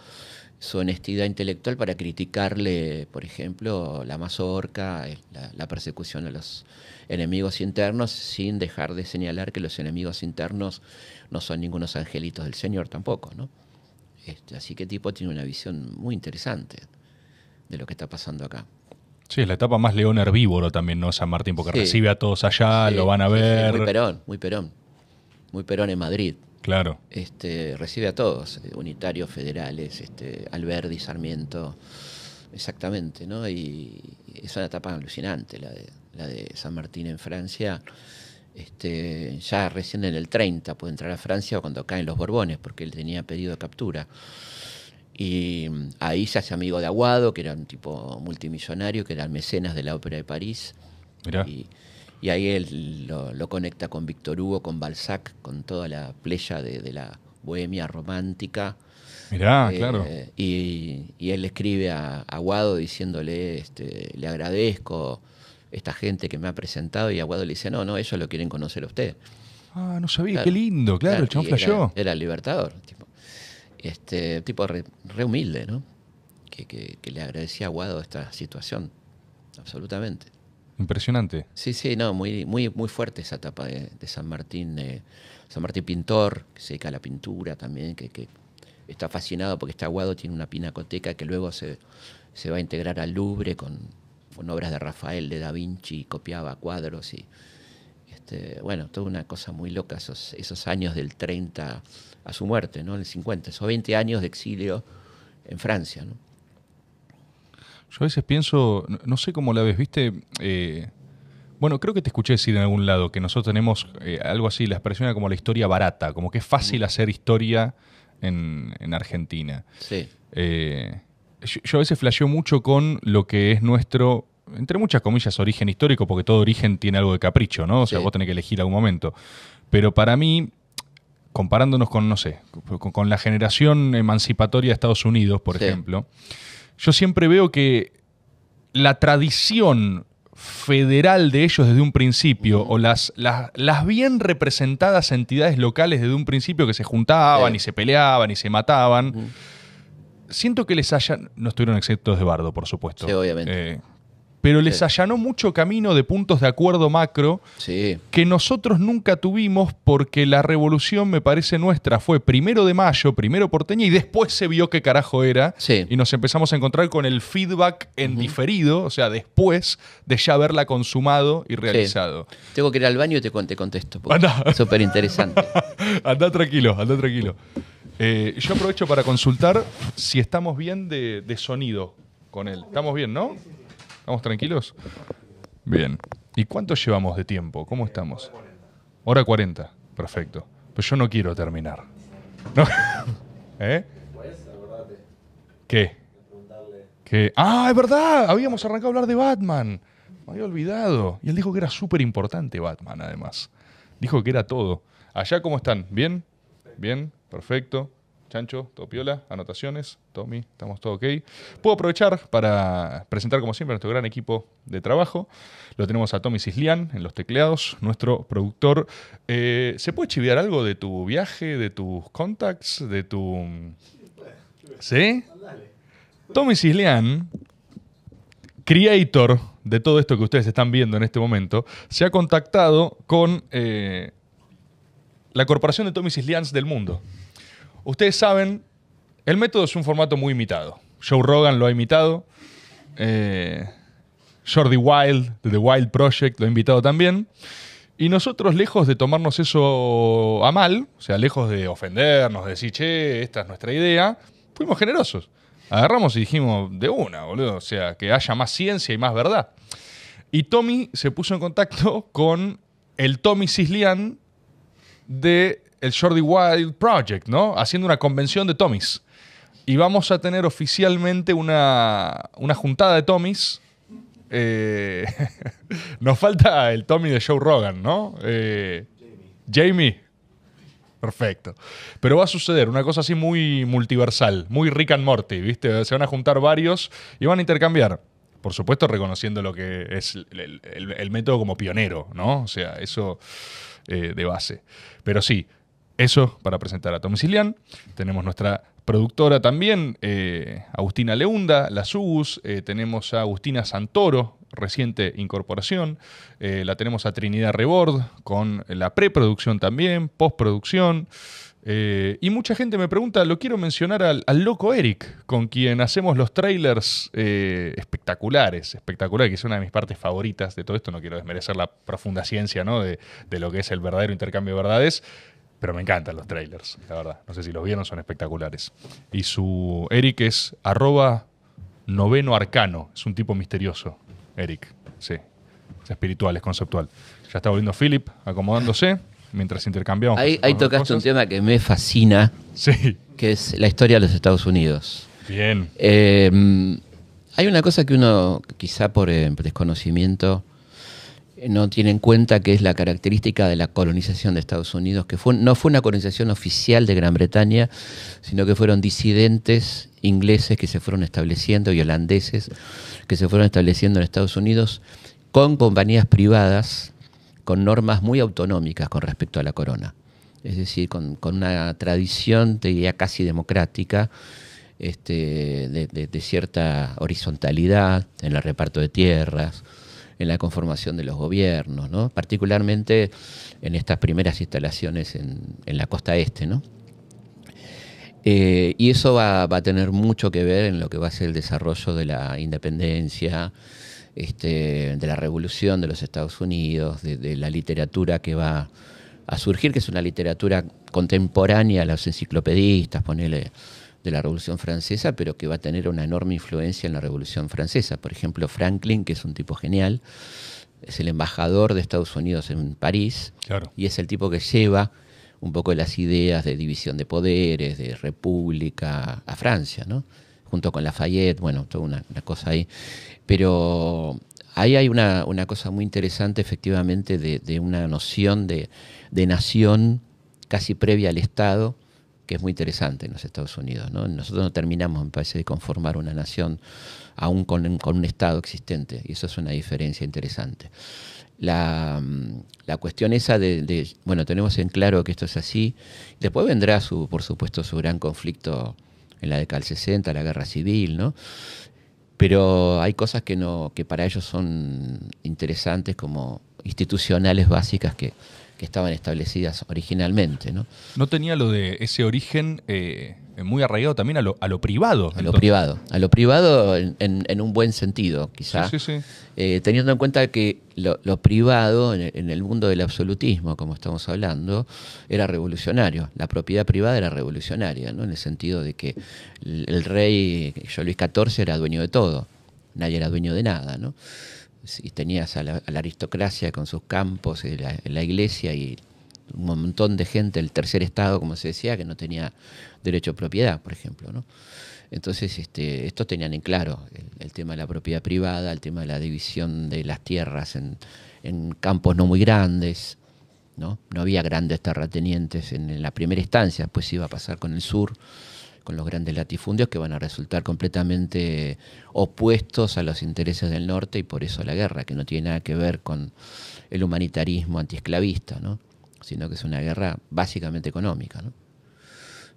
su honestidad intelectual para criticarle, por ejemplo, la mazorca, eh, la, la, persecución a los enemigos internos, sin dejar de señalar que los enemigos internos no son ningunos angelitos del Señor tampoco, ¿no? Este, así que tipo tiene una visión muy interesante de lo que está pasando acá. Sí, es la etapa más león herbívoro también, ¿no? San Martín, porque recibe a todos allá, lo van a ver. muy Perón, muy Perón. Muy Perón en Madrid. Claro. Este, recibe a todos, eh, unitarios, federales, este, Alberdi, Sarmiento, exactamente, ¿no? Y es una etapa alucinante la de, la de San Martín en Francia este, ya recién en el 30 puede entrar a Francia cuando caen los Borbones, porque él tenía pedido de captura. Y mm, ahí se hace amigo de Aguado, que era un tipo multimillonario, que era el mecenas de la Ópera de París. Y, ahí él lo, conecta con Víctor Hugo, con Balzac, con toda la playa de, la bohemia romántica. Eh, claro. Y, él le escribe a Aguado diciéndole, este, le agradezco esta gente que me ha presentado y Aguado le dice, no, no, ellos lo quieren conocer a usted. Ah, no sabía, qué lindo, claro, el el era, era, el libertador, tipo, este, tipo re, humilde, ¿no? Que, le agradecía a Guado esta situación, absolutamente. Impresionante. Sí, sí, no, muy, muy, muy fuerte esa etapa de, San Martín, de San Martín pintor, que se dedica a la pintura también, que, está fascinado porque está Aguado tiene una pinacoteca que luego se, se va a integrar al Louvre con, obras de Rafael, de Da Vinci, copiaba cuadros y este, bueno, toda una cosa muy loca esos, años del 30 a su muerte, ¿no? En el 50, esos 20 años de exilio en Francia, Yo a veces pienso, no sé cómo la ves, viste, eh, bueno, creo que te escuché decir en algún lado que nosotros tenemos eh, algo así, la expresión como la historia barata, como que es fácil hacer historia en, Argentina. Sí. Eh, yo, yo, a veces flasheo mucho con lo que es nuestro entre muchas comillas, origen histórico, porque todo origen tiene algo de capricho, ¿no? O sea, vos tenés que elegir algún momento. Pero para mí, comparándonos con, no sé, con, la generación emancipatoria de Estados Unidos, por ejemplo, yo siempre veo que la tradición federal de ellos desde un principio, o las, las, bien representadas entidades locales desde un principio que se juntaban y se peleaban y se mataban, siento que les haya no estuvieron exceptos de bardo, por supuesto. Sí, obviamente. Eh, pero les allanó mucho camino de puntos de acuerdo macro que nosotros nunca tuvimos porque la revolución, me parece nuestra, fue primero de mayo, primero porteña y después se vio qué carajo era y nos empezamos a encontrar con el feedback en diferido, o sea, después de ya haberla consumado y realizado. Tengo que ir al baño y te, te contesto. Súper interesante. Anda tranquilo, anda tranquilo. Eh, yo aprovecho para consultar si estamos bien de, de sonido con él. ¿Estamos bien, no? ¿Estamos tranquilos? Bien. ¿Y cuánto llevamos de tiempo? ¿Cómo estamos? Hora 40. Perfecto. Pues yo no quiero terminar. ¿Eh? ¿Qué? ¿Qué? Ah, es verdad. Habíamos arrancado a hablar de Batman. Me había olvidado. Y él dijo que era súper importante Batman, además. Dijo que era todo. Allá, ¿cómo están? ¿Bien? ¿Bien? Perfecto. Chancho, Topiola, anotaciones, Tommy, estamos todo ok. Puedo aprovechar para presentar, como siempre, a nuestro gran equipo de trabajo. Lo tenemos a Tommy Cislian en los tecleados, nuestro productor. Eh, ¿Se puede chiviar algo de tu viaje, de tus contacts, de tu. ¿Sí? Tommy Cislian, creator de todo esto que ustedes están viendo en este momento, se ha contactado con eh, la corporación de Tommy Cislians del mundo. Ustedes saben, el método es un formato muy imitado. Joe Rogan lo ha imitado. Eh, Jordi Wild, de The Wild Project, lo ha invitado también. Y nosotros, lejos de tomarnos eso a mal, o sea, lejos de ofendernos, de decir, che, esta es nuestra idea, fuimos generosos. Agarramos y dijimos, de una, boludo. O sea, que haya más ciencia y más verdad. Y Tommy se puso en contacto con el Tommy Cislian de el Shorty Wild Project, ¿no? Haciendo una convención de Tommys. Y vamos a tener oficialmente una, juntada de Tommys. Eh, nos falta el Tommy de Joe Rogan, ¿no? Jamie. Eh, Jamie. Perfecto. Pero va a suceder una cosa así muy multiversal, muy Rick and Morty, ¿viste? Se van a juntar varios y van a intercambiar. Por supuesto, reconociendo lo que es el, método como pionero, ¿no? O sea, eso eh, de base. Pero sí, eso para presentar a Tomicilian. Tenemos nuestra productora también, eh, Agustina Leunda, la SUS. Eh, tenemos a Agustina Santoro, reciente incorporación. Eh, la tenemos a Trinidad Rebord con la preproducción también, postproducción. y mucha gente me pregunta, lo quiero mencionar al, loco Eric, con quien hacemos los trailers espectaculares espectaculares, que es una de mis partes favoritas de todo esto, no quiero desmerecer la profunda ciencia de, de, lo que es el verdadero intercambio de verdades, pero me encantan los trailers, la verdad. No sé si los vieron, son espectaculares. Y su Eric es arroba noveno arcano. Es un tipo misterioso, Eric. Sí. Es espiritual, es conceptual. Ya está volviendo Philip acomodándose mientras intercambiamos. Ahí, hay tocaste un tema que me fascina. Sí. Que es la historia de los Estados Unidos. Bien. Eh, hay una cosa que uno, quizá por eh, desconocimiento, eh, no tiene en cuenta que es la característica de la colonización de Estados Unidos, que no fue una colonización oficial de Gran Bretaña, sino que fueron disidentes ingleses que se fueron estableciendo y holandeses que se fueron estableciendo en Estados Unidos con compañías privadas, con normas muy autonómicas con respecto a la corona, es decir, con, una tradición, te casi democrática. Este, de cierta horizontalidad en el reparto de tierras, en la conformación de los gobiernos, ¿no? particularmente en estas primeras instalaciones en, la costa este. ¿no? Eh, y eso va, a tener mucho que ver en lo que va a ser el desarrollo de la independencia, este, de la revolución de los Estados Unidos, de, la literatura que va a surgir, que es una literatura contemporánea a los enciclopedistas, ponele de la Revolución Francesa, pero que va a tener una enorme influencia en la Revolución Francesa. Por ejemplo, Franklin, que es un tipo genial, es el embajador de Estados Unidos en París y es el tipo que lleva un poco las ideas de división de poderes, de república a Francia, ¿no? junto con Lafayette, bueno, toda una, cosa ahí. Pero ahí hay una, cosa muy interesante efectivamente de, una noción de, de, nación casi previa al Estado que es muy interesante en los Estados Unidos. ¿no? Nosotros no terminamos, me parece, de conformar una nación aún con, un Estado existente, y eso es una diferencia interesante. La, cuestión esa de, bueno, tenemos en claro que esto es así, después vendrá, su, por supuesto, su gran conflicto en la década del 60, la guerra civil, ¿no? Pero hay cosas que, no, que para ellos son interesantes como institucionales básicas que, estaban establecidas originalmente. No, no tenía lo de ese origen eh, muy arraigado también a lo, privado. A lo privado, a lo privado en, un buen sentido, quizás. Eh, teniendo en cuenta que lo, privado en, el mundo del absolutismo, como estamos hablando, era revolucionario. La propiedad privada era revolucionaria, ¿no? en el sentido de que el, rey, yo Luis XIV, era dueño de todo, nadie era dueño de nada. ¿no? y tenías a la, aristocracia con sus campos, eh, la, iglesia y un montón de gente el tercer estado, como se decía, que no tenía derecho a propiedad, por ejemplo. ¿no? Entonces, este, estos tenían en claro el, tema de la propiedad privada, el tema de la división de las tierras en, campos no muy grandes. ¿no? no había grandes terratenientes en, la primera instancia, después iba a pasar con el sur con los grandes latifundios que van a resultar completamente opuestos a los intereses del norte y por eso la guerra, que no tiene nada que ver con el humanitarismo antiesclavista, sino que es una guerra básicamente económica.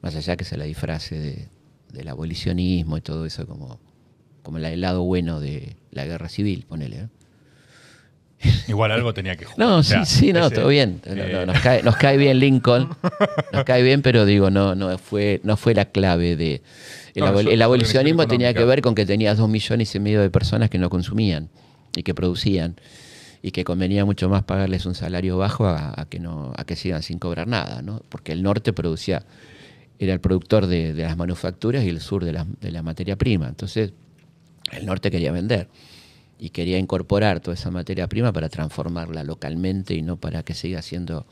Más allá que se la disfrace de, del abolicionismo y todo eso como, como el lado bueno de la guerra civil, ponele. ¿eh? Igual algo tenía que jugar. No, sí, sí, no, todo bien. Eh, nos, cae, bien Lincoln, nos cae bien, pero digo, no, no fue, no fue la clave de. El, abolicionismo tenía que ver con que tenías dos millones y medio de personas que no consumían y que producían y que convenía mucho más pagarles un salario bajo a, que no a que sigan sin cobrar nada, ¿no? Porque el norte producía era el productor de, las manufacturas y el sur de la, de la materia prima. Entonces, el norte quería vender y quería incorporar toda esa materia prima para transformarla localmente y no para que siga siendo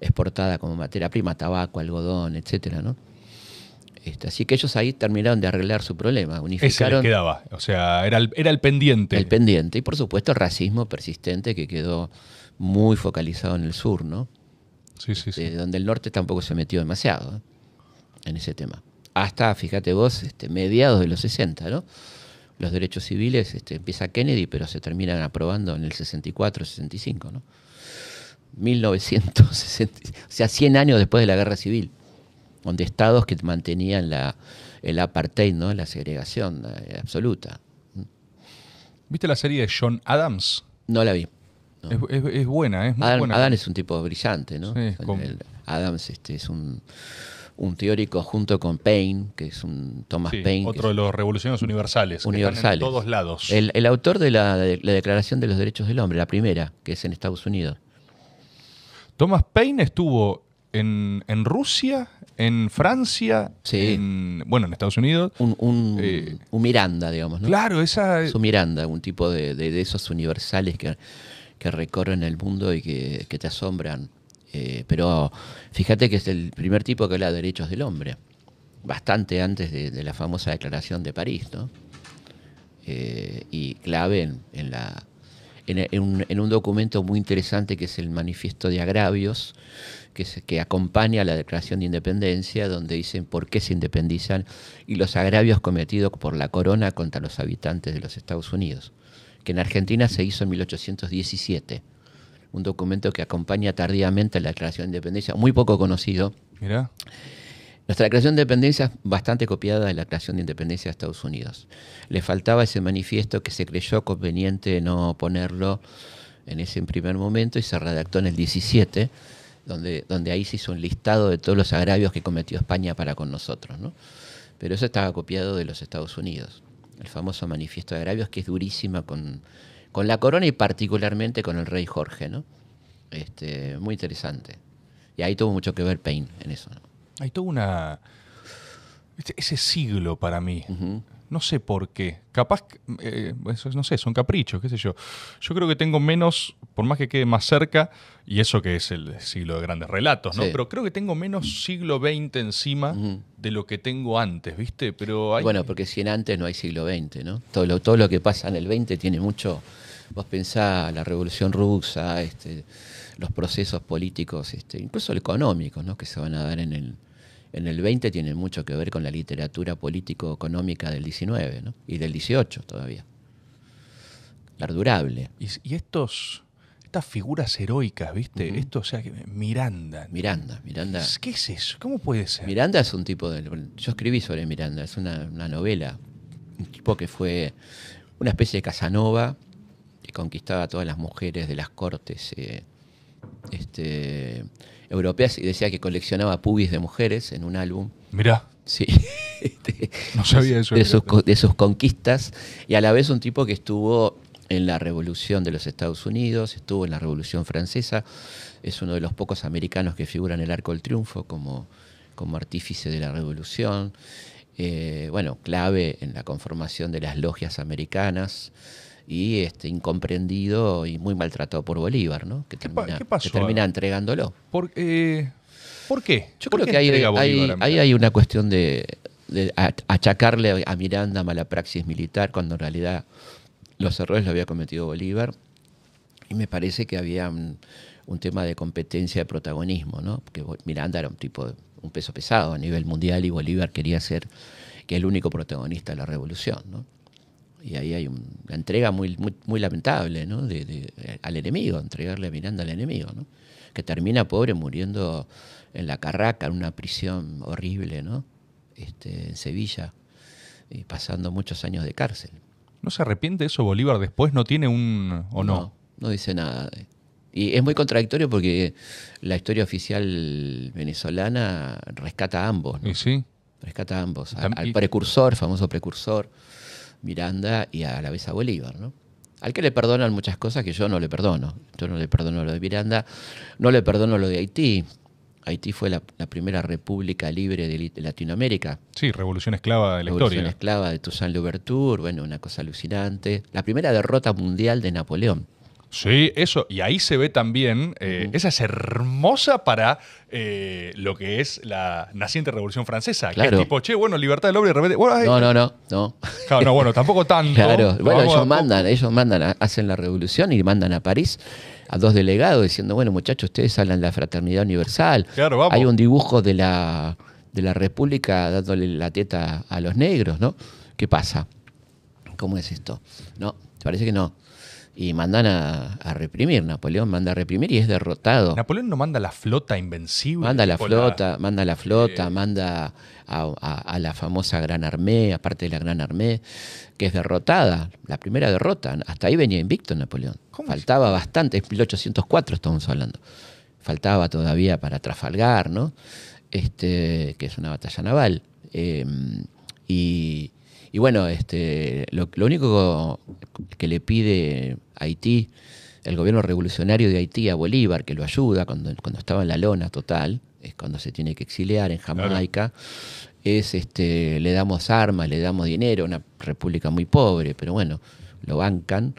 exportada como materia prima, tabaco, algodón, etcétera, ¿no? Este, así que ellos ahí terminaron de arreglar su problema, unificaron. Ese que quedaba, o sea, era el, era el pendiente. El pendiente, y por supuesto el racismo persistente que quedó muy focalizado en el sur, ¿no? Sí, sí, este, sí. donde el norte tampoco se metió demasiado ¿eh? en ese tema. Hasta, fíjate vos, este, mediados de los 60, ¿no? los derechos civiles, este, empieza Kennedy, pero se terminan aprobando en el 64, 65, ¿no? 1960, o sea, 100 años después de la guerra civil, donde estados que mantenían la, el apartheid, ¿no? la segregación eh, absoluta. ¿Viste la serie de John Adams? No la vi. Es, buena, ¿eh? es muy buena. es un tipo brillante, ¿no? Sí, Adams este, es un un teórico junto con Paine, que es un Thomas sí, Otro de los revoluciones universales. Universales. en todos lados. El, autor de la, Declaración de los Derechos del Hombre, la primera, que es en Estados Unidos. Thomas Paine estuvo en, Rusia, en Francia, en, bueno, en Estados Unidos. Un, un, eh, Miranda, digamos, Claro, esa. Es eh, un Miranda, un tipo de, de, esos universales que, que recorren el mundo y que, que te asombran. Eh, pero fíjate que es el primer tipo que habla de derechos del hombre, bastante antes de, la famosa Declaración de París, eh, y clave en, un, documento muy interesante que es el Manifiesto de Agravios, que acompaña a la Declaración de Independencia, donde dicen por qué se independizan y los agravios cometidos por la corona contra los habitantes de los Estados Unidos, que en Argentina se hizo en 1817 un documento que acompaña tardíamente la Declaración de Independencia, muy poco conocido. Mira, Nuestra Declaración de Independencia es bastante copiada de la Declaración de Independencia de Estados Unidos. Le faltaba ese manifiesto que se creyó conveniente no ponerlo en ese primer momento y se redactó en el 17, donde, donde ahí se hizo un listado de todos los agravios que cometió España para con nosotros. Pero eso estaba copiado de los Estados Unidos, el famoso manifiesto de agravios que es durísima con con la corona y particularmente con el rey Jorge, ¿no? Este, muy interesante. Y ahí tuvo mucho que ver Payne en eso. ¿no? Hay toda una. Este, ese siglo para mí. No sé por qué. Capaz. Eh, no sé, son caprichos, qué sé yo. Yo creo que tengo menos, por más que quede más cerca, y eso que es el siglo de grandes relatos, ¿no? Pero creo que tengo menos siglo XX encima de lo que tengo antes, ¿viste? Pero hay... Bueno, porque si en antes no hay siglo XX, ¿no? Todo lo, todo lo que pasa en el XX tiene mucho Vos pensás la revolución rusa, este, los procesos políticos, este, incluso económicos, ¿no? que se van a dar en el, en 20, tienen mucho que ver con la literatura político-económica del 19 y del 18 todavía. La ¿Y, y estos, estas figuras heroicas, ¿viste? Esto, o sea, Miranda. Miranda, Miranda. ¿Qué es eso? ¿Cómo puede ser? Miranda es un tipo de. Yo escribí sobre Miranda, es una, una novela. Un tipo que fue una especie de Casanova conquistaba a todas las mujeres de las cortes eh, este, europeas y decía que coleccionaba pubis de mujeres en un álbum. Mirá. Sí. Este, no sabía De sus, conquistas. Y a la vez un tipo que estuvo en la Revolución de los Estados Unidos, estuvo en la Revolución Francesa, es uno de los pocos americanos que figura en el Arco del Triunfo como, como artífice de la Revolución, eh, bueno, clave en la conformación de las logias americanas, y este, incomprendido y muy maltratado por Bolívar, ¿no? Que, termina, entregándolo. ¿Por, eh, qué? Yo creo que ahí hay una cuestión de, achacarle a Miranda mala praxis militar, cuando en realidad los errores los había cometido Bolívar. Y me parece que había un, tema de competencia de protagonismo, ¿no? Porque Miranda era un tipo, un peso pesado a nivel mundial y Bolívar quería ser que el único protagonista de la revolución, ¿no? y ahí hay una entrega muy, muy, lamentable al enemigo, entregarle a Miranda al enemigo, ¿no? que termina pobre muriendo en la Carraca, en una prisión horrible, ¿no? Este, en Sevilla, y pasando muchos años de cárcel. ¿No se arrepiente eso Bolívar después? ¿No tiene un o no? No, dice nada. Y es muy contradictorio porque la historia oficial venezolana rescata a ambos. ¿no? sí? Rescata a ambos. al precursor, famoso precursor, Miranda y a la vez a Bolívar, ¿no? Al que le perdonan muchas cosas que yo no le perdono. Yo no le perdono lo de Miranda, no le perdono lo de Haití. Haití fue la, primera república libre de Latinoamérica. Sí, revolución esclava de la historia. Revolución esclava de Toussaint Louverture, bueno, una cosa alucinante. La primera derrota mundial de Napoleón. Sí, eso. Y ahí se ve también, eh, esa es hermosa para eh, lo que es la naciente Revolución Francesa. Claro. Que es tipo, che, bueno, libertad del hombre y repente… Bueno, no, no, no, no. Claro, no, bueno, tampoco tanto. Claro, bueno, ellos mandan, ellos mandan, hacen la revolución y mandan a París a dos delegados diciendo, bueno, muchachos, ustedes hablan de la fraternidad universal. Claro, vamos. Hay un dibujo de la, de la República dándole la teta a los negros, ¿no? ¿Qué pasa? ¿Cómo es esto? No, parece que no y mandan a, reprimir. Napoleón manda a reprimir y es derrotado. Napoleón no manda la flota invencible. Manda la flota, manda la flota, manda a, la famosa Gran Armée, aparte de la Gran Armée, que es derrotada, la primera derrota. Hasta ahí venía invicto Napoleón. Faltaba bastante, es 1804 estamos hablando. Faltaba todavía para Trafalgar, ¿no? Este, que es una batalla naval. Em, y, y bueno, este, lo, único que le pide Haití, el gobierno revolucionario de Haití a Bolívar, que lo ayuda cuando, cuando estaba en la lona total, es cuando se tiene que exiliar en Jamaica, es este, le damos armas, le damos dinero, una república muy pobre, pero bueno, lo bancan,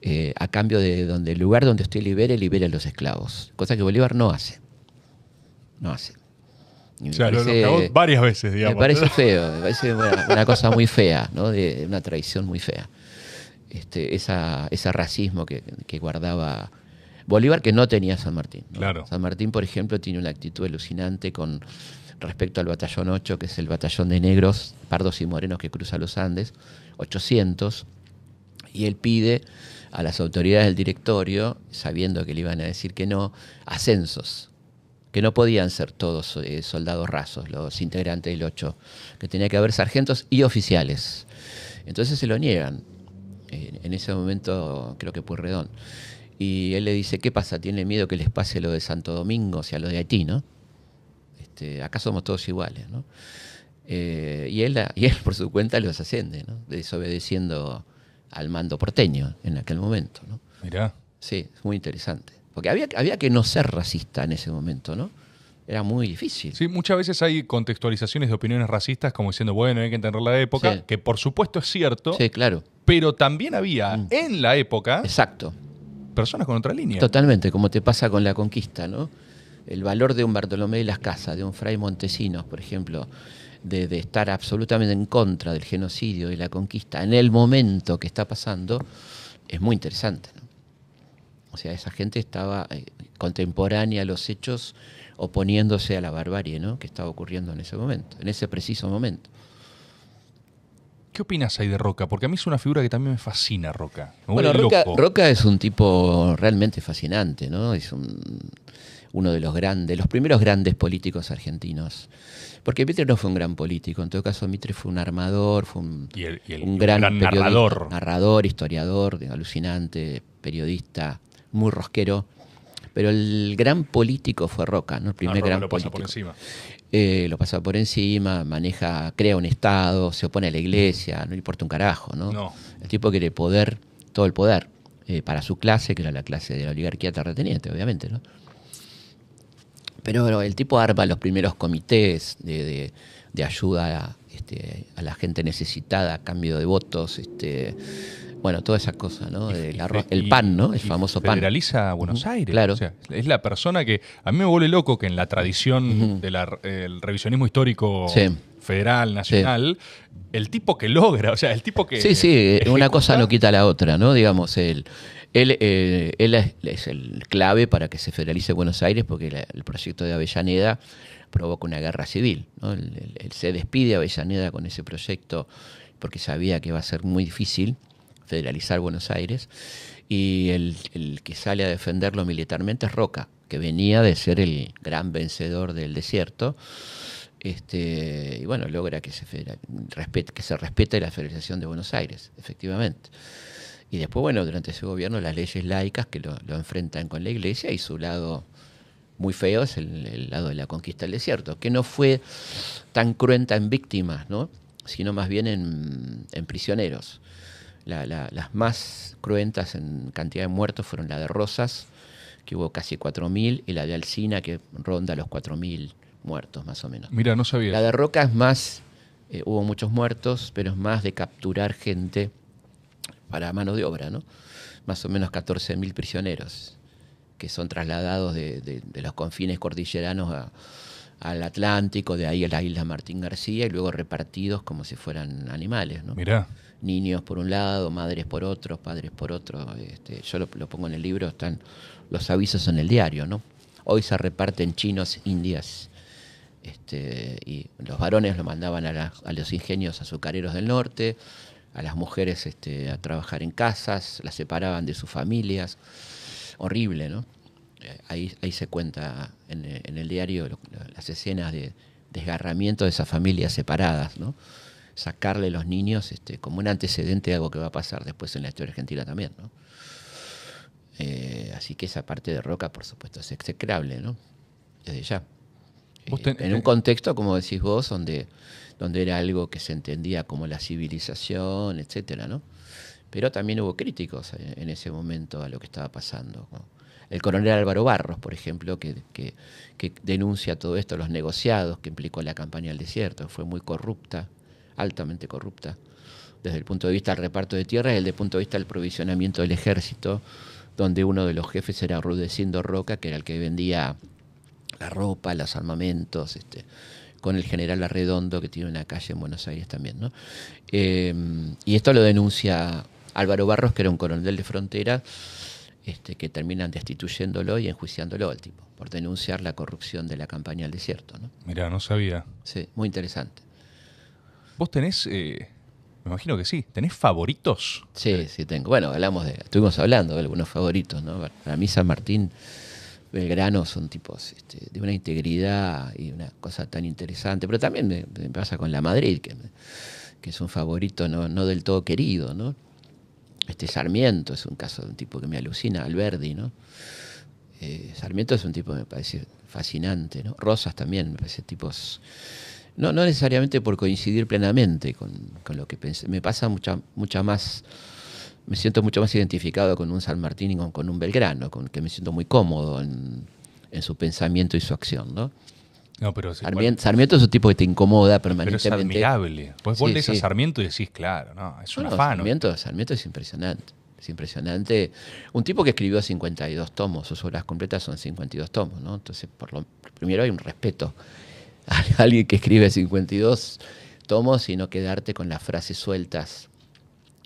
eh, a cambio de donde el lugar donde usted libere, libere a los esclavos, cosa que Bolívar no hace. No hace varias veces, digamos. Me parece feo, me parece una, cosa muy fea, ¿no? De, una traición muy fea. Este, esa, ese racismo que, guardaba Bolívar que no tenía San Martín. San Martín, por ejemplo, tiene una actitud alucinante con respecto al batallón 8, que es el batallón de negros, pardos y morenos que cruza los Andes, 800, y él pide a las autoridades del directorio, sabiendo que le iban a decir que no, ascensos que no podían ser todos eh, soldados rasos, los integrantes del 8, que tenía que haber sargentos y oficiales. Entonces se lo niegan. Eh, en ese momento creo que Redón Y él le dice, ¿qué pasa? ¿Tiene miedo que les pase lo de Santo Domingo, o sea, lo de Haití, ¿no? Este, acá somos todos iguales, ¿no? Eh, y, él, y él, por su cuenta, los asciende, ¿no? Desobedeciendo al mando porteño en aquel momento, ¿no? Mirá. Sí, es muy interesante. Porque había, había que no ser racista en ese momento, ¿no? Era muy difícil. Sí, muchas veces hay contextualizaciones de opiniones racistas como diciendo, bueno, hay que entender la época, que por supuesto es cierto. Sí, claro. Pero también había mm. en la época. Exacto. Personas con otra línea. Totalmente, como te pasa con la conquista, ¿no? El valor de un Bartolomé de las Casas, de un Fray Montesinos, por ejemplo, de estar absolutamente en contra del genocidio y la conquista en el momento que está pasando, es muy interesante sea, esa gente estaba eh, contemporánea a los hechos oponiéndose a la barbarie ¿no? que estaba ocurriendo en ese momento, en ese preciso momento. ¿Qué opinas ahí de Roca? Porque a mí es una figura que también me fascina Roca. bueno, Roca, es un tipo realmente fascinante, ¿no? Es uno de los grandes, los primeros grandes políticos argentinos. Porque Mitre no fue un gran político, en todo caso Mitre fue un armador, fue un, gran, narrador. narrador, historiador, alucinante, periodista, muy rosquero. Pero el gran político fue Roca, ¿no? El ah, primer ah, lo político. Pasa por encima. Eh, lo pasa por encima, maneja, crea un Estado, se opone a la iglesia, no le importa un carajo, ¿no? no. El tipo quiere poder, todo el poder, eh, para su clase, que era la clase de la oligarquía terrateniente, obviamente, ¿no? Pero el tipo arma los primeros comités de, ayuda este, a, la gente necesitada cambio de votos, este, bueno, toda esa cosa, ¿no? El, pan, ¿no? El famoso pan. Federaliza a Buenos Aires. Claro. es la persona que. A mí me vuelve loco que en la tradición del revisionismo histórico federal, nacional, el tipo que logra, o sea, el tipo que. Sí, sí, una cosa no quita la otra, ¿no? Digamos, el. Él, él eh, es, el clave para que se federalice Buenos Aires porque el proyecto de Avellaneda provoca una guerra civil. ¿no? El, se despide Avellaneda con ese proyecto porque sabía que iba a ser muy difícil federalizar Buenos Aires, y el, que sale a defenderlo militarmente es Roca, que venía de ser el gran vencedor del desierto. Este, y bueno, logra que se, respete, que se respete la federalización de Buenos Aires, efectivamente. Y después, bueno, durante su gobierno las leyes laicas que lo, enfrentan con la iglesia y su lado muy feo es el, lado de la conquista del desierto, que no fue tan cruenta en víctimas, ¿no? sino más bien en prisioneros las más cruentas en cantidad de muertos fueron la de Rosas, que hubo casi 4.000, y la de Alcina, que ronda los 4.000 muertos más o menos. Mira, no sabía. La de Roca es más, eh, hubo muchos muertos, pero es más de capturar gente para mano de obra, ¿no? Más o menos 14.000 prisioneros que son trasladados de, los confines cordilleranos al Atlántico, de ahí a la isla Martín García, y luego repartidos como si fueran animales, ¿no? Mirá niños por un lado, madres por otro, padres por otro, Este, yo lo, pongo en el libro, están los avisos en el diario, ¿no? Hoy se reparten chinos, indias, este, y los varones lo mandaban a, los ingenios azucareros del norte, a las mujeres este, a trabajar en casas, las separaban de sus familias. Horrible, ¿no? Eh, ahí, se cuenta en, el diario las escenas de desgarramiento de esas familias separadas, ¿no? sacarle a los niños este, como un antecedente de algo que va a pasar después en la historia argentina también. Eh, así que esa parte de Roca, por supuesto, es execrable, ¿no? Desde ya. Eh, en un contexto, como decís vos, donde, donde era algo que se entendía como la civilización, etcétera, ¿no? Pero también hubo críticos eh, en, ese momento a lo que estaba pasando. El coronel Álvaro Barros, por ejemplo, que, que, denuncia todo esto, los negociados que implicó la campaña al desierto, fue muy corrupta, altamente corrupta desde el punto de vista del reparto de tierras y desde el punto de vista del provisionamiento del ejército, donde uno de los jefes era Rudecindo Roca, que era el que vendía la ropa, los armamentos, este, con el general Arredondo, que tiene una calle en Buenos Aires también. Em, y esto lo denuncia Álvaro Barros, que era un coronel de frontera, este, que terminan destituyéndolo y enjuiciándolo al tipo, por denunciar la corrupción de la campaña al desierto. ¿no? Mirá, no sabía. Sí, muy interesante. ¿Vos tenés, eh, me imagino que sí, tenés favoritos? Sí, sí tengo. Bueno, hablamos de, estuvimos hablando de algunos favoritos, ¿no? Para mí San Martín, Belgrano son tipos este, de una integridad y una cosa tan interesante, pero también me, pasa con la Madrid, que, es un favorito no, del todo querido, ¿no? Este Sarmiento es un caso de un tipo que me alucina, Alberdi, ¿no? Eh, Sarmiento es un tipo que me parece fascinante, ¿no? Rosas también, me parece tipos no, no necesariamente por coincidir plenamente con, lo que pensé. Me pasa mucha, mucha más, me siento mucho más identificado con un San Martín y con, un Belgrano, con que me siento muy cómodo en, su pensamiento y su acción, ¿no? No, pero Sarmiento, es un tipo que te incomoda permanentemente. es admirable. Pues vos a Sarmiento y decís, claro, no, es un fan Sarmiento, Sarmiento es impresionante. Es impresionante. Un tipo que escribió 52 tomos, sus obras completas son 52 tomos, ¿no? Entonces, por lo primero hay un respeto alguien que escribe 52 tomos, y no quedarte con las frases sueltas.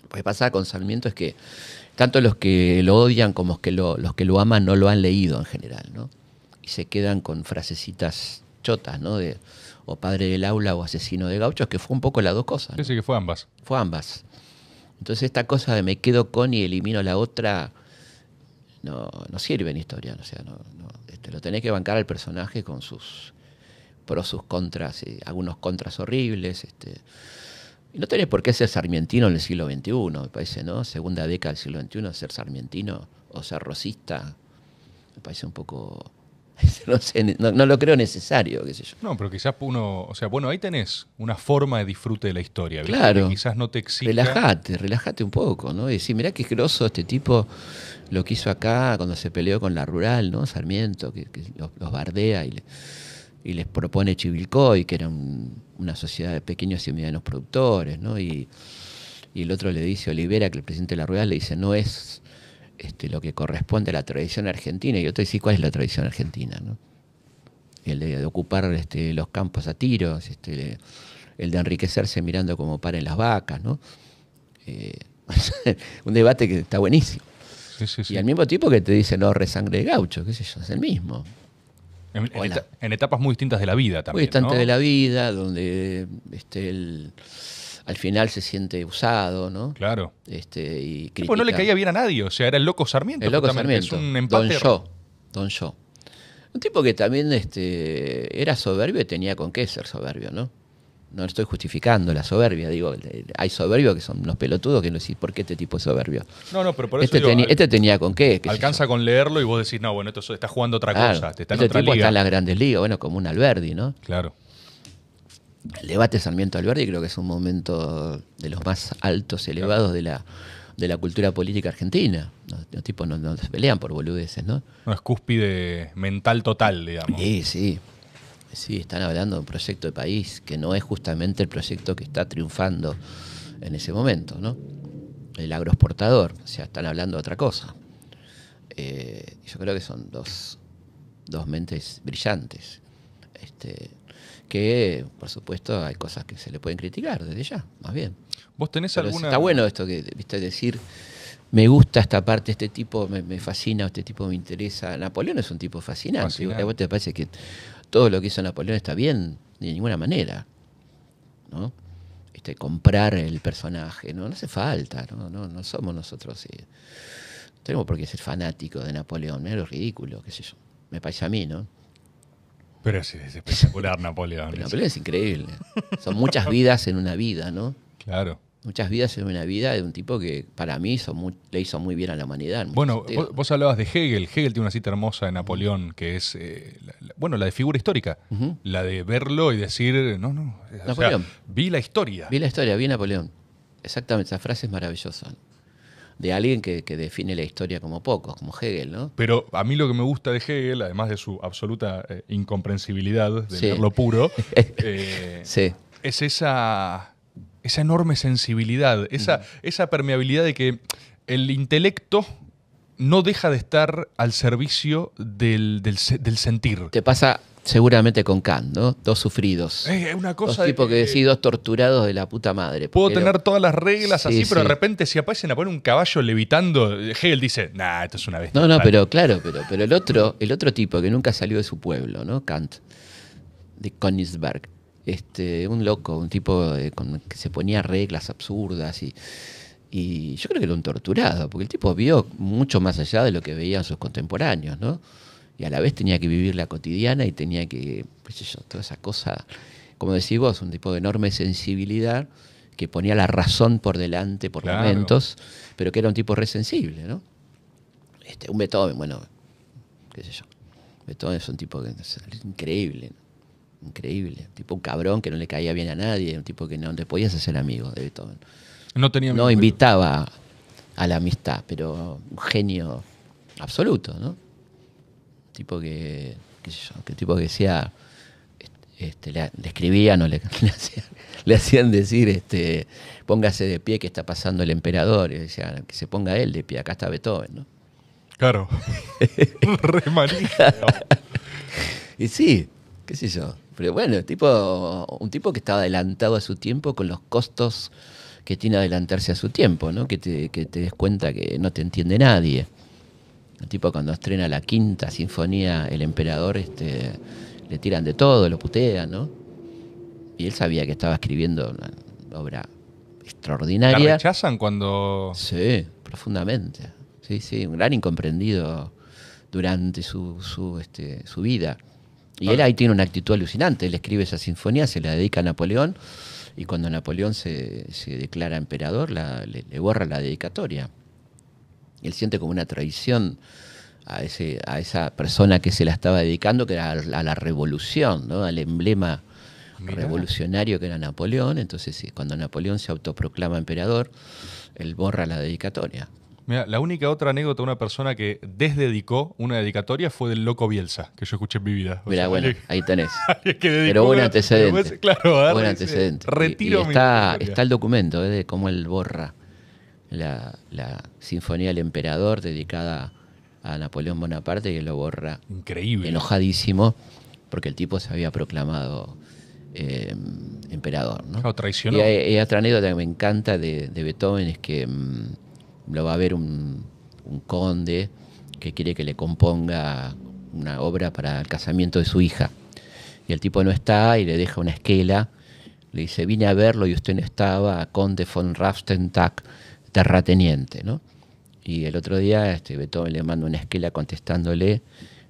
Lo que pues pasa con Sarmiento es que tanto los que lo odian como los que lo, los que lo aman no lo han leído en general, ¿no? Y se quedan con frasecitas chotas, ¿no? De, o padre del aula o asesino de gauchos, que fue un poco las dos cosas. ¿no? que fue ambas. Fue ambas. Entonces esta cosa de me quedo con y elimino la otra no, no sirve en historia. O sea, no, este, lo tenés que bancar al personaje con sus pros, sus contras, y eh, algunos contras horribles. Este. Y no tenés por qué ser sarmientino en el siglo XXI, me parece, ¿no? Segunda década del siglo XXI, ser sarmientino o ser rosista, me parece un poco... No, lo creo necesario, qué sé yo. No, pero quizás uno, o sea, bueno, ahí tenés una forma de disfrute de la historia. Claro. quizás no te exija. Relájate, relájate un poco, ¿no? Y decir, mirá qué groso este tipo lo que hizo acá cuando se peleó con la rural, ¿no? Sarmiento, que, los, los, bardea y le, y les propone Chivilcoy, que era una sociedad de pequeños y medianos productores, ¿no? Y, y, el otro le dice Olivera, que el presidente de la Rueda le dice, no es este, lo que corresponde a la tradición argentina. Y otro dice, ¿cuál es la tradición argentina? El de, ocupar este, los campos a tiros, este, el de enriquecerse mirando como paren las vacas, ¿no? Eh, un debate que está buenísimo. Y al mismo tiempo que te dice no resangre de gaucho, qué sé yo, es el mismo. En, etapas muy distintas de la vida también. Muy distante de la vida, donde este, al final se siente usado, ¿no? Claro. Este, y El no le caía bien a nadie, o sea, era el loco Sarmiento. El loco Sarmiento. Es un Don Yo. Don Yo. Un tipo que también este, era soberbio y tenía con qué ser soberbio, ¿no? no estoy justificando la soberbia, digo, eh, hay soberbios que son los pelotudos que no decís, ¿por qué este tipo es soberbio? No, no, pero por eso este, eh, este tenía con qué. alcanza con leerlo y vos decís, no, bueno, esto está jugando otra cosa, está este en tipo está en las grandes ligas, bueno, como un Alberdi, ¿no? Claro. El debate Sarmiento-Alberdi creo que es un momento de los más altos, elevados de la de la cultura política argentina. Los, tipos no, se pelean por boludeces, ¿no? No es cúspide mental total, digamos. Sí, sí. Sí, están hablando de un proyecto de país que no es justamente el proyecto que está triunfando en ese momento, ¿no? El agroexportador, o sea, están hablando de otra cosa. Eh, yo creo que son dos, mentes brillantes. Este, que, por supuesto, hay cosas que se le pueden criticar desde ya, más bien. ¿Vos tenés alguna.? Está bueno esto que, viste, decir me gusta esta parte, este tipo me, fascina, este tipo me interesa. Napoleón es un tipo fascinante. fascinante. ¿A vos te parece que todo lo que hizo Napoleón está bien, de ninguna manera. ¿no? Este, comprar el personaje, no, no hace falta, no, no, somos nosotros. no tenemos por qué ser fanáticos de Napoleón, mira lo ridículo, qué sé yo. Me parece a mí, ¿no? Pero sí, es espectacular Napoleón. Napoleón es increíble. Son muchas vidas en una vida, ¿no? Claro muchas vidas en una vida de un tipo que para mí le hizo muy bien a la humanidad. Bueno, vos, hablabas de Hegel. Hegel tiene una cita hermosa de Napoleón que es, eh, bueno, la de figura histórica. La de verlo y decir, no, no. Napoleón. vi la historia. Vi la historia, vi Napoleón. Exactamente, esa frase es maravillosa. De alguien que, define la historia como pocos, como Hegel, ¿no? Pero a mí lo que me gusta de Hegel, además de su absoluta eh, incomprensibilidad, de serlo puro, eh, es esa esa enorme sensibilidad, esa, esa permeabilidad de que el intelecto no deja de estar al servicio del, sentir. Te pasa seguramente con Kant, ¿no? Dos sufridos. Es una cosa. Dos tipo que decís, dos torturados de la puta madre. Puedo tener todas las reglas así, pero de repente si aparecen a poner un caballo levitando, Hegel dice, nah, esto es una bestia. No, no, pero claro, pero, pero el otro, el otro tipo que nunca salió de su pueblo, ¿no? Kant, de Königsberg este, un loco, un tipo eh, con, que se ponía reglas absurdas y, yo creo que era un torturado, porque el tipo vio mucho más allá de lo que veían sus contemporáneos, ¿no? Y a la vez tenía que vivir la cotidiana y tenía que, pues yo, toda esa cosa, como decís vos, un tipo de enorme sensibilidad que ponía la razón por delante por momentos, pero que era un tipo resensible, ¿no? Este, un Beethoven, bueno, qué sé yo. Beethoven es un tipo increíble, ¿no? increíble. Tipo un cabrón que no le caía bien a nadie, un tipo que no te podías hacer amigo de Beethoven. No tenía No invitaba a la amistad, pero un genio absoluto, ¿no? Tipo que, qué que tipo que sea este, le, escribían o le, hacían, decir, este, póngase de pie que está pasando el emperador, y decían, que se ponga él de pie, acá está Beethoven, ¿no? Claro. Re Y sí, qué sé yo. Pero bueno, tipo, un tipo que estaba adelantado a su tiempo con los costos que tiene adelantarse a su tiempo, ¿no? Que te, des cuenta que no te entiende nadie. El tipo cuando estrena la quinta sinfonía, el emperador, este, le tiran de todo, lo putean, ¿no? Y él sabía que estaba escribiendo una obra extraordinaria. ¿La rechazan cuando...? Sí, profundamente. Sí, sí, un gran incomprendido durante su, su, este, su vida. Y él ahí tiene una actitud alucinante. Él escribe esa sinfonía, se la dedica a Napoleón. Y cuando Napoleón se, declara emperador, le, borra la dedicatoria. Él siente como una traición a, esa persona que se la estaba dedicando, que era a, la revolución, ¿no? al emblema revolucionario que era Napoleón. Entonces, cuando Napoleón se autoproclama emperador, él borra la dedicatoria. Mira, la única otra anécdota de una persona que desdedicó una dedicatoria fue del Loco Bielsa, que yo escuché en mi vida. Mira, bueno, ahí tenés. Pero un antecedente. Pues, antecedente. Retiro y, está, está el documento eh, de cómo él borra la, Sinfonía del Emperador dedicada a Napoleón Bonaparte y él lo borra. Increíble. Enojadísimo, porque el tipo se había proclamado eh, emperador. ¿no? Y, hay, otra anécdota que me encanta de, Beethoven es que mm, lo va a ver un, conde que quiere que le componga una obra para el casamiento de su hija. Y el tipo no está y le deja una esquela. Le dice, vine a verlo y usted no estaba, conde von Raffstentag, terrateniente. Y el otro día este, Beethoven le manda una esquela contestándole,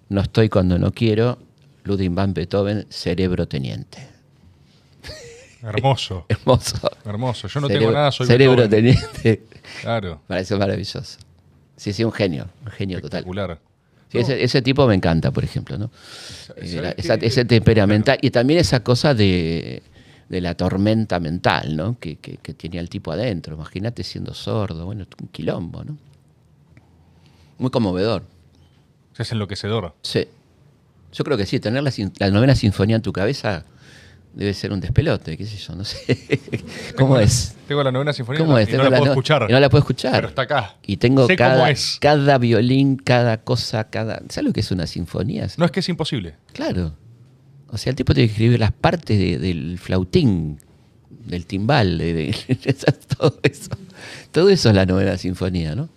no estoy cuando no quiero, Ludwig van Beethoven, cerebro teniente. Hermoso. hermoso. Hermoso. Yo no tengo nada, soy Cerebro teniente. Claro. Parece maravilloso. Sí, sí, un genio. Un genio total. Sí, ese, tipo me encanta, por ejemplo, ¿no? esa, eh, ese eh, temperamental. Y también esa cosa de, la tormenta mental, ¿no? Que, que, tenía el tipo adentro. Imagínate siendo sordo, bueno, un quilombo, ¿no? Muy conmovedor. Es enloquecedor. Sí. Yo creo que sí, tener la novena sinfonía en tu cabeza debe ser un despelote, qué sé yo, no sé. ¿Cómo es? Tengo la novena sinfonía no la, puedo escuchar. no la puedo escuchar. Pero está acá. Y tengo cada, cada violín, cada cosa, cada... ¿Sabes lo que es una sinfonía? No es que es imposible. Claro. O sea, el tipo tiene que escribir las partes del flautín, del timbal, de, de, todo eso. Todo eso es la novena sinfonía, ¿no?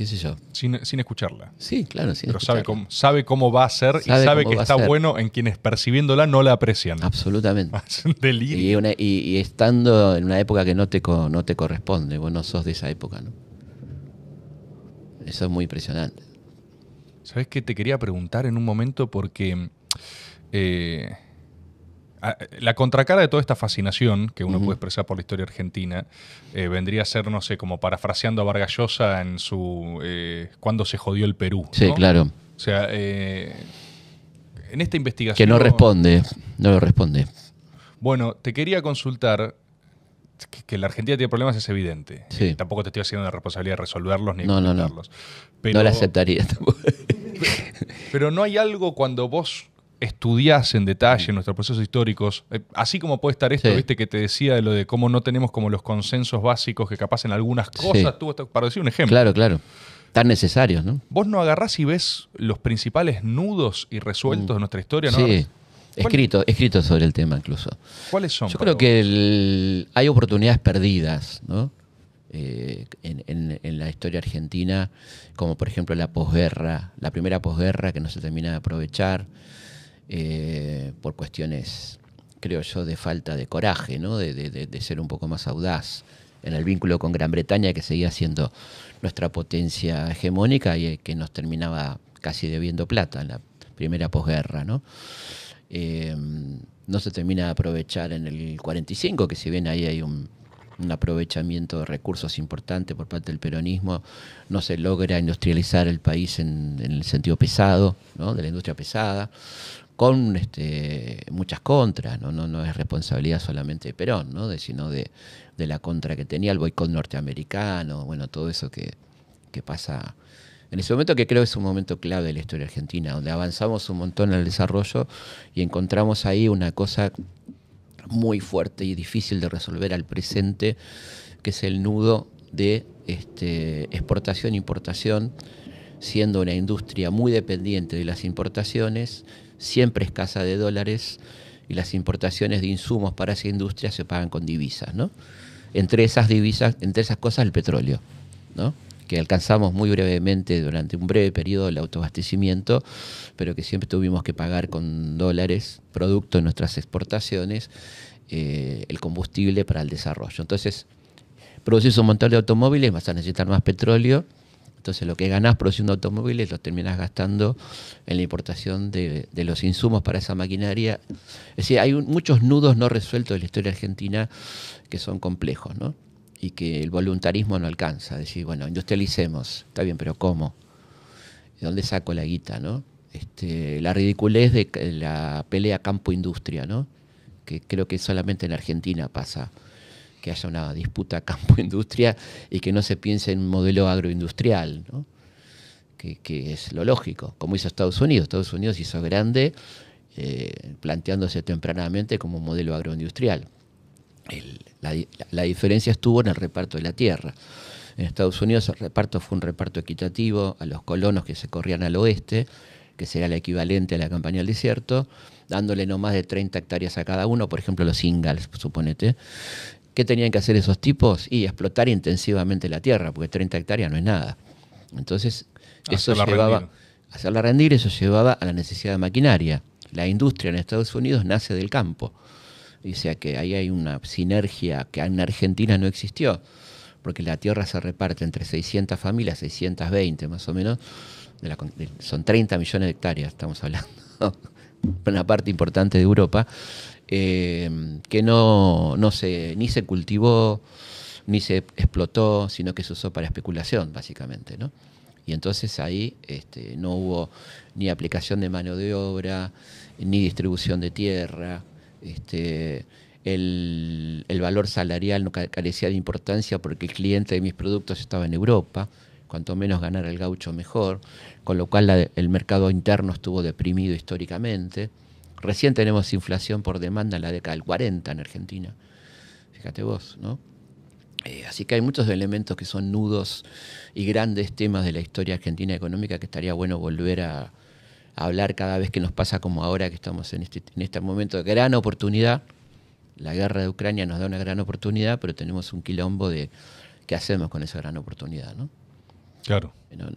qué sé yo. Sin, escucharla. Sí, claro, sin Pero sabe cómo, sabe cómo va a ser y sabe que está bueno en quienes percibiéndola no la aprecian. Absolutamente. Es delirio. Y, estando en una época que no te, no te corresponde, vos no sos de esa época, ¿no? Eso es muy impresionante. ¿Sabes qué? Te quería preguntar en un momento porque... Eh, la contracara de toda esta fascinación que uno puede expresar por la historia argentina eh, vendría a ser, no sé, como parafraseando a Vargas en su eh, Cuando se jodió el Perú. Sí, claro. O sea, eh, en esta investigación. Que no responde, no lo responde. Bueno, te quería consultar que, la Argentina tiene problemas es evidente. Sí. tampoco te estoy haciendo la responsabilidad de resolverlos ni no, no, no. Pero, no la aceptaría pero no hay algo cuando vos estudiás en detalle nuestros procesos históricos, eh, así como puede estar esto, que te decía de lo de cómo no tenemos como los consensos básicos que capacen algunas cosas, para decir un ejemplo. Claro, claro. Tan necesarios, ¿no? Vos no agarrás y ves los principales nudos y resueltos mm. de nuestra historia, ¿no? Sí. Escrito, escrito sobre el tema incluso. ¿Cuáles son? Yo creo que hay oportunidades perdidas, eh, en, la historia argentina, como por ejemplo la posguerra, la primera posguerra que no se termina de aprovechar, eh, por cuestiones, creo yo, de falta de coraje, ¿no? De, de, ser un poco más audaz en el vínculo con Gran Bretaña, que seguía siendo nuestra potencia hegemónica y eh, que nos terminaba casi debiendo plata en la primera posguerra. ¿no? Eh, se termina de aprovechar en el 45, que si bien ahí hay un, aprovechamiento de recursos importante por parte del peronismo, no se logra industrializar el país en, el sentido pesado, ¿no? de la industria pesada con este, muchas contras, ¿no? No, no es responsabilidad solamente de Perón, ¿no? sino de, la contra que tenía el boicot norteamericano, bueno, todo eso que, pasa en ese momento que creo es un momento clave de la historia argentina, donde avanzamos un montón en el desarrollo y encontramos ahí una cosa muy fuerte y difícil de resolver al presente, que es el nudo de este, exportación-importación, siendo una industria muy dependiente de las importaciones, siempre escasa de dólares y las importaciones de insumos para esa industria se pagan con divisas, ¿no? Entre esas divisas, entre esas cosas el petróleo, ¿no? que alcanzamos muy brevemente durante un breve periodo el autoabastecimiento, pero que siempre tuvimos que pagar con dólares, producto de nuestras exportaciones, eh, el combustible para el desarrollo. Entonces, producir un montón de automóviles, vas a necesitar más petróleo, entonces lo que ganás produciendo automóviles lo terminás gastando en la importación de, los insumos para esa maquinaria. Es decir, hay muchos nudos no resueltos de la historia argentina que son complejos, ¿no? Y que el voluntarismo no alcanza. decir, bueno, industrialicemos, está bien, pero ¿cómo? ¿De dónde saco la guita, no? Este, la ridiculez de la pelea campo-industria, ¿no? Que creo que solamente en Argentina pasa que haya una disputa campo-industria y que no se piense en un modelo agroindustrial, que, es lo lógico, como hizo Estados Unidos. Estados Unidos hizo grande eh, planteándose tempranamente como modelo agroindustrial. la, diferencia estuvo en el reparto de la tierra. En Estados Unidos el reparto fue un reparto equitativo a los colonos que se corrían al oeste, que será el equivalente a la campaña del desierto, dándole no más de 30 hectáreas a cada uno, por ejemplo los Ingalls, suponete, ¿Qué tenían que hacer esos tipos? Y explotar intensivamente la tierra, porque 30 hectáreas no es nada. Entonces, eso llevaba. Rendir. Hacerla rendir, eso llevaba a la necesidad de maquinaria. La industria en Estados Unidos nace del campo. y sea que ahí hay una sinergia que en Argentina no existió, porque la tierra se reparte entre 600 familias, 620 más o menos, son 30 millones de hectáreas, estamos hablando, una parte importante de Europa, Em, que no, se, ni se cultivó, ni se explotó, sino que se usó para especulación, básicamente. ¿no? Y entonces ahí este, no hubo ni aplicación de mano de obra, ni distribución de tierra. Este, el, valor salarial no carecía de importancia porque el cliente de mis productos estaba en Europa. Cuanto menos ganara el gaucho, mejor. Con lo cual el mercado interno estuvo deprimido históricamente. Recién tenemos inflación por demanda en la década del 40 en Argentina. Fíjate vos, ¿no? Eh, así que hay muchos elementos que son nudos y grandes temas de la historia argentina económica que estaría bueno volver a, hablar cada vez que nos pasa como ahora que estamos en este, en este momento de gran oportunidad. La guerra de Ucrania nos da una gran oportunidad, pero tenemos un quilombo de qué hacemos con esa gran oportunidad, ¿no? Claro.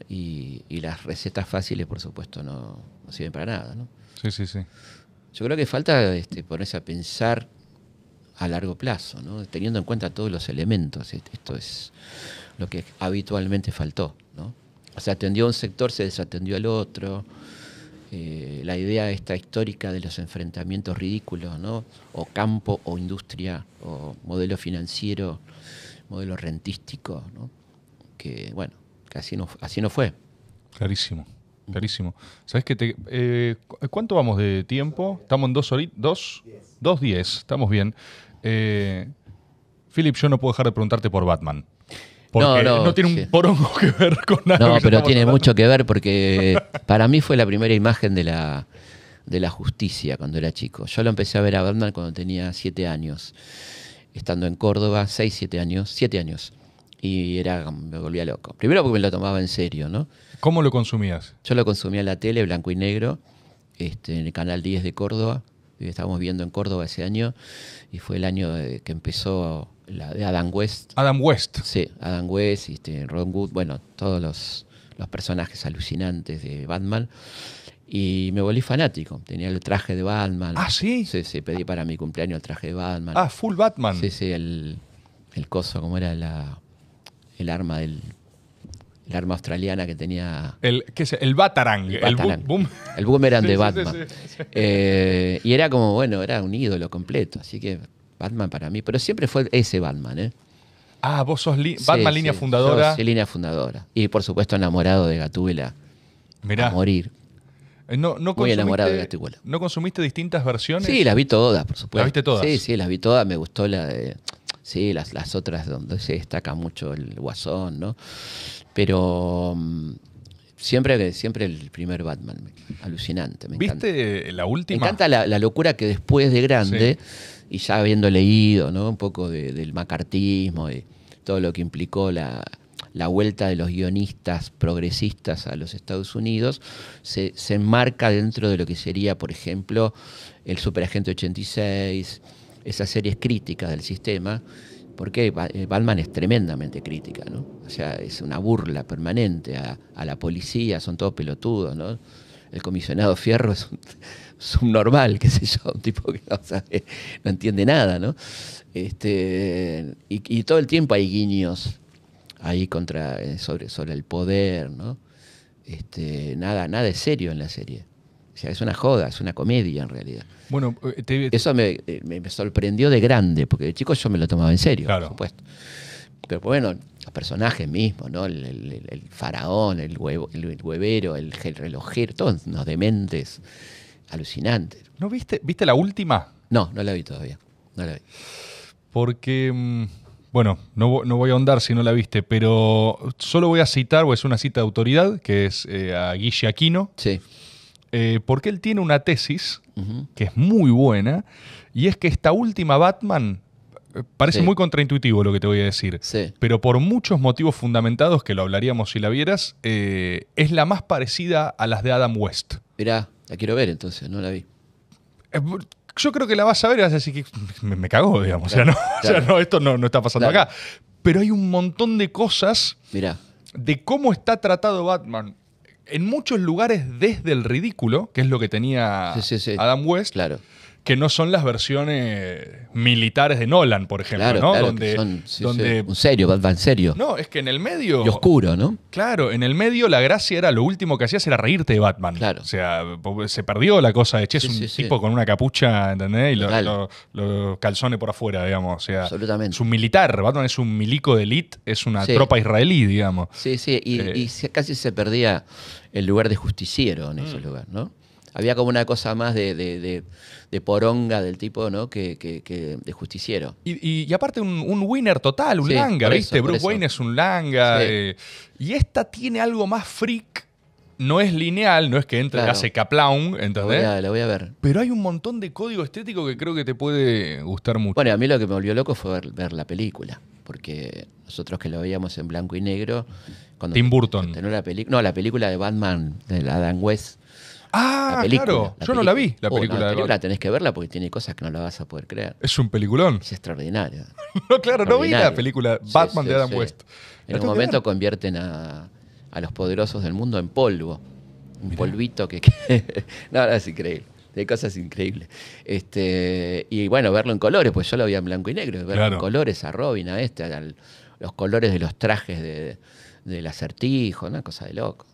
Y, las recetas fáciles, por supuesto, no, no sirven para nada, ¿no? Sí, sí, sí. Yo creo que falta este, ponerse a pensar a largo plazo, teniendo en cuenta todos los elementos. Este, esto es lo que habitualmente faltó. Se atendió a un sector, se desatendió al otro. Eh, la idea esta histórica de los enfrentamientos ridículos, o campo o industria, o modelo financiero, modelo rentístico, que bueno, que no, así no fue. Clarísimo. Clarísimo. ¿Sabes qué? Te, eh, ¿Cuánto vamos de tiempo? Estamos en dos horitas. Dos, dos diez. Estamos bien. Eh, Philip, yo no puedo dejar de preguntarte por Batman. Porque no, tiene un porongo que ver con nada. No, pero tiene mucho que ver porque para mí fue la primera imagen de de la justicia cuando era chico. Yo lo empecé a ver a Batman cuando tenía siete años, estando en Córdoba, seis, siete años, siete años y era, me volvía loco. Primero porque me lo tomaba en serio, ¿no? ¿Cómo lo consumías? Yo lo consumía en la tele, blanco y negro, este, en el Canal 10 de Córdoba. Estábamos viendo en Córdoba ese año y fue el año que empezó la de Adam West. Adam West. Sí, Adam West, este, Ron Wood, bueno, todos los, los personajes alucinantes de Batman. Y me volví fanático. Tenía el traje de Batman. Ah, sí. Sí, sí, pedí para mi cumpleaños el traje de Batman. Ah, full Batman. Sí, sí, el, el coso, cómo era la el arma del el arma australiana que tenía. El, ¿Qué es? El Batarang. El, el, boom. Boomerang de Batman. Eh, y era como, bueno, era un ídolo completo. Así que Batman para mí. Pero siempre fue ese Batman, ¿eh? Ah, vos sos Batman línea fundadora. sí, línea fundadora. Y por supuesto, enamorado de Gatúbela. Mirá. morir. Eh, no, Muy enamorado de Gatúbela. ¿No consumiste distintas versiones? Sí, las vi todas, por supuesto. ¿Las viste todas? Sí, sí, las vi todas. Me gustó la de. Sí, las, las otras donde se destaca mucho el guasón, ¿no? Pero mm, siempre, siempre el primer Batman, alucinante. Me ¿Viste encanta. la última? encanta la, locura que después de grande, y ya habiendo leído, ¿no? Un poco del macartismo y todo lo que implicó la, vuelta de los guionistas progresistas a los Estados Unidos se, se enmarca dentro de lo que sería, por ejemplo, el Superagente 86, esas series críticas del sistema, porque eh, Batman es tremendamente crítica, ¿no? O sea, es una burla permanente a, la policía, son todos pelotudos, ¿no? El comisionado Fierro es un subnormal, qué sé yo, un tipo que no, sabe, no entiende nada, ¿no? Este, y, todo el tiempo hay guiños ahí contra, eh, sobre, sobre el poder, ¿no? Este, nada, nada es serio en la serie. O sea, es una joda, es una comedia en realidad. Bueno, eh, eso eh, me, sorprendió de grande, porque de chico yo me lo tomaba en serio, por supuesto. Pero bueno, los personajes mismos, ¿no? El, faraón, el, huevo, el huevero, el, relojero, todos unos dementes alucinantes. ¿No viste, viste la última? No, no la vi todavía. No la vi. Porque. Mm, bueno, no, voy a ahondar si no la viste, pero solo voy a citar, o es una cita de autoridad, que es eh, a Guille Aquino. Sí eh, porque él tiene una tesis que es muy buena, y es que esta última Batman eh, Parece muy contraintuitivo lo que te voy a decir, pero por muchos motivos fundamentados que lo hablaríamos si la vieras, eh, es la más parecida a las de Adam West. Mirá, la quiero ver entonces, no la vi. yo creo que la vas a ver y vas a decir que me, cago, cagó, digamos. o, sea, no, esto no, está pasando acá. Pero hay un montón de cosas de cómo está tratado Batman en muchos lugares desde el ridículo, que es lo que tenía Adam West. Claro que no son las versiones militares de Nolan, por ejemplo, ¿no? donde, Un serio, Batman serio. No, es que en el medio. Y oscuro, ¿no? Claro, en el medio la gracia era lo último que hacías era reírte de Batman. Claro. O sea, se perdió la cosa de che, es un tipo con una capucha, ¿entendés? Y los calzones por afuera, digamos. O sea, Absolutamente. es un militar. Batman es un milico de elite, es una tropa israelí, digamos. Sí, sí, y, eh, casi se perdía el lugar de justiciero en ese mm. lugar, ¿no? Había como una cosa más de, de, de, poronga del tipo, ¿no? Que, que, que de justiciero. Y, aparte un, winner total, un langa, ¿viste? Bruce Wayne es un langa. Eh, y esta tiene algo más freak. No es lineal, no es que entre hace caplown, ¿entendés? La voy, a, ver. Pero hay un montón de código estético que creo que te puede gustar mucho. Bueno, a mí lo que me volvió loco fue ver, la película. Porque nosotros que lo veíamos en blanco y negro. Cuando Tim Burton. no, la película de Batman, de Adam West Ah, claro. Yo no la vi, la oh, película no, tenés que verla porque tiene cosas que no la vas a poder creer. Es un peliculón. Es extraordinario. no, claro, no vi la película Batman de Adam West. En un momento convierten a, los poderosos del mundo en polvo. Un polvito que... no, es increíble. hay cosas increíbles. Este, y bueno, verlo en colores, pues yo lo vi en blanco y negro. Verlo en colores a Robin, a este, los colores de los trajes de, del acertijo, una cosa de loco.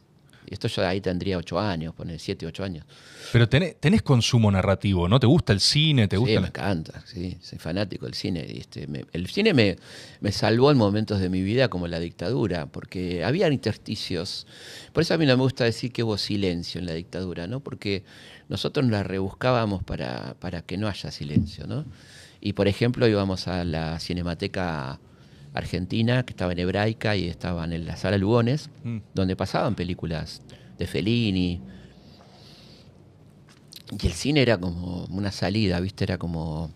Esto yo ahí tendría ocho años, poner siete, ocho años. Pero tenés, consumo narrativo, ¿no? ¿Te gusta el cine? ¿Te gusta me encanta, sí, soy fanático del cine. Este, el cine me, me, salvó en momentos de mi vida como la dictadura, porque había intersticios. Por eso a mí no me gusta decir que hubo silencio en la dictadura, ¿no? Porque nosotros la rebuscábamos para, para que no haya silencio, ¿no? Y por ejemplo íbamos a la Cinemateca argentina, que estaba en Hebraica y estaba en la sala Lugones, mm. donde pasaban películas de Fellini. Y el cine era como una salida, ¿viste? Era como,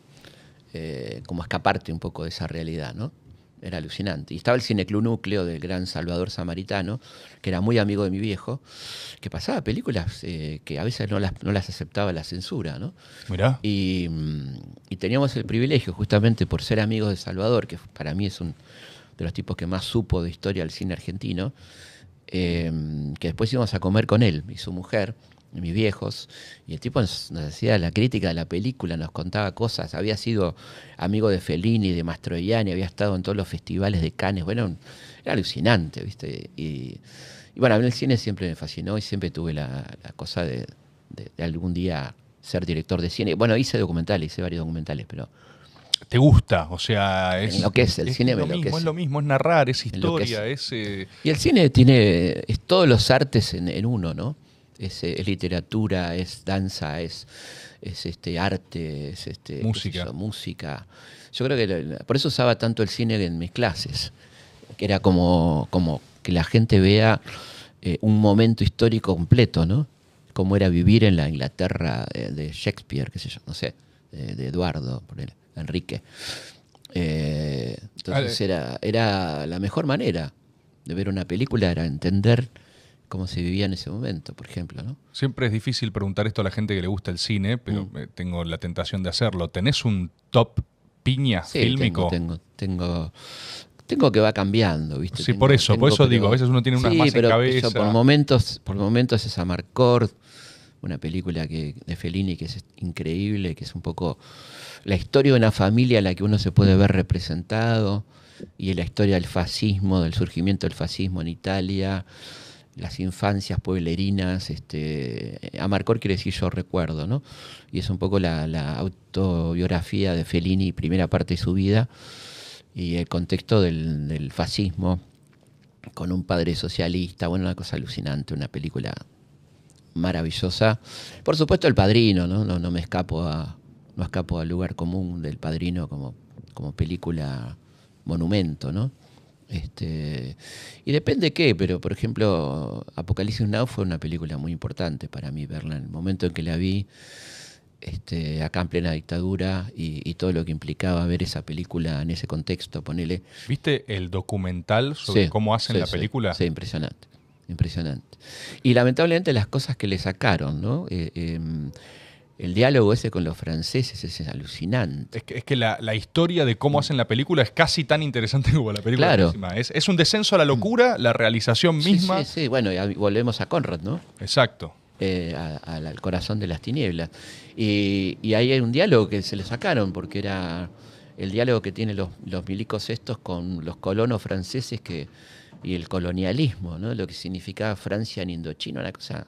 eh, como escaparte un poco de esa realidad, ¿no? era alucinante. Y estaba el cineclú Núcleo del gran Salvador Samaritano, que era muy amigo de mi viejo, que pasaba películas eh, que a veces no las, aceptaba la censura, ¿no? Mm, y, teníamos el privilegio, justamente por ser amigos de Salvador, que para mí es un de los tipos que más supo de historia del cine argentino, eh, que después íbamos a comer con él y su mujer, mis viejos, y el tipo nos, hacía la crítica de la película, nos contaba cosas, había sido amigo de Fellini, de Mastroianni, había estado en todos los festivales de Cannes, bueno, era alucinante, ¿viste? Y, bueno, a el cine siempre me fascinó y siempre tuve la, cosa de, algún día ser director de cine. Bueno, hice documentales, hice varios documentales, pero... ¿Te gusta? O sea, es... Lo que es, el cine Es lo mismo, es narrar, es historia, es... Eh, y el cine tiene... es todos los artes en uno, ¿no? Eh, es, literatura, es danza, es, es este arte, es este, música. música. Yo creo que por eso usaba tanto el cine en mis clases, que era como, como que la gente vea eh, un momento histórico completo, ¿no? Como era vivir en la Inglaterra eh, de Shakespeare, qué sé yo, no sé, de, Eduardo, por Enrique. entonces era, era la mejor manera de ver una película, era entender cómo se vivía en ese momento, por ejemplo. ¿no? Siempre es difícil preguntar esto a la gente que le gusta el cine, pero mm. tengo la tentación de hacerlo. ¿Tenés un top piña sí, fílmico? Tengo, tengo, tengo, que va cambiando, ¿viste? Sí, por eso, por eso digo, a veces uno tiene unas sí, más cabeza. por momentos, por momentos es Amarcord, una película que, de Fellini que es increíble, que es un poco la historia de una familia en la que uno se puede ver representado y la historia del fascismo, del surgimiento del fascismo en Italia, las infancias pueblerinas, este, Amarcor quiere decir yo recuerdo, ¿no? Y es un poco la, autobiografía de Fellini, primera parte de su vida, y el contexto del, fascismo, con un padre socialista, bueno, una cosa alucinante, una película maravillosa. Por supuesto el padrino, ¿no? No, me escapo a, no escapo al lugar común del padrino como, como película monumento, ¿no? Este, y depende de qué, pero por ejemplo, Apocalipsis Now fue una película muy importante para mí verla. En el momento en que la vi, este, acá en plena dictadura y, todo lo que implicaba ver esa película en ese contexto, ponele. ¿Viste el documental sobre cómo hacen la película? Sí, impresionante, impresionante. Y lamentablemente las cosas que le sacaron, ¿no? Eh, em, el diálogo ese con los franceses es alucinante. Es que, es que la, historia de cómo mm. hacen la película es casi tan interesante como la película. Claro. Es, un descenso a la mm. locura, la realización misma. Sí, sí, bueno, y volvemos a Conrad, ¿no? Exacto. Eh, al corazón de las tinieblas. Y, ahí hay un diálogo que se le sacaron, porque era el diálogo que tienen los, los milicos estos con los colonos franceses que, y el colonialismo, ¿no? lo que significaba Francia en Indochina, una cosa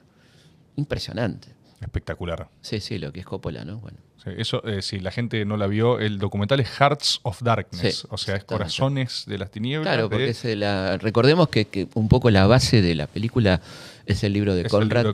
impresionante. Espectacular. Sí, sí, lo que es Coppola, ¿no? Bueno. eso, eh, si la gente no la vio, el documental es Hearts of Darkness, o sea, es Corazones de las Tinieblas. Claro, porque eh, la, recordemos que, un poco la base de la película es el libro de, Conrad,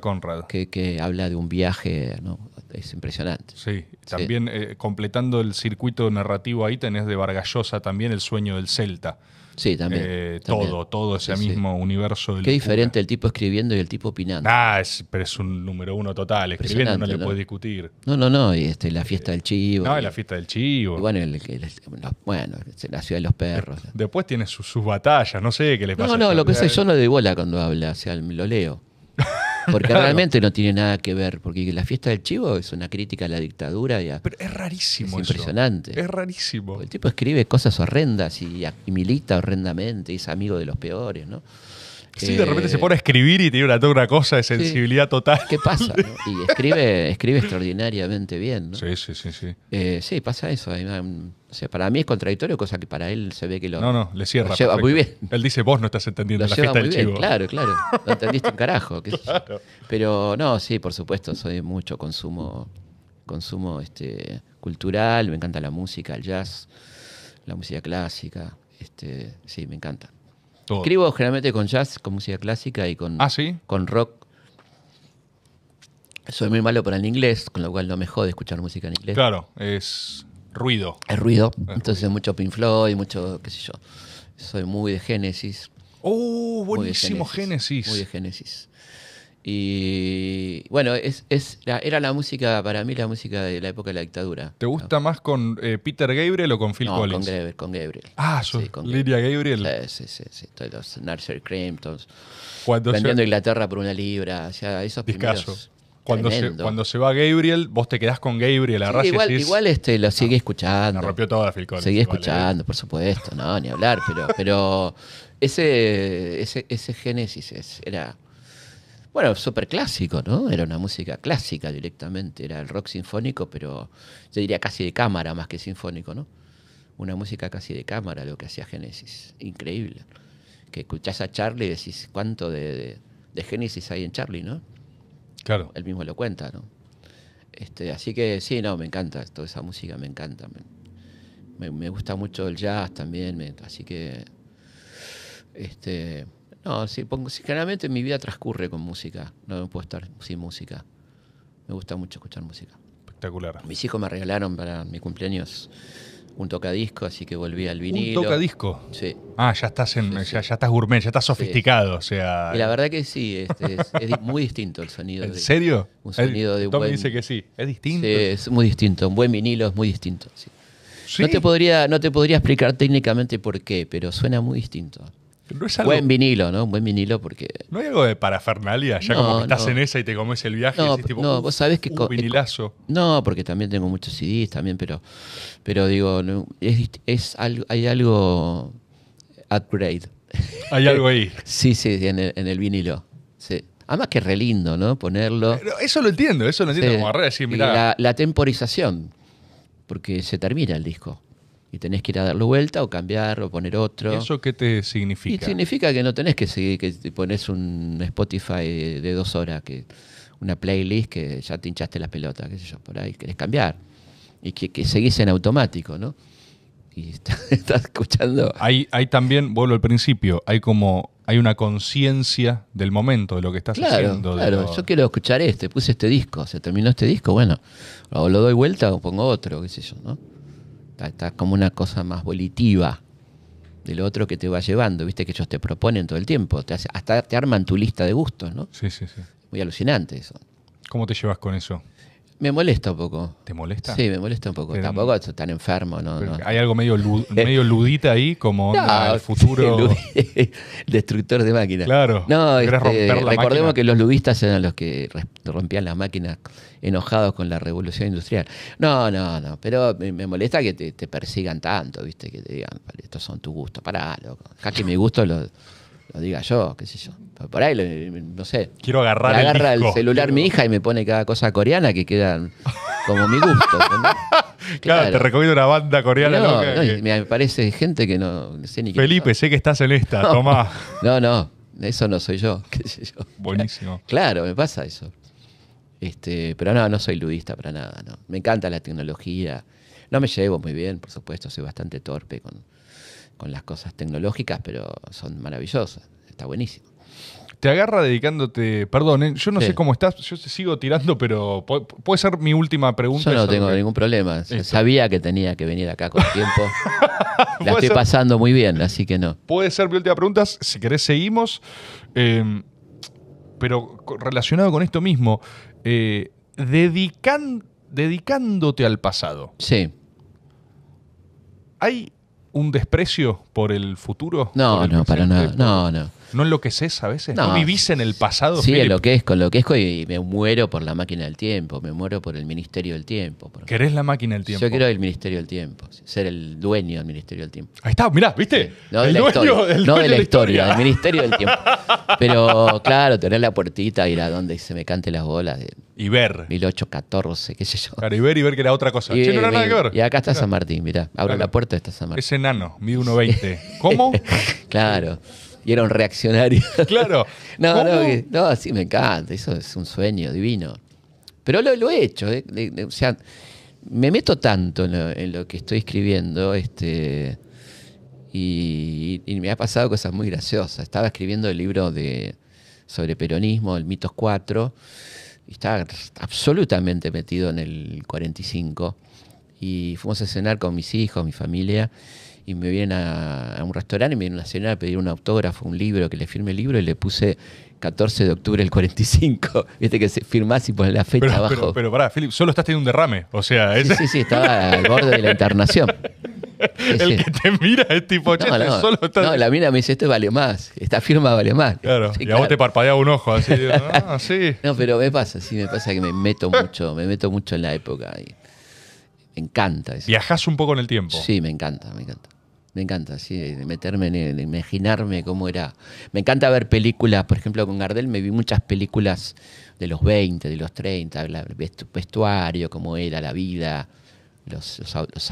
Que, habla de un viaje, ¿no? es impresionante. Sí, también eh, completando el circuito narrativo ahí tenés de Vargallosa también el sueño del Celta. Sí, eh, también. Todo, todo ese mismo universo. Del Qué diferente el tipo escribiendo y el tipo opinando. Ah, es, pero es un número uno total. Escribiendo no le puede discutir. No, no, no. Y este, la fiesta del chivo. No, la fiesta del chivo. bueno, la ciudad de los perros. Después tiene sus, batallas, no sé qué le pasa. No, no, lo que sé, yo no de bola cuando habla, o sea, lo leo. Porque realmente no tiene nada que ver, porque la fiesta del chivo es una crítica a la dictadura. Y Pero es rarísimo. Es impresionante. Es rarísimo. El tipo escribe cosas horrendas y, milita horrendamente, es amigo de los peores, ¿no? Sí, de repente se eh, pone a escribir y tiene una, toda una cosa de sensibilidad total. ¿Qué pasa? Y escribe, escribe extraordinariamente bien. Sí, sí, sí. Sí. Eh, sí, pasa eso. O para mí es contradictorio, cosa que para él se ve que lo. No, no, le cierra. Lleva muy bien. Él dice, vos no estás entendiendo la fiesta del chivo. Claro, claro. No entendiste un carajo. Pero no, sí, por supuesto, soy mucho consumo, consumo este, cultural, me encanta la música, el jazz, la música clásica. Este, sí, me encanta. Escribo generalmente con jazz, con música clásica y con, ah, con rock. Soy muy malo para el inglés, con lo cual no me jode escuchar música en inglés. Claro, es ruido. Es ruido. Entonces es mucho Pink Floyd, mucho, qué sé yo. Soy muy de Génesis. ¡Oh, buenísimo Génesis! Muy de Génesis. Y bueno, es, es, era la música, para mí, la música de la época de la dictadura. ¿Te gusta más con eh, Peter Gabriel o con Phil Collins? Con Gabriel, con Gabriel. Ah, sí, con Lidia Gabriel. Sí, sí, sí, Todos los Nursery Crimptons. vendiendo se... Inglaterra por una libra, o sea, esos primeros. Cuando se, cuando se va Gabriel, vos te quedás con Gabriel, igual, igual este, lo sigue escuchando. Me rompió toda Phil Collins. Seguí escuchando, por supuesto, no, ni hablar, pero, pero ese, ese, ese génesis era bueno, súper clásico, ¿no? Era una música clásica directamente, era el rock sinfónico, pero yo diría casi de cámara más que sinfónico, ¿no? Una música casi de cámara, lo que hacía Génesis, increíble. Que escuchás a Charlie y decís cuánto de, Génesis hay en Charlie, ¿no? Claro. Él mismo lo cuenta, ¿no? Este, así que sí, no, me encanta, toda esa música me encanta. Me, me gusta mucho el jazz también, así que... Este, no, sí, pongo, generalmente mi vida transcurre con música. No puedo estar sin música. Me gusta mucho escuchar música. Espectacular. Mis hijos me regalaron para mi cumpleaños un tocadisco, así que volví al vinilo. ¿Un tocadisco? Sí. Ah, ya estás, en, Ya, estás gourmet, ya estás sofisticado. O sea, y la eh. verdad que sí, este, es, muy distinto el sonido. ¿En serio? Un sonido de un buen, dice que sí, es distinto. Sí, es muy distinto. Un buen vinilo es muy distinto. No, te podría, no te podría explicar técnicamente por qué, pero suena muy distinto buen vinilo, ¿no? Un buen vinilo porque... No hay algo de parafernalia, ya como que estás en esa y te comes el viaje. No, vos que... Un eh, vinilazo. No, porque también tengo muchos CDs también, pero, pero digo, es, hay algo upgrade. Hay algo ahí. sí, sí, en el, en el vinilo. Sí. Además que es re lindo, ¿no? Ponerlo. eso lo entiendo, eso lo entiendo como la temporización, porque se termina el disco y tenés que ir a darle vuelta o cambiar o poner otro. ¿Y ¿Eso qué te significa? Y significa que no tenés que seguir, que te pones un Spotify de, dos horas, que una playlist que ya te hinchaste las pelotas, qué sé yo, por ahí, querés cambiar. Y que, que seguís en automático, ¿no? Y estás escuchando. Hay, hay también, vuelvo al principio, hay como hay una conciencia del momento, de lo que estás haciendo. Claro, yo quiero escuchar este, puse este disco, se terminó este disco, bueno, o lo doy vuelta o pongo otro, qué sé yo, ¿no? Está, como una cosa más volitiva del otro que te va llevando. Viste que ellos te proponen todo el tiempo. Te hasta te arman tu lista de gustos, ¿no? Sí, sí, sí. Muy alucinante eso. ¿Cómo te llevas con eso? Me molesta un poco. ¿Te molesta? Sí, me molesta un poco. Tampoco estoy tan enfermo, ¿no? Hay algo medio, medio ludita ahí, como el futuro. Destructor de máquinas. Claro. No, este, recordemos que los ludistas eran los que rompían las máquinas enojados con la revolución industrial. No, no, no. Pero me, molesta que te, persigan tanto, ¿viste? Que te digan, estos son tu gusto. Pará, loco. Acá que mi gusto lo, lo diga yo, qué sé yo. Por ahí, no sé. Quiero agarrar Me el agarra el, celular mi hija y me pone cada cosa coreana que quedan como mi gusto. Claro, te recomiendo una banda coreana. me parece gente que no, sé ni qué- Felipe, sé que estás en esta, tomá. No, no, eso no soy yo, Buenísimo. Claro, me pasa eso. Este, pero no, no soy ludista para nada, no. Me encanta la tecnología. No me llevo muy bien, por supuesto, soy bastante torpe con las cosas tecnológicas, pero son maravillosas. Está buenísimo te agarra dedicándote. Perdón, ¿eh? yo no sé cómo estás, yo te sigo tirando, pero puede ser mi última pregunta. Yo no tengo ningún problema. Sabía que tenía que venir acá con tiempo. La estoy pasando muy bien, así que no. Puede ser mi última pregunta. Si querés, seguimos. Em, pero relacionado con esto mismo, eh, dedicándote al pasado. Sí. ¿Hay un desprecio por el futuro? No, no, para nada. No, no. ¿No enloqueces a veces? ¿No, vivís en el pasado? Sí, lo enloquezco, enloquezco y me muero por la máquina del tiempo, me muero por el Ministerio del Tiempo. ¿Querés la máquina del tiempo? Yo quiero el Ministerio del Tiempo, ser el dueño del Ministerio del Tiempo. Ahí está, mirá, ¿viste? No, de dueño, la historia, del Ministerio del Tiempo. Pero claro, tener la puertita, y la donde se me cante las bolas. De y ver. 1814, qué sé yo. Claro, y ver y ver que era otra cosa. Y, acá está San Martín, mirá, abro la puerta, está San Martín. Es enano, mide 1,20. ¿Cómo? claro. Y era un reaccionario. Claro. no, no, sí, me encanta. Eso es un sueño divino. Pero lo, he hecho. Eh, o sea, me meto tanto en lo, que estoy escribiendo. Este, y, me ha pasado cosas muy graciosas. Estaba escribiendo el libro de, sobre peronismo, el Mitos 4. Y estaba absolutamente metido en el 45. Y fuimos a cenar con mis hijos, mi familia y me vienen a, un restaurante y me viene una señora a pedir un autógrafo, un libro, que le firme el libro y le puse 14 de octubre del 45. Viste que firmás y pones la fecha abajo. Pero, pero pará, Philip, solo estás teniendo un derrame. O sea, Sí, sí, sí, estaba al borde de la internación. el que te mira es tipo, no, solo No, la mina me dice, esto vale más, esta firma vale más. Claro, y a vos te parpadea un ojo así, ah, No, pero me pasa, sí, me pasa que me meto mucho, me meto mucho en la época. Y me encanta eso. Viajás un poco en el tiempo. Sí, me encanta, me encanta. Me encanta, sí, eh, de meterme en imaginarme cómo era. Me encanta ver películas, por ejemplo, con Gardel me vi muchas películas de los 20, de los 30, el vestuario, cómo era la vida, los,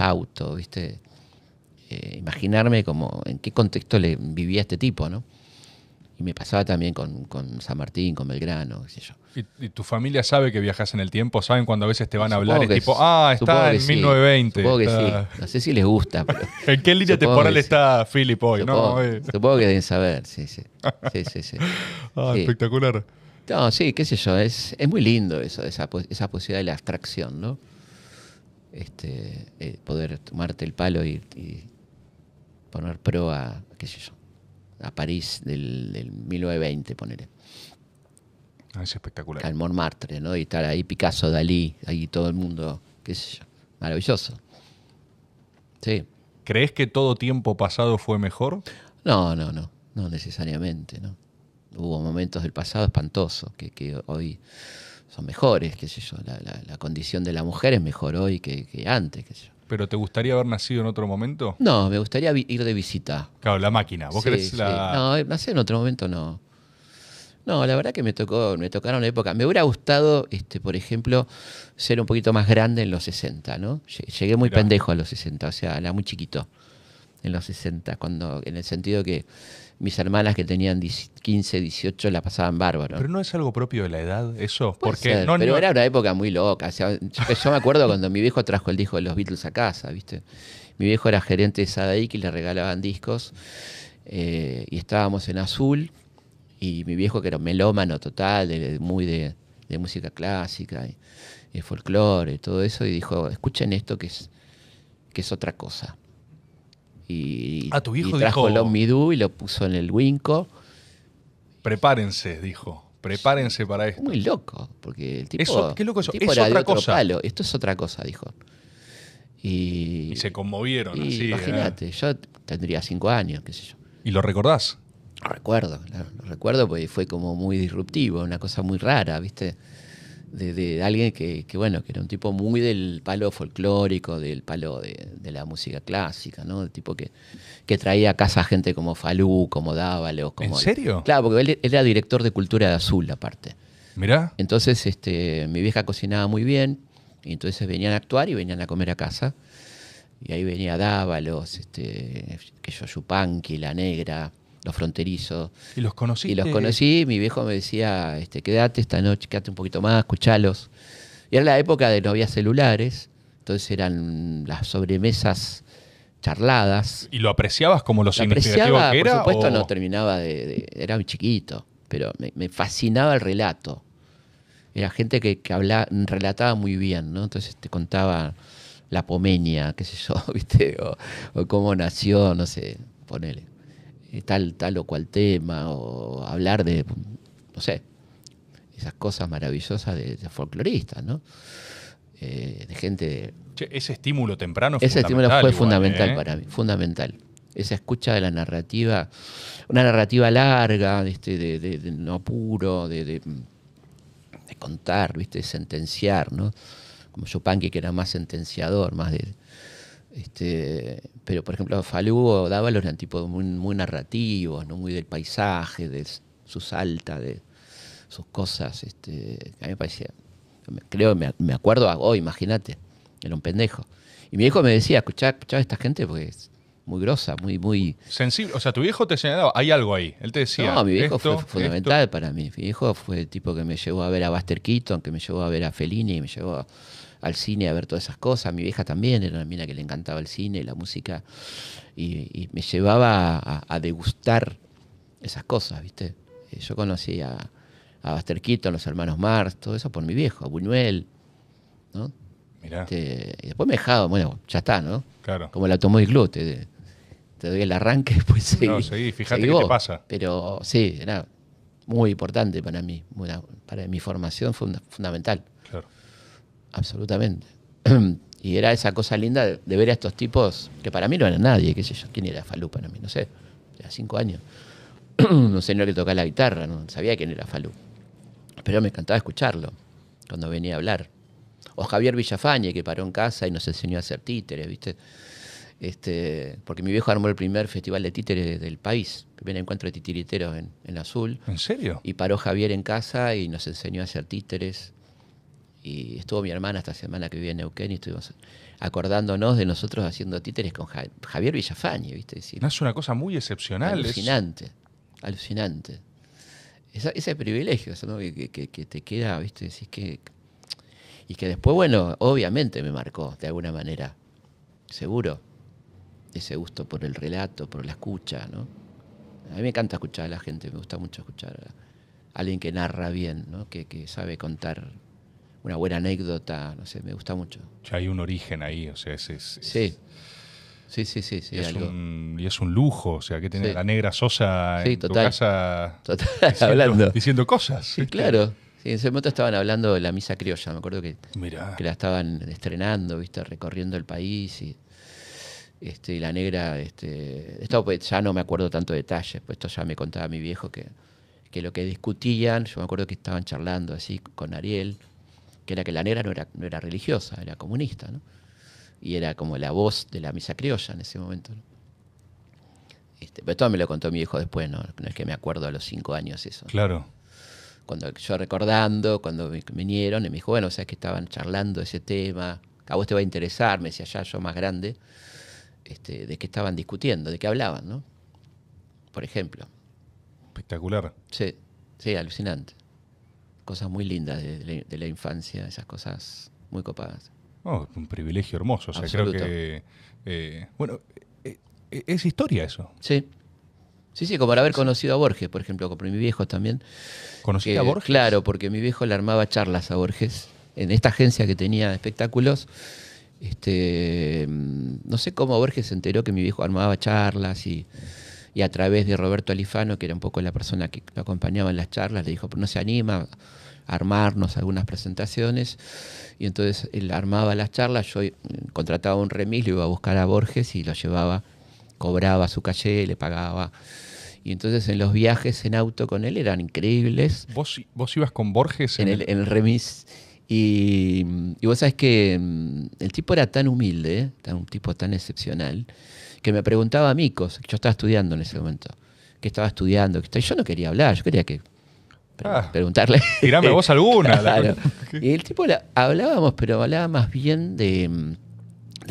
autos, ¿viste? Eh, imaginarme como en qué contexto le vivía este tipo, ¿no? Y me pasaba también con, con San Martín, con Belgrano, qué sé yo. ¿Y, tu familia sabe que viajas en el tiempo? ¿Saben cuando a veces te van a hablar? es tipo, ah, está en 1920. Supongo que sí. No sé si les gusta. ¿En qué línea temporal está Philip hoy? Eh. Supongo, que deben saber, sí, sí. sí, ah, espectacular. No, sí, qué sé yo, es, muy lindo eso, esa, posibilidad de la abstracción, ¿no? Este, eh, poder tomarte el palo y, poner pro a, qué sé yo, a París del, del 1920, ponele. Ah, es espectacular. Al Martre, ¿no? Y estar ahí Picasso, Dalí, ahí todo el mundo, qué sé yo. Maravilloso. Sí. ¿Crees que todo tiempo pasado fue mejor? No, no, no. No necesariamente, ¿no? Hubo momentos del pasado espantosos que, hoy son mejores, qué sé yo. La, condición de la mujer es mejor hoy que, antes, qué sé yo. ¿Pero te gustaría haber nacido en otro momento? No, me gustaría ir de visita. Claro, la máquina. ¿Vos crees la.? No, eh, nacer en otro momento no. No, la verdad que me tocó, me tocaron la época. Me hubiera gustado, este, por ejemplo, ser un poquito más grande en los 60, ¿no? Llegué muy pendejo a los 60, o sea, era muy chiquito en los 60, cuando, en el sentido que mis hermanas que tenían 15, 18 la pasaban bárbaro. Pero no es algo propio de la edad, eso, porque pero era una época muy loca. yo, me acuerdo cuando mi viejo trajo el disco de los Beatles a casa, ¿viste? Mi viejo era gerente de Sadaik y le regalaban discos eh, y estábamos en azul y mi viejo que era melómano total, muy de, música clásica, y, folclore, y todo eso, y dijo, escuchen esto que es, que es otra cosa. Y, a ah, tu hijo y trajo Midú y lo puso en el Winco. Prepárense, dijo. Prepárense para esto. Muy loco, porque el tipo, qué loco eso. Esto es otra cosa, dijo. Y, se conmovieron. ¿eh? Imagínate, yo tendría cinco años, qué sé yo. ¿Y lo recordás? recuerdo, lo recuerdo porque fue como muy disruptivo, una cosa muy rara, ¿viste? De, alguien que, que, bueno, que era un tipo muy del palo folclórico, del palo de, la música clásica, ¿no? El tipo que, traía a casa gente como Falú, como Dávalos. Como ¿En serio? claro, porque él era director de Cultura de Azul, aparte. Mirá. Entonces, este, mi vieja cocinaba muy bien, y entonces venían a actuar y venían a comer a casa. Y ahí venía Dávalos, este, que yo, Yupanqui, La Negra, los fronterizos. ¿Y los conocí? Y los conocí, mi viejo me decía, este, quédate esta noche, quédate un poquito más, escuchalos. Y era la época de no había celulares, entonces eran las sobremesas charladas. ¿Y lo apreciabas como los. que era? Por supuesto, no terminaba de, Era un chiquito, pero me, fascinaba el relato. Era gente que, relataba muy bien, ¿no? Entonces te contaba la pomeña, qué sé yo, ¿viste? o cómo nació, no sé, ponele. Eh, tal, tal o cual tema, o hablar de, no sé, esas cosas maravillosas de, folcloristas, ¿no? Eh, de gente... ese estímulo temprano fue Ese estímulo fue fundamental ¿eh? para mí, fundamental. Esa escucha de la narrativa, una narrativa larga, este, de, no puro, de, contar, ¿viste? sentenciar, ¿no? Como Chopin, que era más sentenciador, más de este, pero, por ejemplo, Falú daba Dávalos eran tipo muy, narrativos, ¿no? muy del paisaje, de su salta de sus cosas. Este, a mí me parecía, creo, me, me acuerdo, hoy, ah, oh, imagínate, era un pendejo. Y mi hijo me decía, escuchá, a esta gente porque es muy grosa, muy, muy... Sensible, o sea, tu viejo te señalaba, hay algo ahí, él te decía... No, mi viejo fue fundamental para mí, mi viejo fue el tipo que me llevó a ver a Buster Keaton, que me llevó a ver a Fellini, me llevó a al cine a ver todas esas cosas. Mi vieja también era una mina que le encantaba el cine, la música, y, me llevaba a, degustar esas cosas, ¿viste? Eh, yo conocí a, a Buster a los hermanos Mars, todo eso por mi viejo, a Buñuel, ¿no? Mirá. Este, y después me dejaba, bueno, ya está, ¿no? Claro. Como el automóvil club, te, te doy el arranque, después pues seguí. No, fíjate qué te pasa. Pero sí, era muy importante para mí, para mi formación fue fundamental. Absolutamente. Y era esa cosa linda de, ver a estos tipos, que para mí no eran nadie, qué sé yo, quién era Falú para mí, no sé, era cinco años. Un señor que tocaba la guitarra, no sabía quién era Falú. Pero me encantaba escucharlo cuando venía a hablar. O Javier Villafañe, que paró en casa y nos enseñó a hacer títeres, ¿viste? Este, porque mi viejo armó el primer festival de títeres del país, el primer encuentro de titiriteros en, en Azul. ¿En serio? Y paró Javier en casa y nos enseñó a hacer títeres y estuvo mi hermana esta semana que viene en Neuquén y estuvimos acordándonos de nosotros haciendo títeres con Javier Villafañe, ¿viste? Es, es una cosa muy excepcional. Alucinante, es... alucinante. ese privilegio que, te queda, ¿viste? Decís que, y que después, bueno, obviamente me marcó de alguna manera, seguro, ese gusto por el relato, por la escucha, ¿no? A mí me encanta escuchar a la gente, me gusta mucho escuchar a alguien que narra bien, ¿no? que sabe contar una buena anécdota, no sé, me gusta mucho. Ya hay un origen ahí, o sea, ese es, sí. Sí, sí, sí. y, es Un, lujo, o sea, que tiene la negra Sosa en tu casa diciendo, cosas. Sí, claro. en ese momento estaban hablando de la misa criolla, me acuerdo que, que la estaban estrenando, viste, recorriendo el país y este, la negra, este, esto pues, ya no me acuerdo tanto detalles, pues esto ya me contaba mi viejo que, que lo que discutían, yo me acuerdo que estaban charlando así con Ariel, que era que la negra no era, religiosa, era comunista, ¿no? Y era como la voz de la misa criolla en ese momento. ¿no? Este, pero todo me lo contó mi hijo después, ¿no? No es que me acuerdo a los cinco años eso. Claro. Cuando yo recordando, cuando vinieron, y me dijo, bueno, o sea, que estaban charlando ese tema, a vos te va a interesar, me decía ya yo más grande, este, de qué estaban discutiendo, de qué hablaban, ¿no? Por ejemplo. Espectacular. Sí, sí, alucinante cosas muy lindas de, la infancia, esas cosas muy copadas. Oh, un privilegio hermoso. O sea, creo que. Eh, bueno, eh, eh, es historia eso. Sí. Sí, sí, como haber conocido a Borges, por ejemplo, con mi viejo también. ¿Conocí a Borges? Claro, porque mi viejo le armaba charlas a Borges en esta agencia que tenía de espectáculos. Este, mm, no sé cómo Borges se enteró que mi viejo armaba charlas y y a través de Roberto Alifano, que era un poco la persona que lo acompañaba en las charlas, le dijo, no se anima a armarnos algunas presentaciones. Y entonces él armaba las charlas, yo eh, contrataba un remis, lo iba a buscar a Borges y lo llevaba, cobraba su calle, le pagaba. Y entonces en los viajes en auto con él eran increíbles. ¿Vos, vos ibas con Borges en, el, remis? Y, vos sabés que mm, el tipo era tan humilde, un tipo tan excepcional, que me preguntaba a Micos, yo estaba estudiando en ese momento, que estaba estudiando, que yo no quería hablar, yo quería que ah. preguntarle. Tirame vos alguna. Y el tipo hablábamos, pero hablaba más bien de, mm,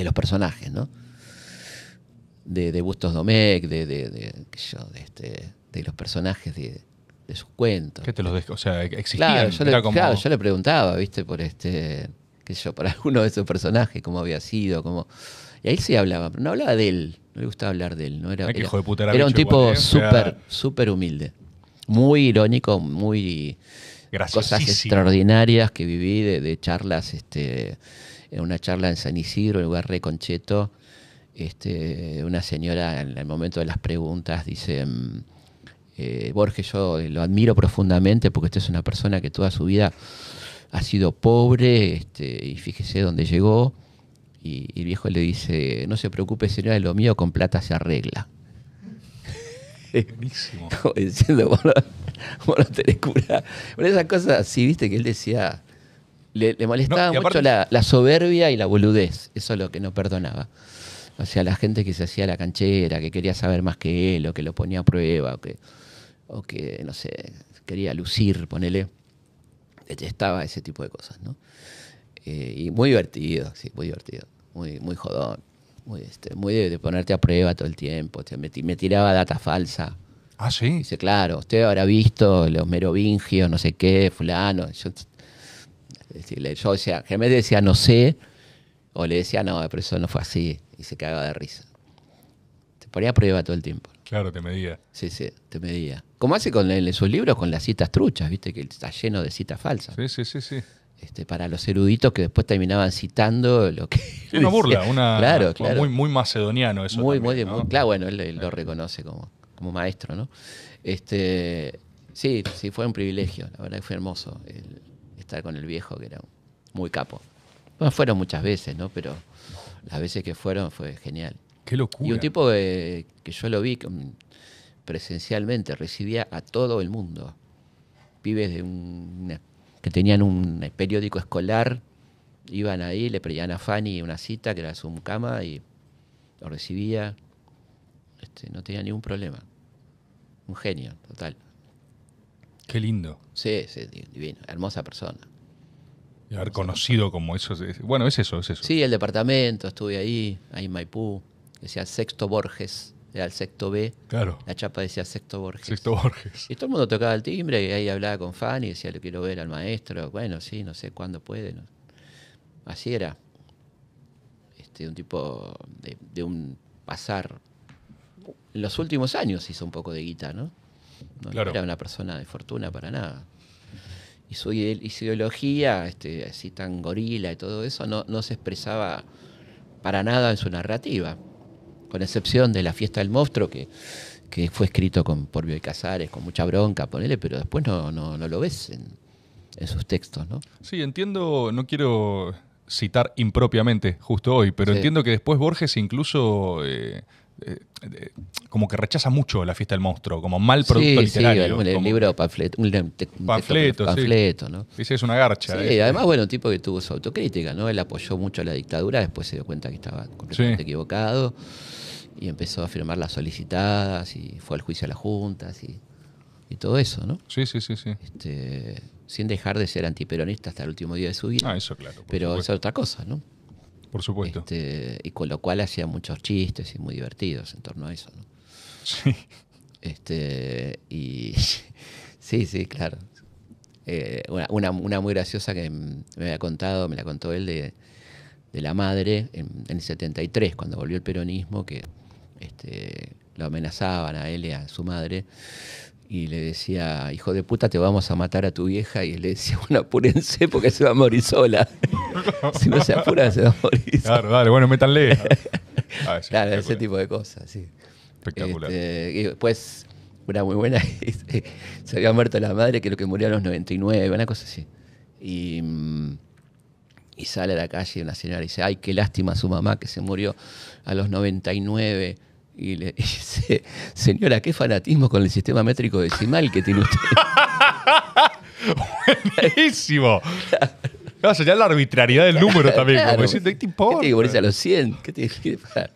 los personajes, ¿no? De, Bustos Domecq, de, de, de, este, de, los personajes de, sus cuentos. ¿Qué te los O sea, existían. Claro, yo, le, le preguntaba, ¿viste? Por este, yo, por alguno de esos personajes, cómo había sido, cómo y ahí sí hablaba, no hablaba de él, no le gustaba hablar de él. No era, era, era, un tipo ¿eh? súper, súper humilde, muy irónico, muy cosas extraordinarias que viví de, charlas, este, en una charla en San Isidro, en lugar reconcheto, concheto, este, una señora en el momento de las preguntas dice, mm, eh, Borges, yo lo admiro profundamente porque usted es una persona que toda su vida ha sido pobre este, y fíjese dónde llegó. Y, el viejo le dice, no se preocupe señora, lo mío con plata se arregla. Buenísimo. diciendo, vos no, cura. Bueno, esas cosas, sí, viste que él decía, le, molestaba mucho la, soberbia y la boludez. Eso es lo que no perdonaba. O sea, la gente que se hacía la canchera, que quería saber más que él, o que lo ponía a prueba, o que, o que no sé, quería lucir, ponele. Detestaba ese tipo de cosas, ¿no? Eh, y muy divertido, sí, muy divertido. Muy, muy jodón. Muy, este, muy de, ponerte a prueba todo el tiempo. me, me tiraba data falsa. Ah, sí. Dice, claro, usted habrá visto los merovingios, no sé qué, fulano. Yo, yo decía, me decía, no sé, o le decía, no, pero eso no fue así, y se cagaba de risa. Te ponía a prueba todo el tiempo. Claro, te medía. Sí, sí, te medía. Como hace con, en sus libros con las citas truchas, viste, que está lleno de citas falsas. Sí, sí, sí, sí. Este, para los eruditos que después terminaban citando lo que. Es Una burla, una, Muy, macedoniano eso. Muy, muy, claro, bueno, él, lo reconoce como, maestro, ¿no? Este, sí, sí, fue un privilegio, la verdad que fue hermoso estar con el viejo, que era muy capo. Bueno, fueron muchas veces, ¿no? Pero las veces que fueron fue genial. Qué locura. Y un tipo eh, que yo lo vi mm, presencialmente, recibía a todo el mundo. Pibes de un, una que tenían un eh, periódico escolar, iban ahí, le pedían a Fanny una cita, que era su cama, y lo recibía. Este, no tenía ningún problema. Un genio, total. Qué lindo. Sí, sí, divino. Hermosa persona. Y haber conocido como eso. Bueno, es eso, es eso. Sí, el departamento, estuve ahí, ahí en Maipú, que sea Sexto Borges al sexto B. Claro. La chapa decía sexto Borges. Sexto Borges. Y todo el mundo tocaba el timbre y ahí hablaba con Fanny y decía, le quiero ver al maestro. Bueno, sí, no sé cuándo puede. Así era. Este, un tipo de, un pasar. En los últimos años hizo un poco de guita, ¿no? No era una persona de fortuna para nada. Y su ideología, este, así tan gorila y todo eso, no, no se expresaba para nada en su narrativa con excepción de La Fiesta del Monstruo, que, que fue escrito con, por y Casares, con mucha bronca, ponele, pero después no, no, lo ves en, sus textos, ¿no? Sí, entiendo, no quiero citar impropiamente justo hoy, pero entiendo que después Borges incluso... Eh, eh, eh, como que rechaza mucho la fiesta del monstruo, como mal producto literario. Sí, un, libro panfleto, un, es una garcha. Sí, además, bueno, un tipo que tuvo su autocrítica, ¿no? Él apoyó mucho a la dictadura, después se dio cuenta que estaba completamente equivocado y empezó a firmar las solicitadas y fue al juicio a las juntas y, todo eso, ¿no? Sí, sí, sí, sí. Este, sin dejar de ser antiperonista hasta el último día de su vida. Ah, eso claro. Pero eso es otra cosa, ¿no? Por supuesto. Este, y con lo cual hacía muchos chistes y muy divertidos en torno a eso, ¿no? Sí. Este, y sí, sí, claro. Eh, una, muy graciosa que me había contado, me la contó él de, la madre en el 73, cuando volvió el peronismo, que este, lo amenazaban a él y a su madre. Y le decía, hijo de puta, te vamos a matar a tu vieja. Y él le decía, bueno, apúrense porque se va a morir sola. si no se apura, se va a morir. Sola. Claro, dale, bueno, métanle. Ah, claro, ese tipo de cosas, sí. Espectacular. Este, y después, una muy buena, este, se había muerto la madre, creo que murió a los 99, una cosa así. Y, mm, y sale a la calle una señora y dice, ay, qué lástima su mamá que se murió a los 99 y le dice, señora, qué fanatismo con el sistema métrico decimal que tiene usted. Buenísimo. No, ya la arbitrariedad del número también. Claro. Como decir, ¿qué te importa? ¿Qué te a los 100?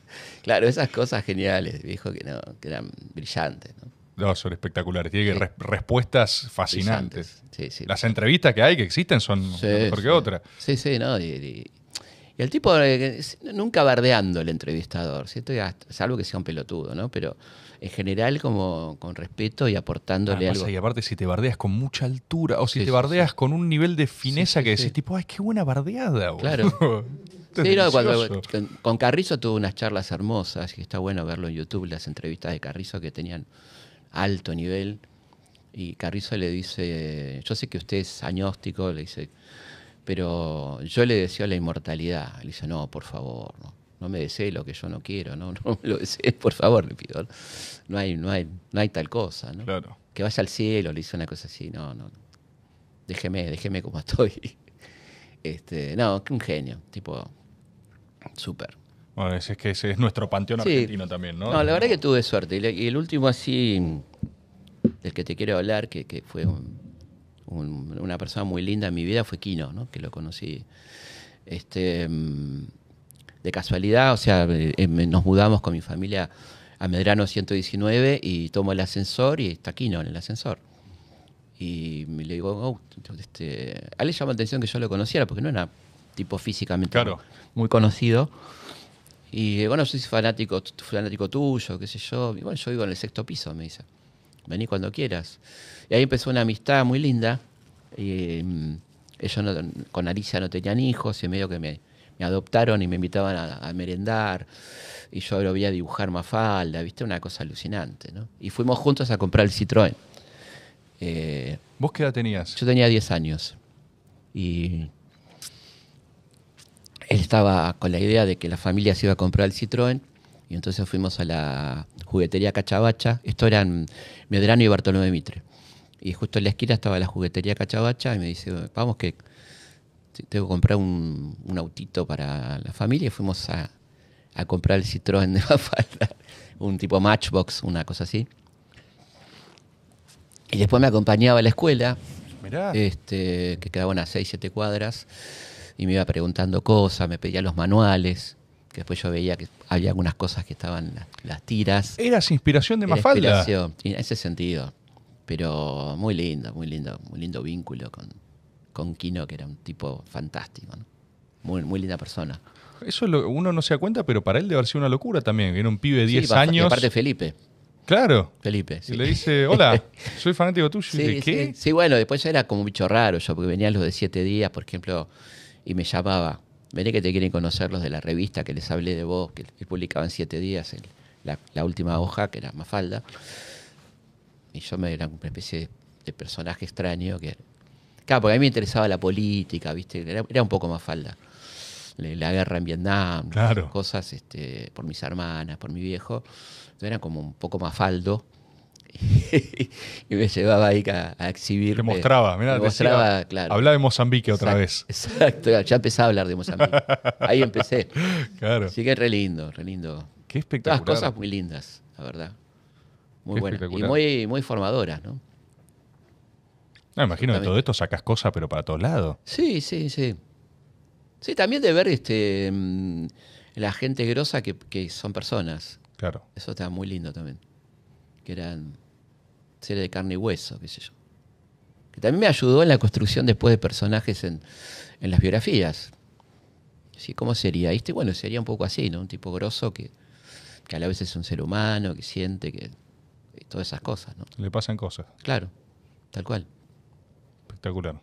Claro, esas cosas geniales, viejo, que, no, eran brillantes. ¿no? son espectaculares. Tiene respuestas fascinantes. Sí, sí, Las entrevistas que hay, que existen, son mejor que otras. Sí, sí, no. y, y el tipo eh, nunca bardeando el entrevistador, ¿cierto? salvo que sea un pelotudo, ¿no? Pero en general como con respeto y ah, aportándole algo. Y aparte si te bardeas con mucha altura o si te bardeas con un nivel de fineza que decís tipo, ay, qué buena bardeada. Claro. sí, con, Carrizo tuvo unas charlas hermosas y está bueno verlo en YouTube, las entrevistas de Carrizo que tenían alto nivel. Y Carrizo le dice, yo sé que usted es agnóstico, le dice, pero yo le deseo la inmortalidad. Le dice, no, por favor, no, me desee lo que yo no quiero, no, no me lo desee, por favor, le pido. No hay, no hay, no hay tal cosa, ¿no? Claro. Que vaya al cielo, le dice una cosa así, no, no. Déjeme, déjeme como estoy. Este, no, qué un genio, tipo, súper. Bueno, es que ese es nuestro panteón argentino también, ¿no? No, la verdad que tuve suerte. Y el último así, del que te quiero hablar, que fue un, una persona muy linda en mi vida fue Kino, ¿no? que lo conocí. Este, mm, de casualidad, o sea, eh, eh, nos mudamos con mi familia a Medrano 119 y tomo el ascensor y está Kino en el ascensor. Y me le digo, oh, este", a él le llama la atención que yo lo conociera, porque no era tipo físicamente muy conocido. Y eh, bueno, soy fanático, fanático tuyo, qué sé yo. Y bueno, yo vivo en el sexto piso, me dice vení cuando quieras. Y ahí empezó una amistad muy linda. Mm, ellos con Alicia no tenían hijos y medio que me, adoptaron y me invitaban a, merendar y yo lo veía dibujar mafalda, viste, una cosa alucinante, ¿no? Y fuimos juntos a comprar el Citroën. Eh, ¿Vos qué edad tenías? Yo tenía 10 años y él estaba con la idea de que la familia se iba a comprar el Citroën y entonces fuimos a la juguetería Cachavacha, Esto eran Medrano y Bartolomé Mitre. Y justo en la esquina estaba la juguetería Cachabacha y me dice, vamos que tengo que comprar un, autito para la familia. Y fuimos a, comprar el Citroën de Mafalda, un tipo Matchbox, una cosa así. Y después me acompañaba a la escuela, Este, que quedaba unas 6, 7 cuadras, y me iba preguntando cosas, me pedía los manuales que después yo veía que había algunas cosas que estaban las, las tiras. Eras inspiración de Mafalda. en ese sentido. Pero muy lindo, muy lindo, muy lindo vínculo con, con Kino, que era un tipo fantástico, muy, muy linda persona. Eso uno no se da cuenta, pero para él debe haber sido una locura también. Era un pibe de 10 años. aparte Felipe. Claro. Felipe. Sí. Y le dice, hola, soy fanático tuyo. Sí, y ¿qué? Sí, bueno, después era como un bicho raro yo, porque venía los de siete días, por ejemplo, y me llamaba. Vení que te quieren conocer los de la revista que les hablé de vos, que, publicaban siete días, la, última hoja, que era Mafalda. Y yo me era una especie de, personaje extraño que. Claro, porque a mí me interesaba la política, ¿viste? Era, un poco Mafalda. La, guerra en Vietnam, cosas este, por mis hermanas, por mi viejo. era como un poco Mafaldo y me llevaba ahí a, exhibir. Te mostraba, mirá, mostraba, claro. Hablaba de Mozambique otra vez. Exacto, ya empezaba a hablar de Mozambique. ahí empecé. Claro. Así que re lindo, re lindo. Qué espectacular. Todas cosas muy lindas, la verdad. Muy buenas. Y muy, muy formadoras, ¿no? No, imagino que todo esto sacas cosas, pero para todos lados. Sí, sí, sí. Sí, también de ver este mm, la gente grosa que, que son personas. Claro. Eso está muy lindo también. Que eran serie de carne y hueso, qué sé yo. Que también me ayudó en la construcción después de personajes en, las biografías. ¿Sí? ¿Cómo sería? ¿Viste? Bueno, sería un poco así, ¿no? Un tipo grosso que, a la vez es un ser humano, que siente, que. todas esas cosas, ¿no? Le pasan cosas. Claro, tal cual. Espectacular.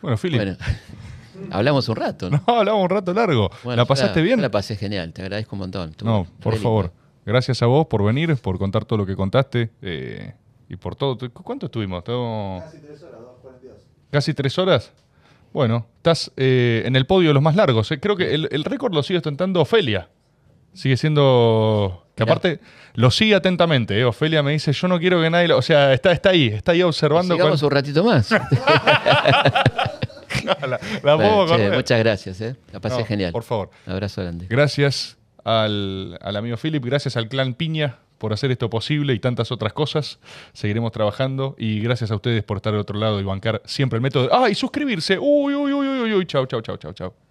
Bueno, Philip. hablamos un rato, ¿no? No, hablamos un rato largo. la pasaste bien. La pasé genial, te agradezco un montón. no, por favor. Gracias a vos por venir, por contar todo lo que contaste eh, y por todo. ¿Cuánto estuvimos? Casi tres horas, ¿Casi tres horas? Bueno, estás eh, en el podio de los más largos. Eh. Creo que el, récord lo sigue estentando, Ofelia. Sigue siendo. Que aparte lo sigue atentamente. Ofelia me dice: Yo no quiero que nadie. O sea, está, está ahí, está ahí observando. Sigamos un ratito más. la, muchas gracias, eh. la pasé genial. Por favor. Un abrazo grande. Gracias al, al amigo Philip, gracias al clan Piña por hacer esto posible y tantas otras cosas. Seguiremos trabajando y gracias a ustedes por estar al otro lado y bancar siempre el método. De... ¡Ah! Y suscribirse. Uy, uy, uy, uy, uy. chao chau, chau, chau.